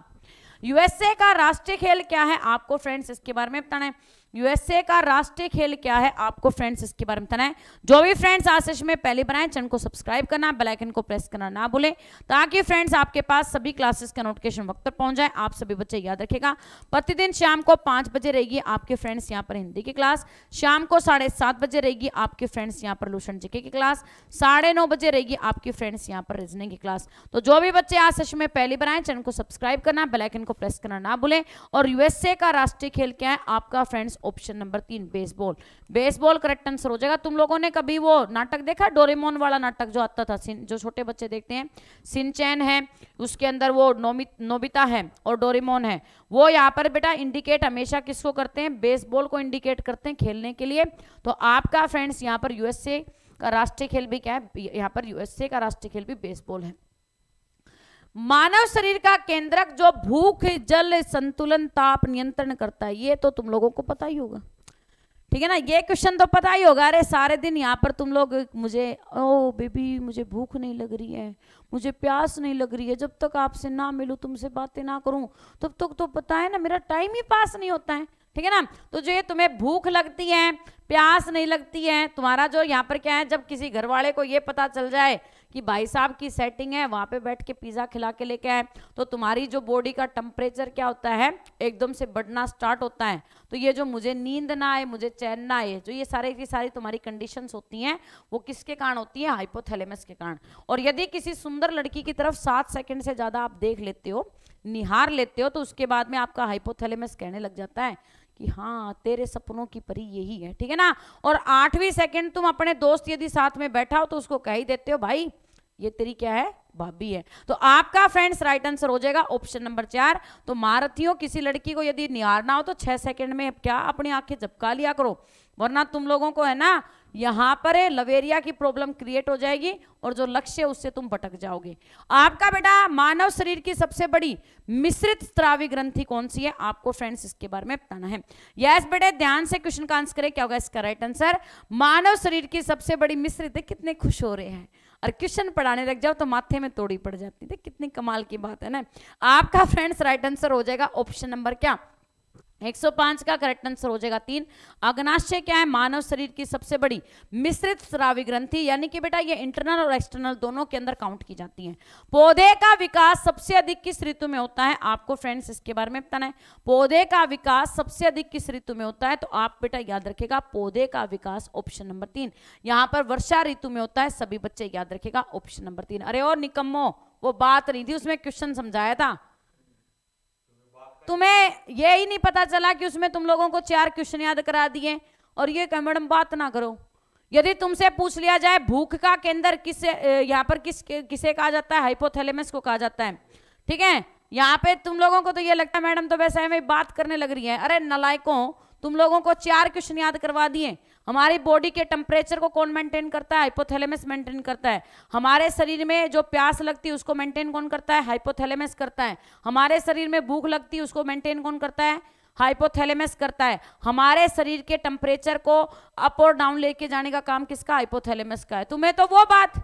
यूएसए का राष्ट्रीय खेल क्या है आपको फ्रेंड्स इसके बारे में बताना है यूएसए का राष्ट्रीय खेल क्या है आपको फ्रेंड्स इसके बारे में बताना है जो भी फ्रेंड्स आज सेशन में पहले बनाए चैनल को सब्सक्राइब करना बेल आइकन को प्रेस करना ना भूलें ताकि फ्रेंड्स आपके पास सभी क्लासेस का नोटिफिकेशन वक्त पर पहुंच जाए आप सभी बच्चे याद रखेगा प्रतिदिन शाम को पांच बजे रहेगी आपके फ्रेंड्स यहाँ पर हिंदी की क्लास शाम को साढ़े सात बजे रहेगी आपके फ्रेंड्स यहाँ पर लूषण जीके की क्लास साढ़े नौ बजे रहेगी आपके फ्रेंड्स यहाँ पर रीजनिंग की क्लास तो जो भी बच्चे आज सेशन में पहले बनाए चैनल को सब्सक्राइब करना बेलाइकन को प्रेस करना ना भूलें और यूएसए का राष्ट्रीय खेल क्या है आपका फ्रेंड्स ऑप्शन नंबर तीन बेसबॉल बेसबॉल करेक्ट आंसर हो जाएगा तुम लोगों ने कभी वो नाटक देखा डोरेमोन वाला नाटक जो आता था जो छोटे बच्चे देखते हैं सिंचैन है उसके अंदर वो नोमित नोबिता है और डोरेमोन है वो यहाँ पर बेटा इंडिकेट हमेशा किसको करते हैं बेसबॉल को इंडिकेट करते हैं खेलने के लिए तो आपका फ्रेंड्स यहाँ पर यूएसए का राष्ट्रीय खेल भी क्या है यहाँ पर यूएसए का राष्ट्रीय खेल भी बेसबॉल है मानव शरीर का केंद्रक जो भूख जल संतुलन ताप नियंत्रण करता है ये तो तुम लोगों को पता ही होगा ठीक है ना ये क्वेश्चन तो पता ही होगा अरे सारे दिन यहाँ पर तुम लोग मुझे ओ बेबी मुझे भूख नहीं लग रही है मुझे प्यास नहीं लग रही है जब तक आपसे ना मिलूं तुमसे बातें ना करूं तब तक तो पता है ना मेरा टाइम ही पास नहीं होता है ठीक है ना तो जो ये तुम्हें भूख लगती है प्यास नहीं लगती है तुम्हारा जो यहाँ पर क्या है जब किसी घर वाले को ये पता चल जाए कि भाई साहब की सेटिंग है वहाँ पे बैठ के पिज़्ज़ा खिला के लेके आए तो तुम्हारी जो बॉडी का टेम्परेचर क्या होता है एकदम से बढ़ना स्टार्ट होता है तो ये जो मुझे नींद ना आए मुझे चैन ना आए जो तो ये सारे की सारी तुम्हारी कंडीशन होती हैं वो किसके कारण होती है हाइपोथेलेमस के कारण और यदि किसी सुंदर लड़की की तरफ सात सेकंड से ज़्यादा आप देख लेते हो निहार लेते हो तो उसके बाद में आपका हाइपोथेलेमस कहने लग जाता है कि हाँ तेरे सपनों की परी यही है ठीक है ना और आठवीं सेकंड तुम अपने दोस्त यदि साथ में बैठा हो तो उसको कह ही देते हो भाई ये तेरी क्या है भाभी है तो आपका फ्रेंड्स राइट आंसर हो जाएगा ऑप्शन नंबर चार तो मारथियों किसी लड़की को यदि निहारना हो तो छह सेकंड में क्या अपनी आंखें झपका लिया करो वरना तुम लोगों को है ना यहाँ पर है लवेरिया की प्रॉब्लम क्रिएट हो जाएगी और जो लक्ष्य है उससे तुम भटक जाओगे आपका बेटा मानव शरीर की सबसे बड़ी मिश्रित स्त्रावी ग्रंथि कौन सी है आपको फ्रेंड्स इसके बारे में बताना है यस बेटे ध्यान से क्वेश्चन का आंसर करें क्या होगा इसका राइट आंसर मानव शरीर की सबसे बड़ी मिश्रित कितने खुश हो रहे हैं और क्वेश्चन पढ़ाने लग जाओ तो माथे में तोड़ी पड़ जाती है कितनी कमाल की बात है ना आपका फ्रेंड्स राइट आंसर हो जाएगा ऑप्शन नंबर क्या 105 का करेक्ट आंसर हो जाएगा तीन अग्नाशय क्या है मानव शरीर की सबसे बड़ी मिश्रित श्रावी ग्रंथि यानी कि बेटा ये इंटरनल और एक्सटर्नल दोनों के अंदर काउंट की जाती है पौधे का विकास सबसे अधिक किस ऋतु में होता है आपको फ्रेंड्स इसके बारे में बताना है पौधे का विकास सबसे अधिक किस ऋतु में होता है तो आप बेटा याद रखेगा पौधे का विकास ऑप्शन नंबर तीन यहाँ पर वर्षा ऋतु में होता है सभी बच्चे याद रखेगा ऑप्शन नंबर तीन अरे और निकम्मो वो बात नहीं थी उसमें क्वेश्चन समझाया था तुम्हें ये ही नहीं पता चला कि उसमें तुम लोगों को चार क्वेश्चन याद करा दिए और ये कह मैडम बात ना करो यदि तुमसे पूछ लिया जाए भूख का केंद्र किस यहाँ पर किस किसे कहा जाता है हाइपोथैलेमस को कहा जाता है ठीक है यहाँ पे तुम लोगों को तो ये लगता है मैडम तो वैसे हमें बात करने लग रही है अरे नलायकों तुम लोगों को चार क्वेश्चन याद करवा दिए हमारी बॉडी के टेम्परेचर को कौन मेंटेन करता है हाइपोथैलेमस मेंटेन करता है हमारे शरीर में जो प्यास लगती है उसको मेंटेन कौन करता है हाइपोथैलेमस करता है हमारे शरीर में भूख लगती है उसको मेंटेन कौन करता है हाइपोथैलेमस करता है हमारे शरीर के टेम्परेचर को अप और डाउन लेके जाने का काम किसका हाइपोथैलेमस का है तुम्हें तो वो बात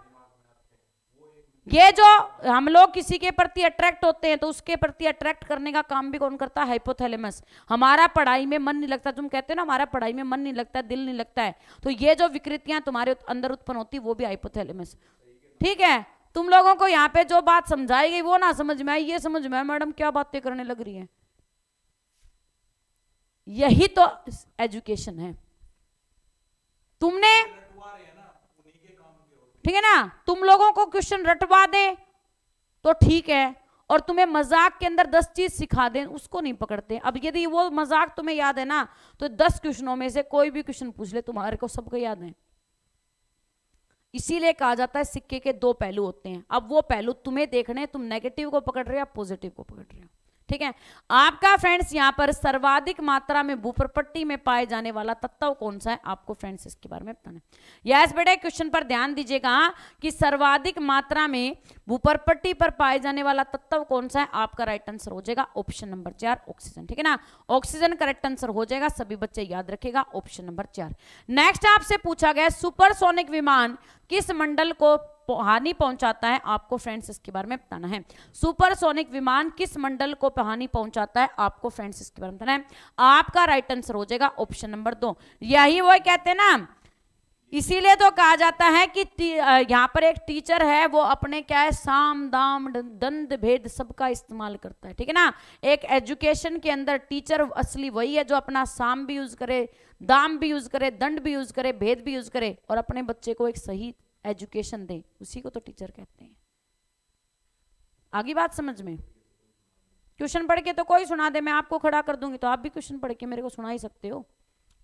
ये जो हम लोग किसी के प्रति अट्रैक्ट होते हैं तो उसके प्रति अट्रैक्ट करने का काम भी कौन करता है हाइपोथैलेमस हमारा पढ़ाई में मन नहीं लगता तुम कहते हो ना हमारा पढ़ाई में मन नहीं लगता दिल नहीं लगता है तो ये जो विकृतियां तुम्हारे अंदर उत्पन्न होती वो भी हाइपोथैलेमस ठीक है तुम लोगों को यहाँ पे जो बात समझाई गई वो ना समझ में आई ये समझ में मैडम क्या बातें करने लग रही है यही तो एजुकेशन है तुमने ठीक है ना तुम लोगों को क्वेश्चन रटवा दे तो ठीक है और तुम्हें मजाक के अंदर दस चीज सिखा दें उसको नहीं पकड़ते अब यदि वो मजाक तुम्हें याद है ना तो दस क्वेश्चनों में से कोई भी क्वेश्चन पूछ ले तुम्हारे को सबको याद है इसीलिए कहा जाता है सिक्के के दो पहलू होते हैं अब वो पहलू तुम्हें देखने तुम नेगेटिव को पकड़ रहे हो या पॉजिटिव को पकड़ रहे हो ठीक है आपका फ्रेंड्स यहां पर सर्वाधिक मात्रा में भूपरपट्टी में पाए जाने वाला तत्व कौन सा है आपको फ्रेंड्स इसके बारे में बताना यस बेटे क्वेश्चन पर ध्यान दीजिएगा कि सर्वाधिक मात्रा में भूपरपट्टी पर पाए जाने वाला तत्व कौन सा है आपका राइट आंसर हो जाएगा ऑप्शन नंबर चार ऑक्सीजन ठीक है ना ऑक्सीजन करेक्ट आंसर हो जाएगा सभी बच्चे याद रखेगा ऑप्शन नंबर चार नेक्स्ट आपसे पूछा गया सुपरसोनिक विमान किस मंडल को हानि पहुंचाता है आपको फ्रेंड्स इसके बारे में बताना है सुपरसोनिक विमान किस मंडल को हानि पहुंचाता है आपको फ्रेंड्स इसके बारे में बताना है आपका राइट आंसर हो जाएगा ऑप्शन नंबर दो यही वो कहते हैं ना इसीलिए तो कहा जाता है कि यहाँ पर एक टीचर है वो अपने क्या है साम दाम दंद भेद सबका इस्तेमाल करता है ठीक है ना एक एजुकेशन के अंदर टीचर असली वही है जो अपना साम भी यूज करे दाम भी यूज करे दंड भी यूज करे भेद भी यूज करे और अपने बच्चे को एक सही एजुकेशन दें उसी को तो टीचर कहते हैं आगे बात समझ में क्वेश्चन पढ़ के तो कोई सुना दे मैं आपको खड़ा कर दूंगी तो आप भी क्वेश्चन पढ़ के मेरे को सुना ही सकते हो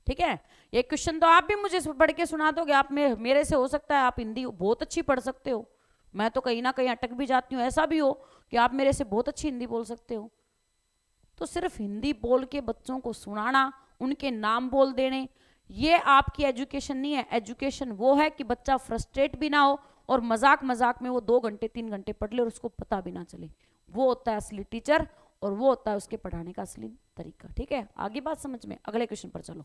ठीक है ये क्वेश्चन तो आप भी मुझे पढ़ के सुना दोगे आप मेरे मेरे से हो सकता है आप हिंदी बहुत अच्छी पढ़ सकते हो मैं तो कहीं ना कहीं अटक भी जाती हूँ ऐसा भी हो कि आप मेरे से बहुत अच्छी हिंदी बोल सकते हो तो सिर्फ हिंदी बोल के बच्चों को सुनाना उनके नाम बोल देने ये आपकी एजुकेशन नहीं है एजुकेशन वो है कि बच्चा फ्रस्ट्रेट भी ना हो और मजाक मजाक में वो दो घंटे तीन घंटे पढ़ ले और उसको पता भी ना चले वो होता है असली टीचर और वो होता है उसके पढ़ाने का असली तरीका ठीक है आगे बात समझ में अगले क्वेश्चन पर चलो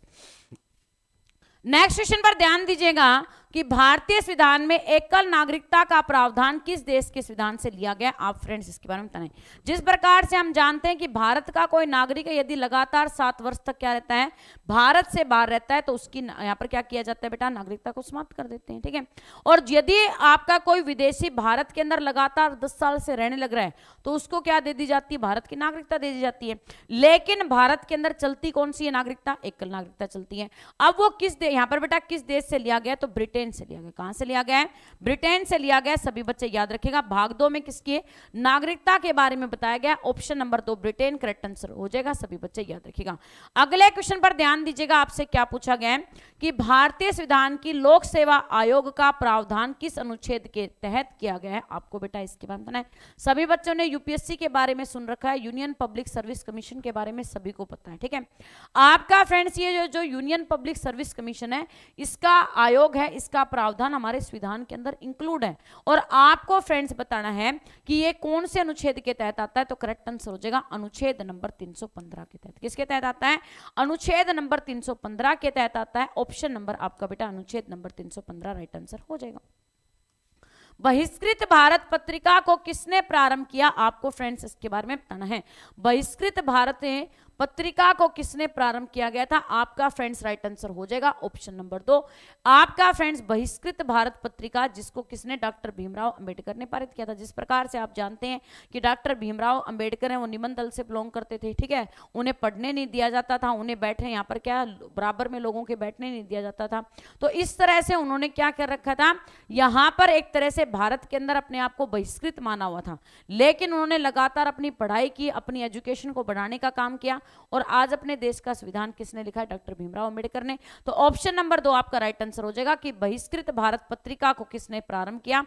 नेक्स्ट क्वेश्चन पर ध्यान दीजिएगा कि भारतीय संविधान में एकल नागरिकता का प्रावधान किस देश के संविधान से लिया गया आप फ्रेंड्स इसके बारे में बताए जिस प्रकार से हम जानते हैं कि भारत का कोई नागरिक यदि लगातार सात वर्ष तक क्या रहता है भारत से बाहर रहता है तो उसकी यहाँ पर क्या किया जाता है बेटा नागरिकता को समाप्त कर देते हैं ठीक है और यदि आपका कोई विदेशी भारत के अंदर लगातार दस साल से रहने लग रहा है तो उसको क्या दे दी जाती है भारत की नागरिकता दे दी जाती है लेकिन भारत के अंदर चलती कौन सी है नागरिकता एकल नागरिकता चलती है अब वो किस यहाँ पर बेटा किस देश से लिया गया तो ब्रिटेन से लिया गया कहाँ से लिया गया है ब्रिटेन से लिया गया सभी बच्चे याद रखेगा भाग दो में किसके नागरिकता के बारे में बताया गया ऑप्शन नंबर दो ब्रिटेन करेक्ट आंसर हो जाएगा सभी बच्चे याद रखेगा अगले क्वेश्चन पर ध्यान दीजिएगा आपसे क्या पूछा गया है कि भारतीय संविधान की लोक सेवा आयोग का प्रावधान किस अनुच्छेद के तहत किया गया है आपको बेटा इसके बारे में सभी बच्चों ने यूपीएससी के बारे में सुन रखा है यूनियन पब्लिक सर्विस कमीशन के बारे में सभी को पता है ठीक है आपका फ्रेंड्स ये जो, जो union public service commission commission है इसका आयोग है इसका प्रावधान हमारे संविधान के अंदर इंक्लूड है और आपको फ्रेंड्स बताना है कि ये कौन से अनुच्छेद के तहत आता है तो करेक्ट आंसर हो जाएगा अनुच्छेद नंबर 315 के तहत किसके तहत आता है अनुच्छेद नंबर 315 के तहत आता है ऑप्शन नंबर आपका बेटा अनुच्छेद नंबर तीन राइट आंसर हो जाएगा बहिष्कृत भारत पत्रिका को किसने प्रारंभ किया आपको फ्रेंड्स इसके बारे में बताना है बहिष्कृत भारत पत्रिका को किसने प्रारंभ किया गया था आपका फ्रेंड्स राइट आंसर हो जाएगा ऑप्शन नंबर दो आपका फ्रेंड्स बहिष्कृत भारत पत्रिका जिसको किसने डॉक्टर भीमराव अंबेडकर ने पारित किया था जिस प्रकार से आप जानते हैं कि डॉक्टर भीमराव अंबेडकर है वो निमन दल से बिलोंग करते थे ठीक है उन्हें पढ़ने नहीं दिया जाता था उन्हें बैठे यहाँ पर क्या बराबर में लोगों के बैठने नहीं दिया जाता था तो इस तरह से उन्होंने क्या कर रखा था यहाँ पर एक तरह से भारत के अंदर अपने आप को बहिष्कृत माना हुआ था लेकिन उन्होंने लगातार अपनी पढ़ाई की अपनी एजुकेशन को बढ़ाने का काम किया और आज अपने देश का संविधान किसने लिखा है डॉक्टर भीमराव अम्बेडकर ने तो ऑप्शन नंबर दो आपका राइट आंसर हो जाएगा कि बहिष्कृत भारत पत्रिका को किसने प्रारंभ किया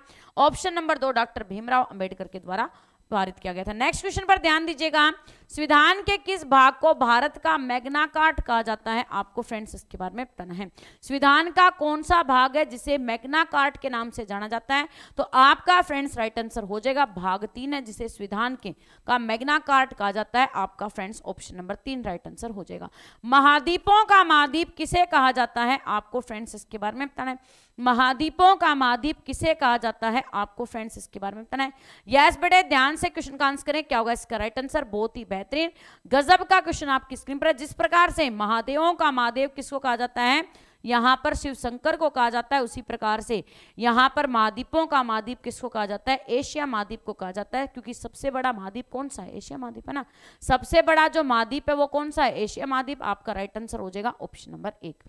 ऑप्शन नंबर दो डॉक्टर भीमराव अम्बेडकर के द्वारा पारित किया गया था नेक्स्ट क्वेश्चन पर ध्यान दीजिएगा संविधान के किस भाग को भारत का मैग्ना कार्ट कहा जाता है आपको फ्रेंड्स इसके बारे में पता है संविधान का कौन सा भाग है जिसे मैग्ना कार्ट के नाम से जाना जाता है तो आपका फ्रेंड्स राइट आंसर हो जाएगा भाग तीन है जिसे संविधान के का मैग्ना कार्ट कहा जाता है आपका फ्रेंड्स ऑप्शन नंबर तीन राइट आंसर हो जाएगा महाद्वीपों का महाद्वीप किसे कहा जाता है आपको फ्रेंड्स इसके बारे में पता है महाद्वीपों का महाद्वीप किसे कहा जाता है आपको फ्रेंड्स इसके बारे में बताना है यस बेटे ध्यान से क्वेश्चन का आंसर करें क्या होगा इसका राइट आंसर बहुत ही बेहतरीन गजब का क्वेश्चन आपकी स्क्रीन पर है जिस प्रकार से महादेवों का महादेव किसको कहा जाता है यहाँ पर शिव शंकर को कहा जाता है उसी प्रकार से यहाँ पर महाद्वीपों का महाद्वीप किसको कहा जाता है एशिया महाद्वीप को कहा जाता है क्योंकि सबसे बड़ा महाद्वीप कौन सा है एशिया महाद्वीप है ना सबसे बड़ा जो महाद्वीप है वो कौन सा है एशिया महाद्वीप आपका राइट आंसर हो जाएगा ऑप्शन नंबर एक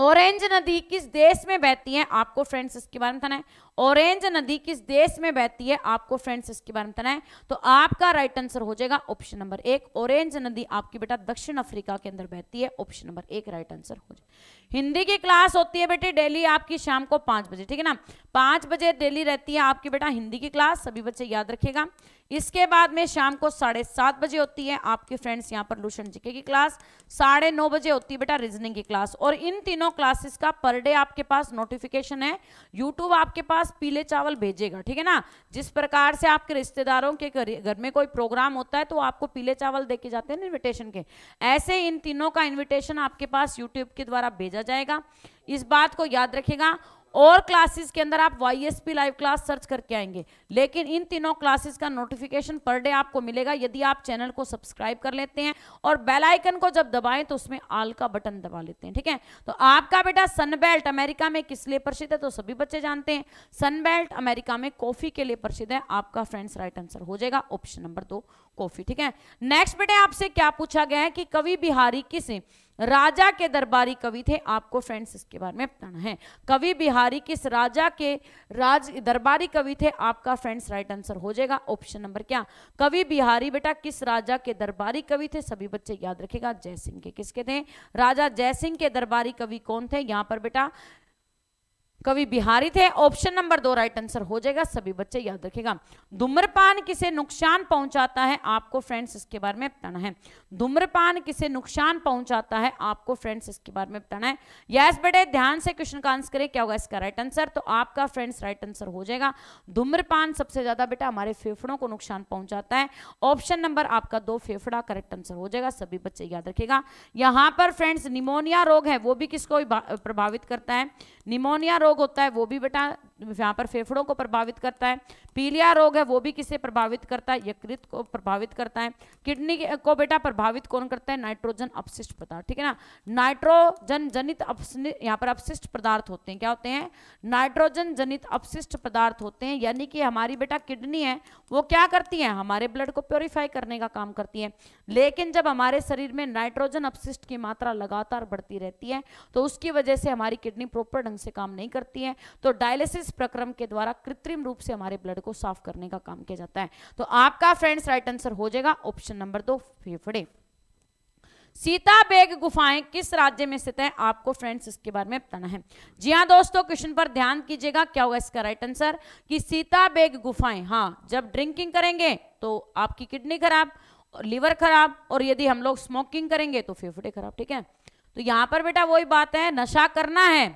ऑरेंज नदी किस देश में बहती है आपको फ्रेंड्स इसके बारे में बताना है ऑरेंज नदी किस देश में बहती है आपको फ्रेंड्स इसके बारे में बताना है तो आपका राइट आंसर हो जाएगा ऑप्शन नंबर एक ऑरेंज नदी आपकी बेटा दक्षिण अफ्रीका के अंदर बहती है ऑप्शन नंबर एक राइट आंसर हो जाएगा हिंदी की क्लास होती है बेटे डेली आपकी शाम को पांच बजे ठीक है ना पांच बजे डेली रहती है आपकी बेटा हिंदी की क्लास सभी बच्चे याद रखेगा इसके बाद में शाम को साढ़े सात बजे होती है आपके फ्रेंड्स यहाँ पर लूशन जीके की क्लास साढ़े नौ बजे होती है बेटा रीजनिंग की क्लास और इन तीनों क्लासेस का पर डे आपके पास नोटिफिकेशन है यूट्यूब आपके पास पीले चावल भेजेगा ठीक है ना जिस प्रकार से आपके रिश्तेदारों के घर में कोई प्रोग्राम होता है तो आपको पीले चावल देके जाते हैं इन्विटेशन के ऐसे इन तीनों का इन्विटेशन आपके पास यूट्यूब के द्वारा भेजा जाएगा इस बात को याद रखेगा और क्लासेस के अंदर आप Y S P live class search करके आएंगे लेकिन इन तीनों क्लासेस का नोटिफिकेशन पर डे आपको मिलेगा यदि आप चैनल को सब्सक्राइब कर लेते हैं और बेल आइकन को जब दबाएं तो उसमें आल का बटन दबा लेते हैं ठीक है तो आपका बेटा सन बेल्ट अमेरिका में किस लिए प्रसिद्ध है तो सभी बच्चे जानते हैं सन बेल्ट अमेरिका में कॉफी के लिए प्रसिद्ध है आपका फ्रेंड्स राइट आंसर हो जाएगा ऑप्शन नंबर दो कॉफी ठीक है नेक्स्ट बेटे आपसे क्या पूछा गया है कि कवि बिहारी किस राजा के दरबारी कवि थे आपको फ्रेंड्स इसके बारे में बताना है कवि बिहारी किस राजा के राज दरबारी कवि थे आपका फ्रेंड्स राइट आंसर हो जाएगा ऑप्शन नंबर क्या कवि बिहारी बेटा किस राजा के दरबारी कवि थे सभी बच्चे याद रखेगा जय सिंह के किसके थे राजा जय सिंह के दरबारी कवि कौन थे यहाँ पर बेटा कवि बिहारी थे ऑप्शन नंबर दो राइट आंसर हो जाएगा सभी बच्चे याद रखेगा धूम्रपान किसे नुकसान पहुंचाता है आपको फ्रेंड्स इसके बारे में बताना है धूम्रपान किसे नुकसान पहुंचाता है आपको फ्रेंड्स इसके बारे में बताना है यस बेटे ध्यान से क्वेश्चन का आंसर करें क्या होगा इसका राइट आंसर तो आपका फ्रेंड्स राइट आंसर हो जाएगा धूम्रपान सबसे ज्यादा बेटा हमारे फेफड़ों को नुकसान पहुंचाता है ऑप्शन नंबर आपका दो फेफड़ा करेक्ट आंसर हो जाएगा सभी बच्चे याद रखेगा यहाँ पर फ्रेंड्स निमोनिया रोग है वो भी किसको प्रभावित करता है निमोनिया रोग होता है वो भी बेटा यहाँ पर फेफड़ों को प्रभावित करता है पीलिया रोग है वो भी किसे प्रभावित करता है यकृत को प्रभावित करता है किडनी को बेटा प्रभावित कौन करता है नाइट्रोजन अपशिष्ट पदार्थ ठीक है ना नाइट्रोजन जनित यहाँ पर अपशिष्ट पदार्थ होते हैं क्या होते हैं नाइट्रोजन जनित अपशिष्ट पदार्थ होते हैं यानी कि हमारी बेटा किडनी है वो क्या करती है हमारे ब्लड को प्योरीफाई करने का काम करती है लेकिन जब हमारे शरीर में नाइट्रोजन अपशिष्ट की मात्रा लगातार बढ़ती रहती है तो उसकी वजह से हमारी किडनी प्रॉपर ढंग से काम नहीं करती है तो डायलिसिस प्रक्रम के द्वारा कृत्रिम रूप से हमारे ब्लड को साफ करने का काम किया जाता है तो आपका फ्रेंड्स राइट आंसर हो जाएगा ऑप्शन नंबर दो फेफड़े सीता बेग गुफाएं किस राज्य में स्थित है आपको फ्रेंड्स इसके बारे में बताना है जी हाँ दोस्तों क्वेश्चन पर ध्यान कीजिएगा क्या होगा इसका राइट आंसर कि सीता बेग गुफाएं हाँ जब ड्रिंकिंग करेंगे तो आपकी किडनी खराब लीवर खराब और यदि हम लोग स्मोकिंग करेंगे तो फेफड़े खराब ठीक है तो यहाँ पर बेटा वही बात है नशा करना है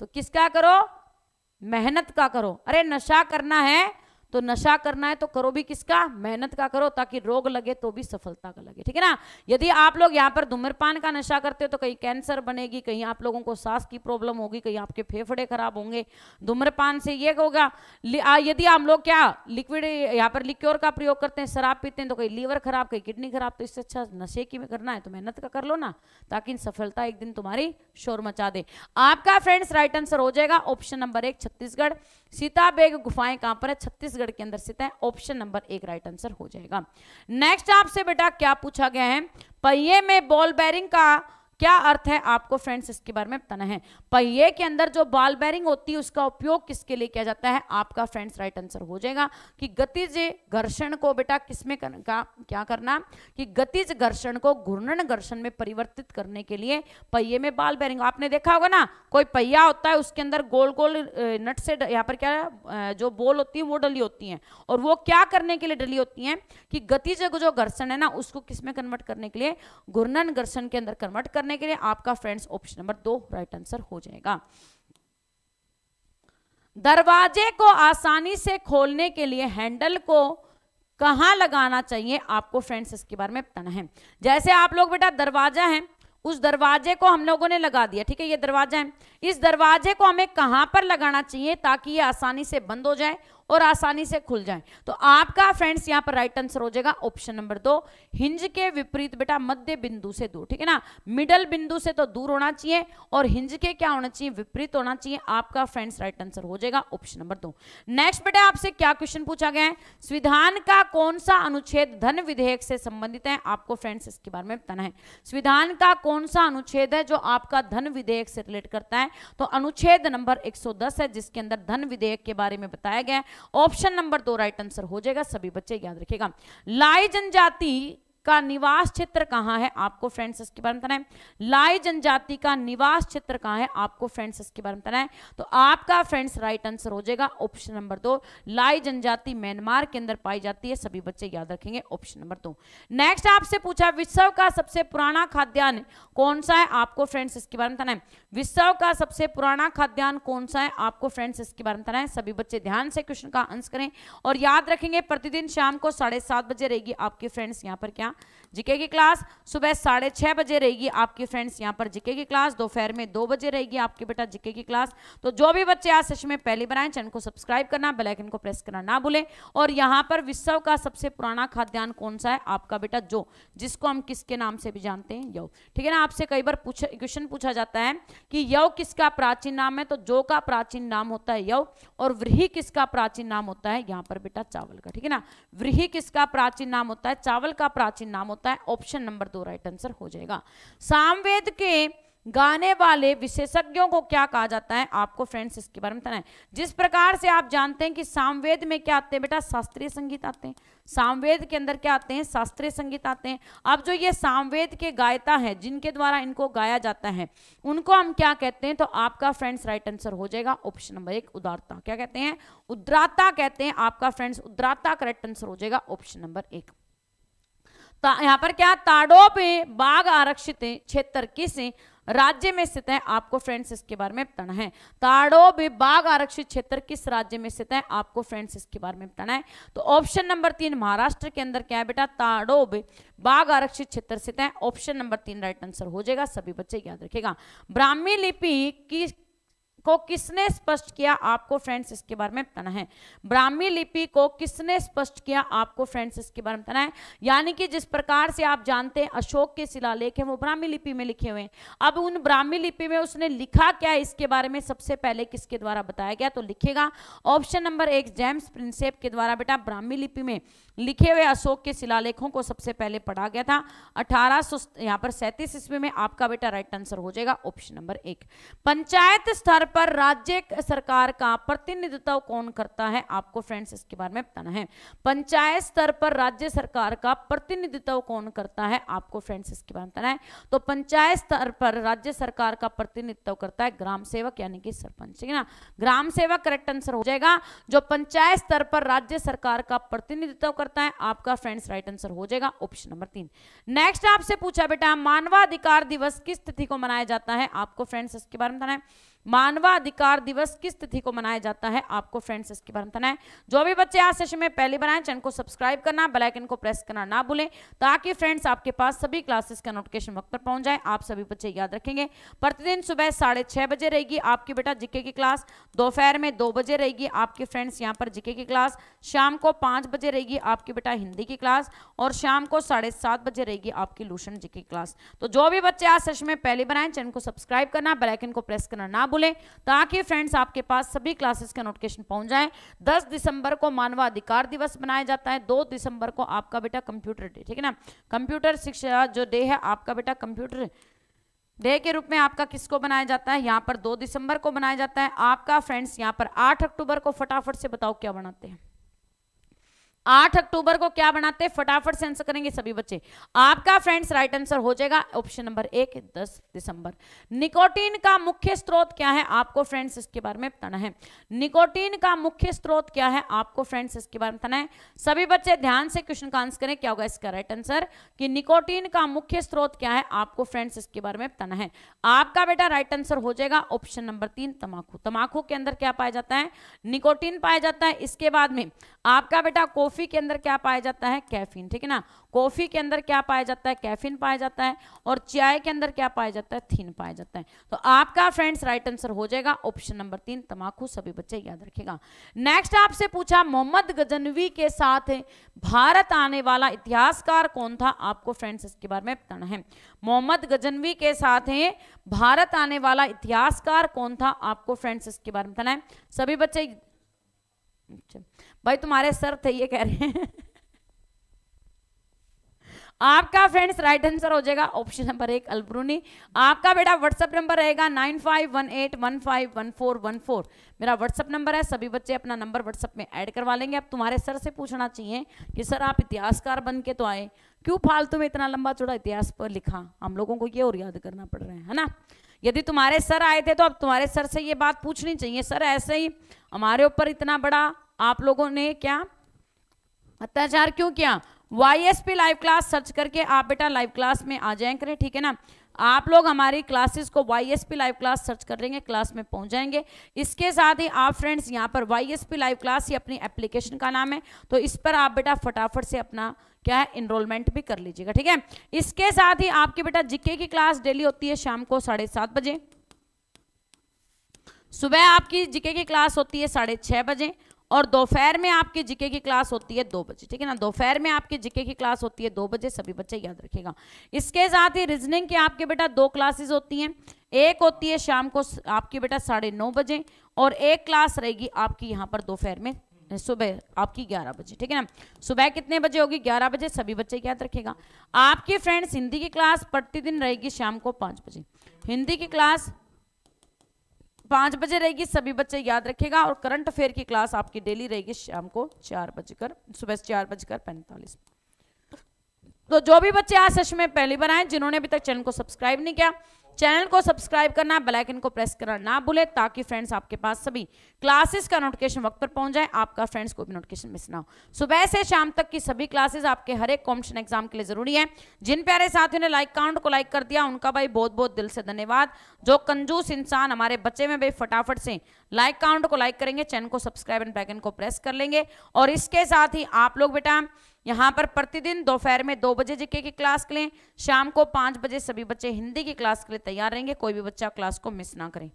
तो किसका करो मेहनत का करो अरे नशा करना है तो नशा करना है तो करो भी किसका मेहनत का करो ताकि रोग लगे तो भी सफलता का लगे ठीक है ना यदि आप लोग यहाँ पर धूम्रपान का नशा करते हो तो कहीं कैंसर बनेगी कहीं आप लोगों को सांस की प्रॉब्लम होगी कहीं आपके फेफड़े खराब होंगे धूम्रपान से ये होगा यदि हम लोग क्या लिक्विड यहाँ पर लिक्योर का प्रयोग करते हैं शराब पीते हैं तो कहीं लीवर खराब कहीं किडनी खराब तो इससे अच्छा नशे की करना है तो मेहनत का कर लो ना ताकि सफलता एक दिन तुम्हारी शोर मचा दे आपका फ्रेंड्स राइट आंसर हो जाएगा ऑप्शन नंबर एक छत्तीसगढ़ सीता बेग गुफाएं कहां पर है छत्तीसगढ़ के अंदर स्थित है ऑप्शन नंबर एक राइट आंसर हो जाएगा नेक्स्ट आपसे बेटा क्या पूछा गया है पहिए में बॉल बैरिंग का क्या अर्थ है आपको फ्रेंड्स इसके बारे में बताना है पहिए के अंदर जो बॉल बैरिंग होती है उसका उपयोग किसके लिए किया जाता है आपका फ्रेंड्स राइट आंसर हो जाएगा कि गतिज घर्षण को बेटा किसमें का क्या करना कि गतिज घर्षण को घूर्णन घर्षण में परिवर्तित करने के लिए पहिए में बाल बैरिंग आपने देखा होगा ना कोई पहिया होता है उसके अंदर गोल गोल नट से यहाँ पर क्या जो बोल होती है वो डली होती है और वो क्या करने के लिए डली होती है कि गतिज जो घर्षण है ना उसको किसमें कन्वर्ट करने के लिए घूर्णन घर्षण के अंदर कन्वर्ट करने करने के लिए आपका फ्रेंड्स ऑप्शन नंबर दो राइट आंसर हो जाएगा दरवाजे को आसानी से खोलने के लिए हैंडल को कहाँ लगाना चाहिए आपको फ्रेंड्स इसके बारे में बताना है जैसे आप लोग बेटा दरवाजा है उस दरवाजे को हम लोगों ने लगा दिया ठीक है ये दरवाजा है इस दरवाजे को हमें कहां पर लगाना चाहिए ताकि ये आसानी से बंद हो जाए और आसानी से खुल जाए तो आपका फ्रेंड्स यहाँ पर राइट आंसर हो जाएगा ऑप्शन नंबर दो हिंज के विपरीत बेटा मध्य बिंदु से दूर ठीक है ना मिडल बिंदु से तो दूर होना चाहिए और हिंज के क्या होना चाहिए विपरीत होना चाहिए आपका फ्रेंड्स राइट आंसर हो जाएगा ऑप्शन नंबर दो नेक्स्ट बेटा आपसे क्या क्वेश्चन पूछा गया है संविधान का कौन सा अनुच्छेद धन विधेयक से संबंधित है आपको फ्रेंड्स इसके बारे में बताना है संविधान का कौन सा अनुच्छेद है जो आपका धन विधेयक से रिलेट करता है तो अनुच्छेद नंबर 110 है जिसके अंदर धन विधेयक के बारे में बताया गया है ऑप्शन नंबर दो राइट आंसर हो जाएगा सभी बच्चे याद रखेगा लाई जनजाति का निवास क्षेत्र कहाँ है आपको फ्रेंड्स इसके बारे में बताना है लाई जनजाति का निवास क्षेत्र कहाँ है आपको फ्रेंड्स इसके बारे में बताना है तो आपका फ्रेंड्स राइट आंसर हो जाएगा ऑप्शन नंबर दो लाई जनजाति म्यांमार के अंदर पाई जाती है सभी बच्चे याद रखेंगे ऑप्शन नंबर दो नेक्स्ट आपसे पूछा विश्व का सबसे पुराना खाद्यान्न कौन सा है आपको फ्रेंड्स इसके बारे में बताना है विश्व का सबसे पुराना खाद्यान्न कौन सा है आपको फ्रेंड्स इसके बारे में बताना है सभी बच्चे ध्यान से क्वेश्चन का आंसर करें और याद रखेंगे प्रतिदिन शाम को साढ़े सात बजे रहेगी आपके फ्रेंड्स यहाँ पर क्या जीके की क्लास सुबह साढ़े छह बजे रहेगी आपकी फ्रेंड्स यहाँ पर जीके की क्लास दोपहर में दो बजे रहेगी आपके बेटा जीके की क्लास तो जो भी बच्चे आज सेशन में पहली बनाए चैनल को सब्सक्राइब करना बेलाइकन को प्रेस करना ना भूलें और यहाँ पर विश्व का सबसे पुराना खाद्यान्न कौन सा है आपका बेटा जो जिसको हम किसके नाम से भी जानते हैं यव ठीक है ना आपसे कई बार क्वेश्चन पूछा जाता है कि यव किसका प्राचीन नाम है तो जो का प्राचीन नाम होता है यव और व्रीही किसका प्राचीन नाम होता है यहाँ पर बेटा चावल का ठीक है ना व्रीही किसका प्राचीन नाम होता है चावल का प्राचीन नाम होता है होता है ऑप्शन नंबर दो राइट आंसर हो जाएगा सामवेद के गाने वाले विशेषज्ञों को क्या कहा जाता है आपको फ्रेंड्स इसके बारे में बताना है जिस प्रकार से आप जानते हैं कि सामवेद में क्या आते हैं बेटा शास्त्रीय संगीत आते हैं सामवेद के अंदर क्या आते हैं शास्त्रीय संगीत आते हैं अब जो ये सामवेद के गायता हैं जिनके द्वारा इनको गाया जाता है उनको हम क्या कहते हैं तो आपका फ्रेंड्स राइट आंसर हो जाएगा ऑप्शन नंबर एक उदारता क्या कहते हैं उद्राता कहते हैं आपका फ्रेंड्स उद्राता करेक्ट आंसर हो जाएगा ऑप्शन नंबर एक यहाँ पर क्या ताड़ो पे बाघ आरक्षित क्षेत्र किस राज्य में स्थित है आपको फ्रेंड्स इसके बारे में बताना है ताड़ो भी बाघ आरक्षित क्षेत्र किस राज्य में स्थित है आपको फ्रेंड्स इसके बारे में बताना है तो ऑप्शन नंबर तीन महाराष्ट्र के अंदर क्या है बेटा ताड़ो भी बाघ आरक्षित क्षेत्र स्थित है ऑप्शन नंबर तीन राइट आंसर हो जाएगा सभी बच्चे याद रखेगा ब्राह्मी लिपि की को किसने स्पष्ट किया आपको फ्रेंड्स इसके बारे में बताना है ब्राह्मी लिपि को किसने स्पष्ट किया आपको फ्रेंड्स इसके बारे में बताना है यानी कि जिस प्रकार से आप जानते हैं अशोक के शिलालेख हैं वो ब्राह्मी लिपि में लिखे हुए हैं अब उन ब्राह्मी लिपि में उसने लिखा क्या है इसके बारे में सबसे पहले किसके द्वारा बताया गया तो लिखेगा ऑप्शन नंबर एक जेम्स प्रिंसेप के द्वारा बेटा ब्राह्मी लिपि में लिखे हुए अशोक के शिलालेखों को सबसे पहले पढ़ा गया था अठारह सो यहाँ पर सैंतीस ईस्वी में आपका बेटा राइट आंसर हो जाएगा ऑप्शन नंबर एक पंचायत स्तर पर राज्य सरकार का प्रतिनिधित्व कौन करता है आपको फ्रेंड्स इसके बारे में बताना है पंचायत स्तर पर राज्य सरकार का प्रतिनिधित्व कौन करता है आपको फ्रेंड्स इसके बारे में बताना है तो पंचायत स्तर पर राज्य सरकार का प्रतिनिधित्व करता है ग्राम सेवक यानी कि सरपंच ठीक है ना ग्राम सेवक करेक्ट आंसर हो जाएगा जो पंचायत स्तर पर राज्य सरकार का प्रतिनिधित्व करता है आपका फ्रेंड्स राइट आंसर हो जाएगा ऑप्शन नंबर तीन नेक्स्ट आपसे पूछा बेटा मानवाधिकार दिवस किस तिथि को मनाया जाता है आपको फ्रेंड्स इसके बारे में बताना है मानवाधिकार दिवस किस तिथि को मनाया जाता है आपको फ्रेंड्स इसके बारे में बताना है जो भी बच्चे आज सेशन में पहले बनाए चैनल को सब्सक्राइब करना बेलाइकन को प्रेस करना ना भूलें ताकि फ्रेंड्स आपके पास सभी क्लासेस का नोटिफिकेशन वक्त पर पहुंच जाए आप सभी बच्चे याद रखेंगे प्रतिदिन सुबह साढ़े बजे रहेगी आपकी बेटा जीके की क्लास दोपहर में दो बजे रहेगी आपके फ्रेंड्स यहाँ पर जीके की क्लास शाम को पाँच बजे रहेगी आपकी बेटा हिंदी की क्लास और शाम को साढ़े सात बजे रहेगी आपकी लूशन जी की क्लास तो जो भी बच्चे आज सेशन में पहले बनाए चैनल को सब्सक्राइब करना बेलाइकन को प्रेस करना ना भूलें खुले ताकि फ्रेंड्स आपके पास सभी क्लासेस के नोटिफिकेशन पहुंच जाए दस दिसंबर को मानवाधिकार दिवस मनाया जाता है दो दिसंबर को आपका बेटा कंप्यूटर डे ठीक है ना कंप्यूटर शिक्षा जो डे है आपका बेटा कंप्यूटर डे के रूप में आपका किसको बनाया जाता है यहाँ पर दो दिसंबर को बनाया जाता है आपका फ्रेंड्स यहाँ पर आठ अक्टूबर को फटाफट से बताओ क्या बनाते हैं आठ अक्टूबर को क्या बनाते हैं फटाफट से आंसर करेंगे सभी बच्चे आपका फ्रेंड्स राइट आंसर हो जाएगा ऑप्शन नंबर एक दस दिसंबर निकोटीन का मुख्य स्रोत क्या है आपको फ्रेंड्स इसके बारे में बताना है निकोटीन का मुख्य स्रोत क्या है आपको फ्रेंड्स इसके बारे में बताना है सभी बच्चे ध्यान से क्वेश्चन का आंसर करें क्या होगा इसका राइट आंसर कि निकोटीन का मुख्य स्रोत क्या है आपको फ्रेंड्स इसके बारे में बताना है आपका बेटा राइट आंसर हो जाएगा ऑप्शन नंबर तीन तमाकू तमाकू के अंदर क्या पाया जाता है निकोटीन पाया जाता है इसके बाद में आपका बेटा कॉफी कॉफ़ी के अंदर क्या पाया जाता है कैफीन ठीक है ना कॉफ़ी के अंदर क्या पाया जाता है कैफीन पाया जाता है और चाय के अंदर क्या पाया जाता है थीन पाया जाता है तो आपका फ्रेंड्स राइट आंसर हो जाएगा ऑप्शन नंबर तीन तमाकू सभी बच्चे याद रखेगा नेक्स्ट आपसे पूछा मोहम्मद गजनवी के साथ भारत आने वाला इतिहासकार कौन था आपको फ्रेंड्स इसके बारे में बताना है मोहम्मद गजनवी के साथ हैं भारत आने वाला इतिहासकार कौन था आपको फ्रेंड्स इसके बारे में बताना है सभी बच्चे अच्छा भाई तुम्हारे सर थे ये कह रहे हैं आपका फ्रेंड्स राइट आंसर हो जाएगा ऑप्शन नंबर एक अल्ब्रूनी आपका बेटा व्हाट्सएप नंबर रहेगा nine five one eight one five one four one four मेरा व्हाट्सएप नंबर है सभी बच्चे अपना नंबर व्हाट्सएप में ऐड करवा लेंगे अब तुम्हारे सर से पूछना चाहिए कि सर आप इतिहासकार बन के तो आए क्यों फालतू में इतना लंबा चौड़ा इतिहास पर लिखा हम लोगों को ये और याद करना पड़ रहा है ना यदि तुम्हारे सर आए थे तो अब तुम्हारे सर से ये बात पूछनी चाहिए सर ऐसे ही हमारे ऊपर इतना बड़ा आप लोगों ने क्या अत्याचार क्यों किया Y S P live class search करके आप बेटा लाइव क्लास में आ जाए करें ठीक है ना आप लोग हमारी क्लासेस को Y S P live class search कर लेंगे क्लास में पहुंच जाएंगे इसके साथ ही आप फ्रेंड्स यहाँ पर Y S P live class ही अपनी एप्लीकेशन का नाम है तो इस पर आप बेटा फटाफट से अपना क्या है इनरोलमेंट भी कर लीजिएगा ठीक है इसके साथ ही आपके बेटा जीके की क्लास डेली होती है शाम को साढ़े सात बजे सुबह आपकी जीके की क्लास होती है साढ़े छह बजे और दोपहर में आपके जीके की क्लास होती है दो बजे ठीक है ना दोपहर में आपके जीके की क्लास होती है दो बजे सभी बच्चे याद रखेगा इसके साथ ही रीजनिंग के आपके बेटा दो क्लासेस होती हैं एक होती है शाम को आपकी बेटा साढ़े नौ बजे और एक क्लास रहेगी आपकी यहाँ पर दोपहर में सुबह आपकी 11 बजे ठीक है ना सुबह कितने बजे होगी 11 बजे सभी बच्चे याद रखेगा आपकी फ्रेंड्स हिंदी की क्लास प्रतिदिन रहेगी शाम को पाँच बजे हिंदी की क्लास पाँच बजे रहेगी सभी बच्चे याद रखेगा और करंट अफेयर की क्लास आपकी डेली रहेगी शाम को चार बजकर सुबह चार बजकर पैंतालीस तो जो भी बच्चे आज सच में पहली बार आए जिन्होंने अभी तक चैनल को सब्सक्राइब नहीं किया चैनल को सब्सक्राइब करना बेल आइकन को प्रेस करना ना भूले ताकि फ्रेंड्स आपके पास सभी क्लासेस का नोटिफिकेशन वक्त पर पहुंच जाए आपका फ्रेंड्स को भी नोटिफिकेशन मिस ना हो सुबह से शाम तक की सभी क्लासेस आपके हर एक कॉम्पिटिशन एग्जाम के लिए जरूरी है जिन प्यारे साथियों ने लाइक काउंट को लाइक कर दिया उनका भाई बहुत बहुत दिल से धन्यवाद जो कंजूस इंसान हमारे बच्चे में भाई फटाफट से लाइक काउंट को लाइक करेंगे चैनल को सब्सक्राइब एंड बैकन को प्रेस कर लेंगे और इसके साथ ही आप लोग बेटा यहाँ पर प्रतिदिन दोपहर में दो बजे जीके की क्लास के लिए शाम को पाँच बजे सभी बच्चे हिंदी की क्लास के लिए तैयार रहेंगे कोई भी बच्चा क्लास को मिस ना करें